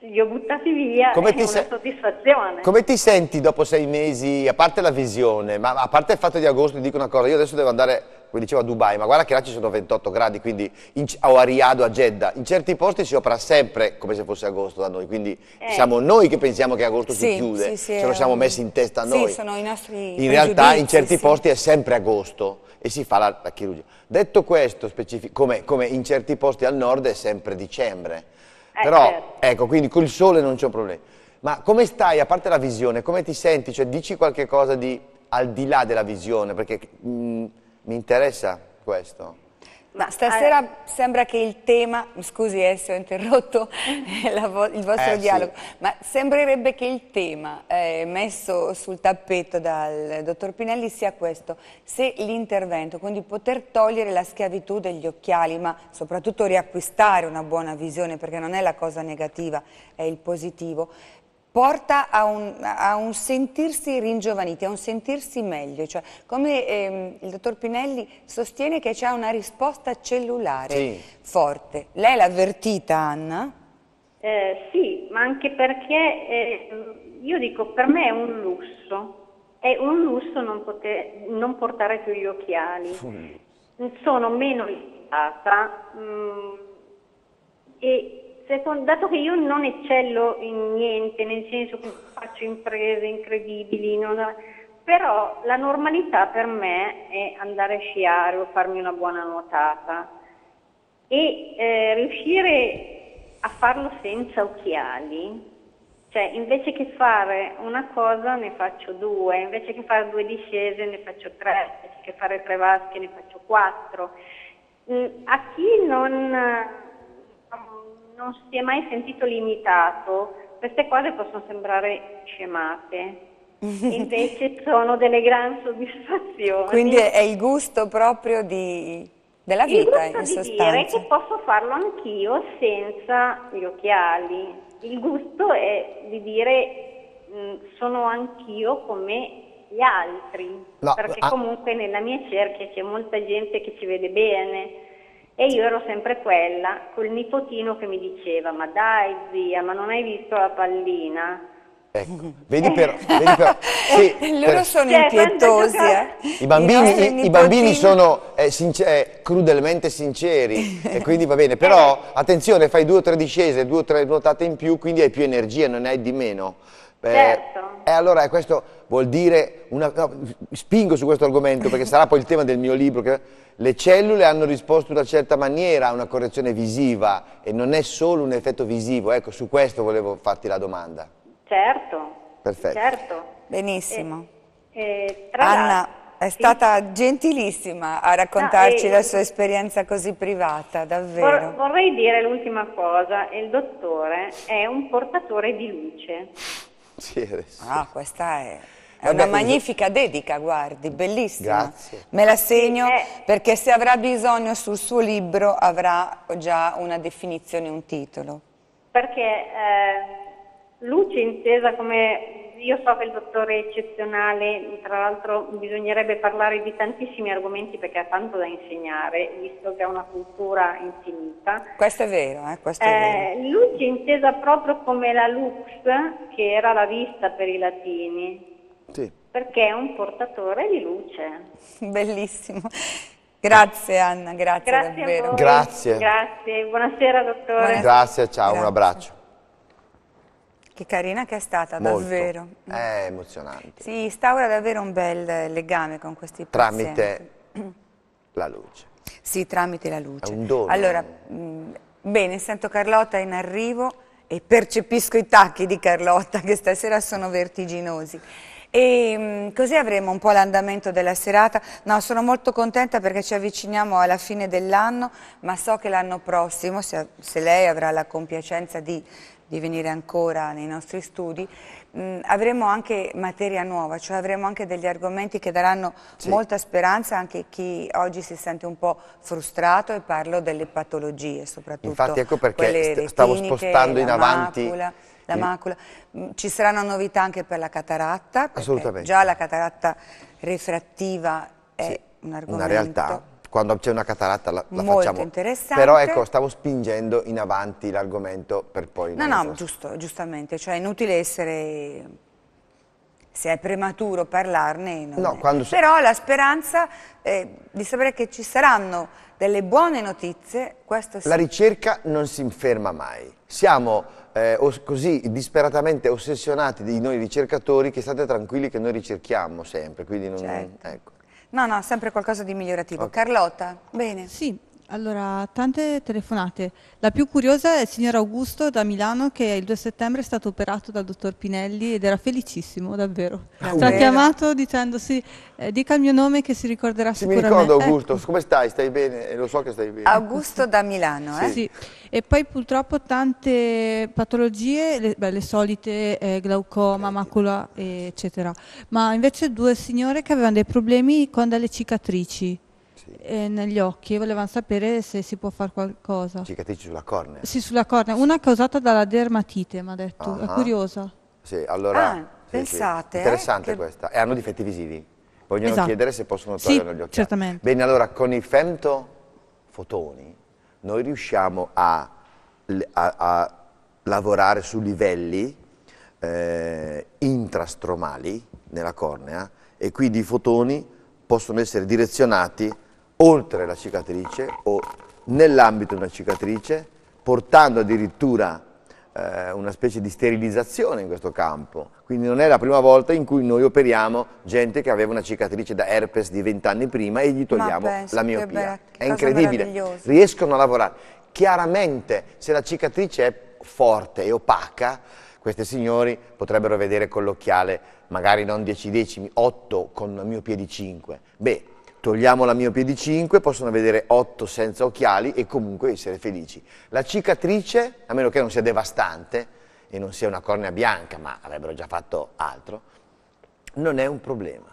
li ho buttati via come è una soddisfazione. Come ti senti dopo sei mesi, a parte la visione, ma a parte il fatto di agosto, ti dico una cosa, io adesso devo andare, come dicevo, a Dubai, ma guarda che là ci sono 28 gradi, quindi in, o a Riyadh a Jeddah, in certi posti si opera sempre come se fosse agosto da noi, quindi eh. siamo noi che pensiamo che agosto sì, si chiude, sì, sì, ce lo siamo messi in testa noi. Sì, sono i nostri In realtà in certi posti è sempre agosto e si fa la, la chirurgia. Detto questo, come, come, in certi posti al nord è sempre dicembre, eh, però certo. ecco, quindi col sole non c'è un problema. Ma come stai, a parte la visione, come ti senti? Cioè, dici qualche cosa di al di là della visione, perché mh, mi interessa questo. Ma stasera allora. sembra che il tema, scusi eh, se ho interrotto eh, vo il vostro eh, dialogo, sì. ma sembrerebbe che il tema eh, messo sul tappeto dal dottor Pinelli sia questo, se l'intervento, quindi poter togliere la schiavitù degli occhiali, ma soprattutto riacquistare una buona visione, perché non è la cosa negativa, è il positivo, porta a un, a un, sentirsi ringiovaniti, a un sentirsi meglio. Cioè, come ehm, il dottor Pinelli sostiene che c'è una risposta cellulare sì. forte. Lei l'ha avvertita, Anna? Eh, sì, ma anche perché eh, io dico, per me è un lusso. È un lusso non, poter, non portare più gli occhiali. Sono meno isolata mm, e Secondo, dato che io non eccello in niente, nel senso che faccio imprese incredibili, non, però la normalità per me è andare a sciare o farmi una buona nuotata e eh, riuscire a farlo senza occhiali, cioè invece che fare una cosa ne faccio due, invece che fare due discese ne faccio tre, invece che fare tre vasche ne faccio quattro. Mm, a chi non non si è mai sentito limitato. Queste cose possono sembrare scemate, (laughs) invece sono delle gran soddisfazioni. Quindi è il gusto proprio di, della vita, in sostanza. Il gusto di dire che posso farlo anch'io senza gli occhiali. Il gusto è di dire mm, sono anch'io come gli altri, no, perché ah. comunque nella mia cerchia c'è molta gente che ci vede bene, e io ero sempre quella, col nipotino che mi diceva, ma dai zia, ma non hai visto la pallina? Ecco, vedi però, vedi però (laughs) sì, loro per... Eh. sono cioè, impietosi. Eh? I, bambini, i, i bambini sono eh, sincer eh, crudelmente sinceri, e quindi va bene, però (laughs) attenzione, fai due o tre discese, due o tre nuotate in più, quindi hai più energia, non hai di meno. Eh, certo. E eh, allora questo vuol dire, una, no, spingo su questo argomento perché sarà poi il tema del mio libro, che le cellule hanno risposto in una certa maniera a una correzione visiva e non è solo un effetto visivo, ecco su questo volevo farti la domanda. Certo, Perfetto. certo. Benissimo. Eh, eh, Anna è sì. stata gentilissima a raccontarci no, eh, la sua esperienza così privata, davvero. Vor vorrei dire l'ultima cosa, il dottore è un portatore di luce. Sì, adesso. Ah, questa è... È una eh, magnifica dedica, guardi, bellissima. Grazie. Me la segno eh. perché se avrà bisogno sul suo libro avrà già una definizione, un titolo. Perché eh, luce intesa come... Io so che il dottore è eccezionale, tra l'altro bisognerebbe parlare di tantissimi argomenti perché ha tanto da insegnare, visto che ha una cultura infinita. Questo è vero, eh? Questo è eh, vero. Luce intesa proprio come la lux, che era la vista per i latini, sì. Perché è un portatore di luce. (laughs) Bellissimo. Grazie Anna, grazie, grazie davvero. Grazie. Grazie, buonasera dottore. Buonasera. Grazie, ciao, grazie. un abbraccio. Che carina che è stata, Molto. davvero. È emozionante. Si instaura davvero un bel legame con questi pazienti. Tramite (clears throat) la luce. Sì, tramite la luce. È un dono. Allora, mm, bene, sento Carlotta in arrivo e percepisco i tacchi di Carlotta che stasera sono vertiginosi. E mm, così avremo un po' l'andamento della serata. No, sono molto contenta perché ci avviciniamo alla fine dell'anno, ma so che l'anno prossimo, se, se, lei avrà la compiacenza di, di venire ancora nei nostri studi, mh, mm, avremo anche materia nuova, cioè avremo anche degli argomenti che daranno sì. molta speranza anche chi oggi si sente un po' frustrato e parlo delle patologie soprattutto. Infatti ecco perché st stavo spostando in avanti... Macula la macula. Mm, ci saranno novità anche per la cataratta, Assolutamente. già la cataratta refrattiva è sì, un argomento. Una realtà. Quando c'è una cataratta la, la molto facciamo. interessante. Però ecco, stavo spingendo in avanti l'argomento per poi... No, no, giusto, giustamente. Cioè è inutile essere se è prematuro parlarne, no, è. però la speranza eh, di sapere che ci saranno delle buone notizie, questo sì. La ricerca non si inferma mai. Siamo eh, così disperatamente ossessionati di noi ricercatori che state tranquilli che noi ricerchiamo sempre. Non, certo. ecco. No, no, sempre qualcosa di migliorativo. Okay. Carlotta, bene. Sì, allora, tante telefonate. La più curiosa è il signor Augusto da Milano che il 2 settembre è stato operato dal dottor Pinelli ed era felicissimo, davvero. Ah, ha chiamato dicendosi eh, dica il mio nome che si ricorderà sì, sicuramente. Mi ricordo Augusto, ecco. come stai? Stai bene? E eh, lo so che stai bene. Augusto da Milano, eh? Sì. E poi purtroppo tante patologie, le, beh, le solite eh, glaucoma, macula, eccetera. Ma invece due signore che avevano dei problemi con delle cicatrici sì. eh, negli occhi e volevano sapere se si può fare qualcosa. Cicatrici sulla cornea? Sì, sulla cornea. Una causata dalla dermatite, mi ha detto. Uh -huh. È ah. curiosa. Sì, allora... Ah, sì, pensate. Sì. Interessante eh, questa. E hanno difetti visivi. Vogliono esatto. chiedere se possono togliere sì, gli occhi. certamente. Bene, allora, con i femtofotoni noi riusciamo a, a, a lavorare su livelli eh, intrastromali nella cornea e quindi i fotoni possono essere direzionati oltre la cicatrice o nell'ambito di una cicatrice, portando addirittura eh, una specie di sterilizzazione in questo campo. Quindi non è la prima volta in cui noi operiamo gente che aveva una cicatrice da herpes di 20 anni prima e gli togliamo la miopia. è incredibile. Riescono a lavorare. Chiaramente se la cicatrice è forte e opaca, questi signori potrebbero vedere con l'occhiale magari non 10 decimi, 8 con una miopia di 5. Beh, Togliamo la miopia di 5, possono vedere 8 senza occhiali e comunque essere felici. La cicatrice, a meno che non sia devastante e non sia una cornea bianca, ma avrebbero già fatto altro, non è un problema.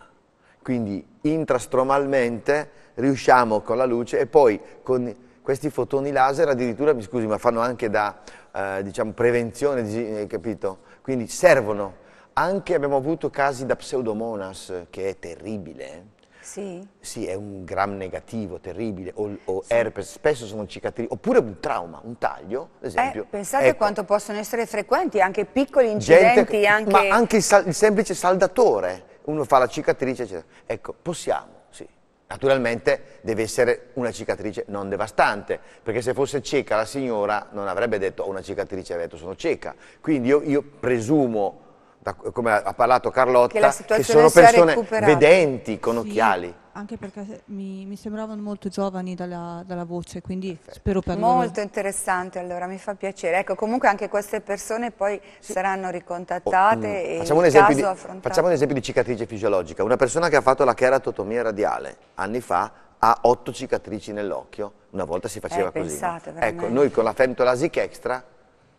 Quindi intrastromalmente riusciamo con la luce e poi con questi fotoni laser addirittura, mi scusi, ma fanno anche da eh, diciamo, prevenzione, di, eh, capito? Quindi servono. Anche abbiamo avuto casi da pseudomonas, che è terribile, eh. Sì. Sì, è un gram negativo terribile, o, o sì. herpes, spesso sono cicatrici, oppure un trauma, un taglio, ad eh, esempio. Eh, pensate ecco. quanto possono essere frequenti anche piccoli incidenti. Gente, anche... Ma anche il, sal, il, semplice saldatore, uno fa la cicatrice, eccetera. Ecco, possiamo. sì. Naturalmente deve essere una cicatrice non devastante, perché se fosse cieca la signora non avrebbe detto ho oh, una cicatrice, avrebbe detto sono cieca. Quindi io, io presumo da, come ha parlato Carlotta, che, che sono persone vedenti, con sì, occhiali. Anche perché mi, mi sembravano molto giovani dalla, dalla voce, quindi Perfetto. spero per Molto loro. interessante, allora mi fa piacere. Ecco, comunque anche queste persone poi sì. saranno ricontattate oh, e facciamo un, esempio di, facciamo un esempio di cicatrice fisiologica. Una persona che ha fatto la cheratotomia radiale anni fa ha otto cicatrici nell'occhio, una volta si faceva eh, così. Pensate, ecco, noi con la femtolasic extra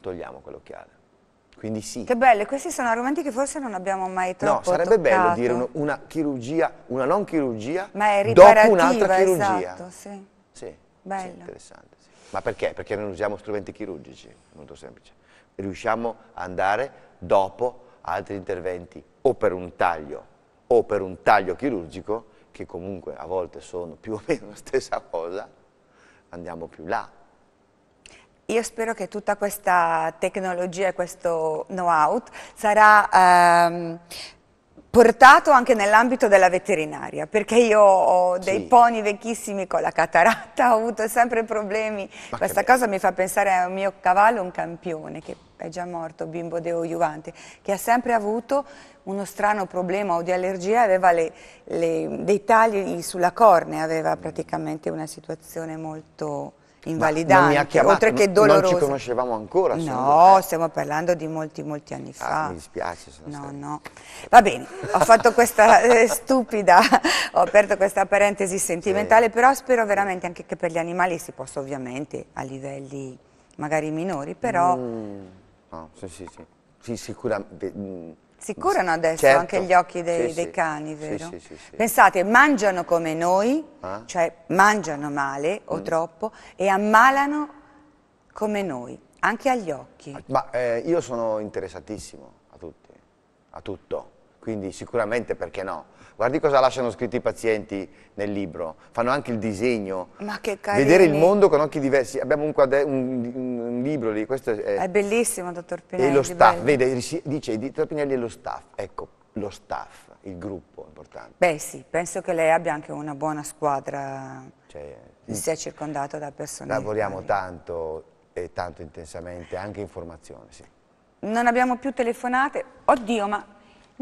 togliamo quell'occhiale. Quindi sì. Che bello, questi sono argomenti che forse non abbiamo mai troppo No, sarebbe toccato. bello dire una, una chirurgia, una non chirurgia, dopo un'altra chirurgia. Esatto, sì. Sì, bello. Sì, interessante. Sì. Ma perché? Perché non usiamo strumenti chirurgici, molto semplice. Riusciamo ad andare dopo altri interventi, o per un taglio, o per un taglio chirurgico, che comunque a volte sono più o meno la stessa cosa, andiamo più là io spero che tutta questa tecnologia e questo know-how sarà ehm, portato anche nell'ambito della veterinaria, perché io ho dei sì. pony vecchissimi con la cataratta, (laughs) ho avuto sempre problemi. Ma Questa cosa bello. mi fa pensare a un mio cavallo, un campione, che è già morto, Bimbo Deo Juvante, che ha sempre avuto uno strano problema o di allergia, aveva le, le, dei tagli sulla cornea, aveva praticamente una situazione molto invalidante, oltre che doloroso. Non ci conoscevamo ancora? No, stiamo parlando di molti, molti anni ah, fa. Ah, mi dispiace. no, stato. no. Va bene, ho fatto questa (laughs) eh, stupida, ho aperto questa parentesi sentimentale, sì. però spero veramente anche che per gli animali si possa ovviamente a livelli magari minori, però... Mm. No, sì, sì, sì. sì sicuramente si curano adesso certo. anche gli occhi dei, sì, dei sì. cani, vero? Sì, Pensate, mangiano come noi, ah. cioè mangiano male o mm. troppo, e ammalano come noi, anche agli occhi. Ah, ma eh, io sono interessatissimo a tutti, a tutto, quindi sicuramente perché no? Guardi cosa lasciano scritti i pazienti nel libro, fanno anche il disegno. Ma che carino. Vedere il mondo con occhi diversi. Abbiamo un, un, un libro lì, questo è... È bellissimo, dottor Pinelli. E lo staff, vede, dice, dottor Pinelli è lo staff, ecco, lo staff, il gruppo importante. Beh sì, penso che lei abbia anche una buona squadra, cioè, si è circondato da persone. Lavoriamo tanto e tanto intensamente, anche in formazione, sì. Non abbiamo più telefonate, oddio ma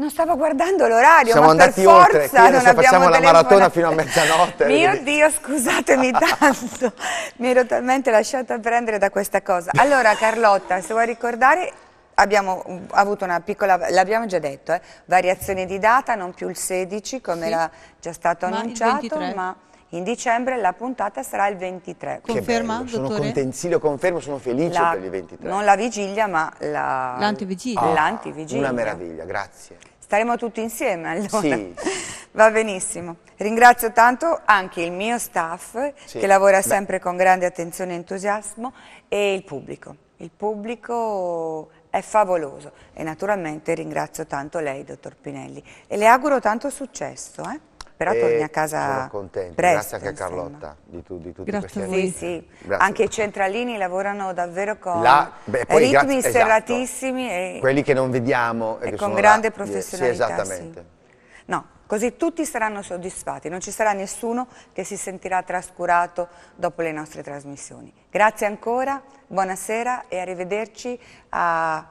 non stavo guardando l'orario, Siamo andati oltre, qui adesso facciamo la maratona fino a mezzanotte. Mio Dio, scusatemi (laughs) tanto, mi ero talmente lasciata prendere da questa cosa. Allora Carlotta, se vuoi ricordare, abbiamo avuto una piccola, l'abbiamo già detto, eh, variazione di data, non più il 16 come sì, era già stato ma annunciato, ma... In dicembre la puntata sarà il 23. Conferma, bello, sono dottore? confermo, sono felice la, per il 23. Non la vigilia, ma l'antivigilia. La, ah, una meraviglia, grazie. Staremo tutti insieme allora. Sì. (laughs) Va benissimo. Ringrazio tanto anche il mio staff sì. che lavora sempre Beh. con grande attenzione e entusiasmo e il pubblico. Il pubblico è favoloso e naturalmente ringrazio tanto lei, dottor Pinelli, e le auguro tanto successo. Eh? Però torni a casa presto. Grazie anche a Carlotta di, tu, di, tutti grazie questi anni. Sì, sì. Grazie. Anche i centralini lavorano davvero con La, beh, ritmi grazie, esatto. serratissimi. Esatto. E, Quelli che non vediamo. E, e con grande là, professionalità. Sì, esattamente. Sì. No, così tutti saranno soddisfatti. Non ci sarà nessuno che si sentirà trascurato dopo le nostre trasmissioni. Grazie ancora, buonasera e arrivederci a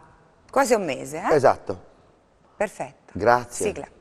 quasi un mese. Eh? Esatto. Perfetto. Grazie. Sigla.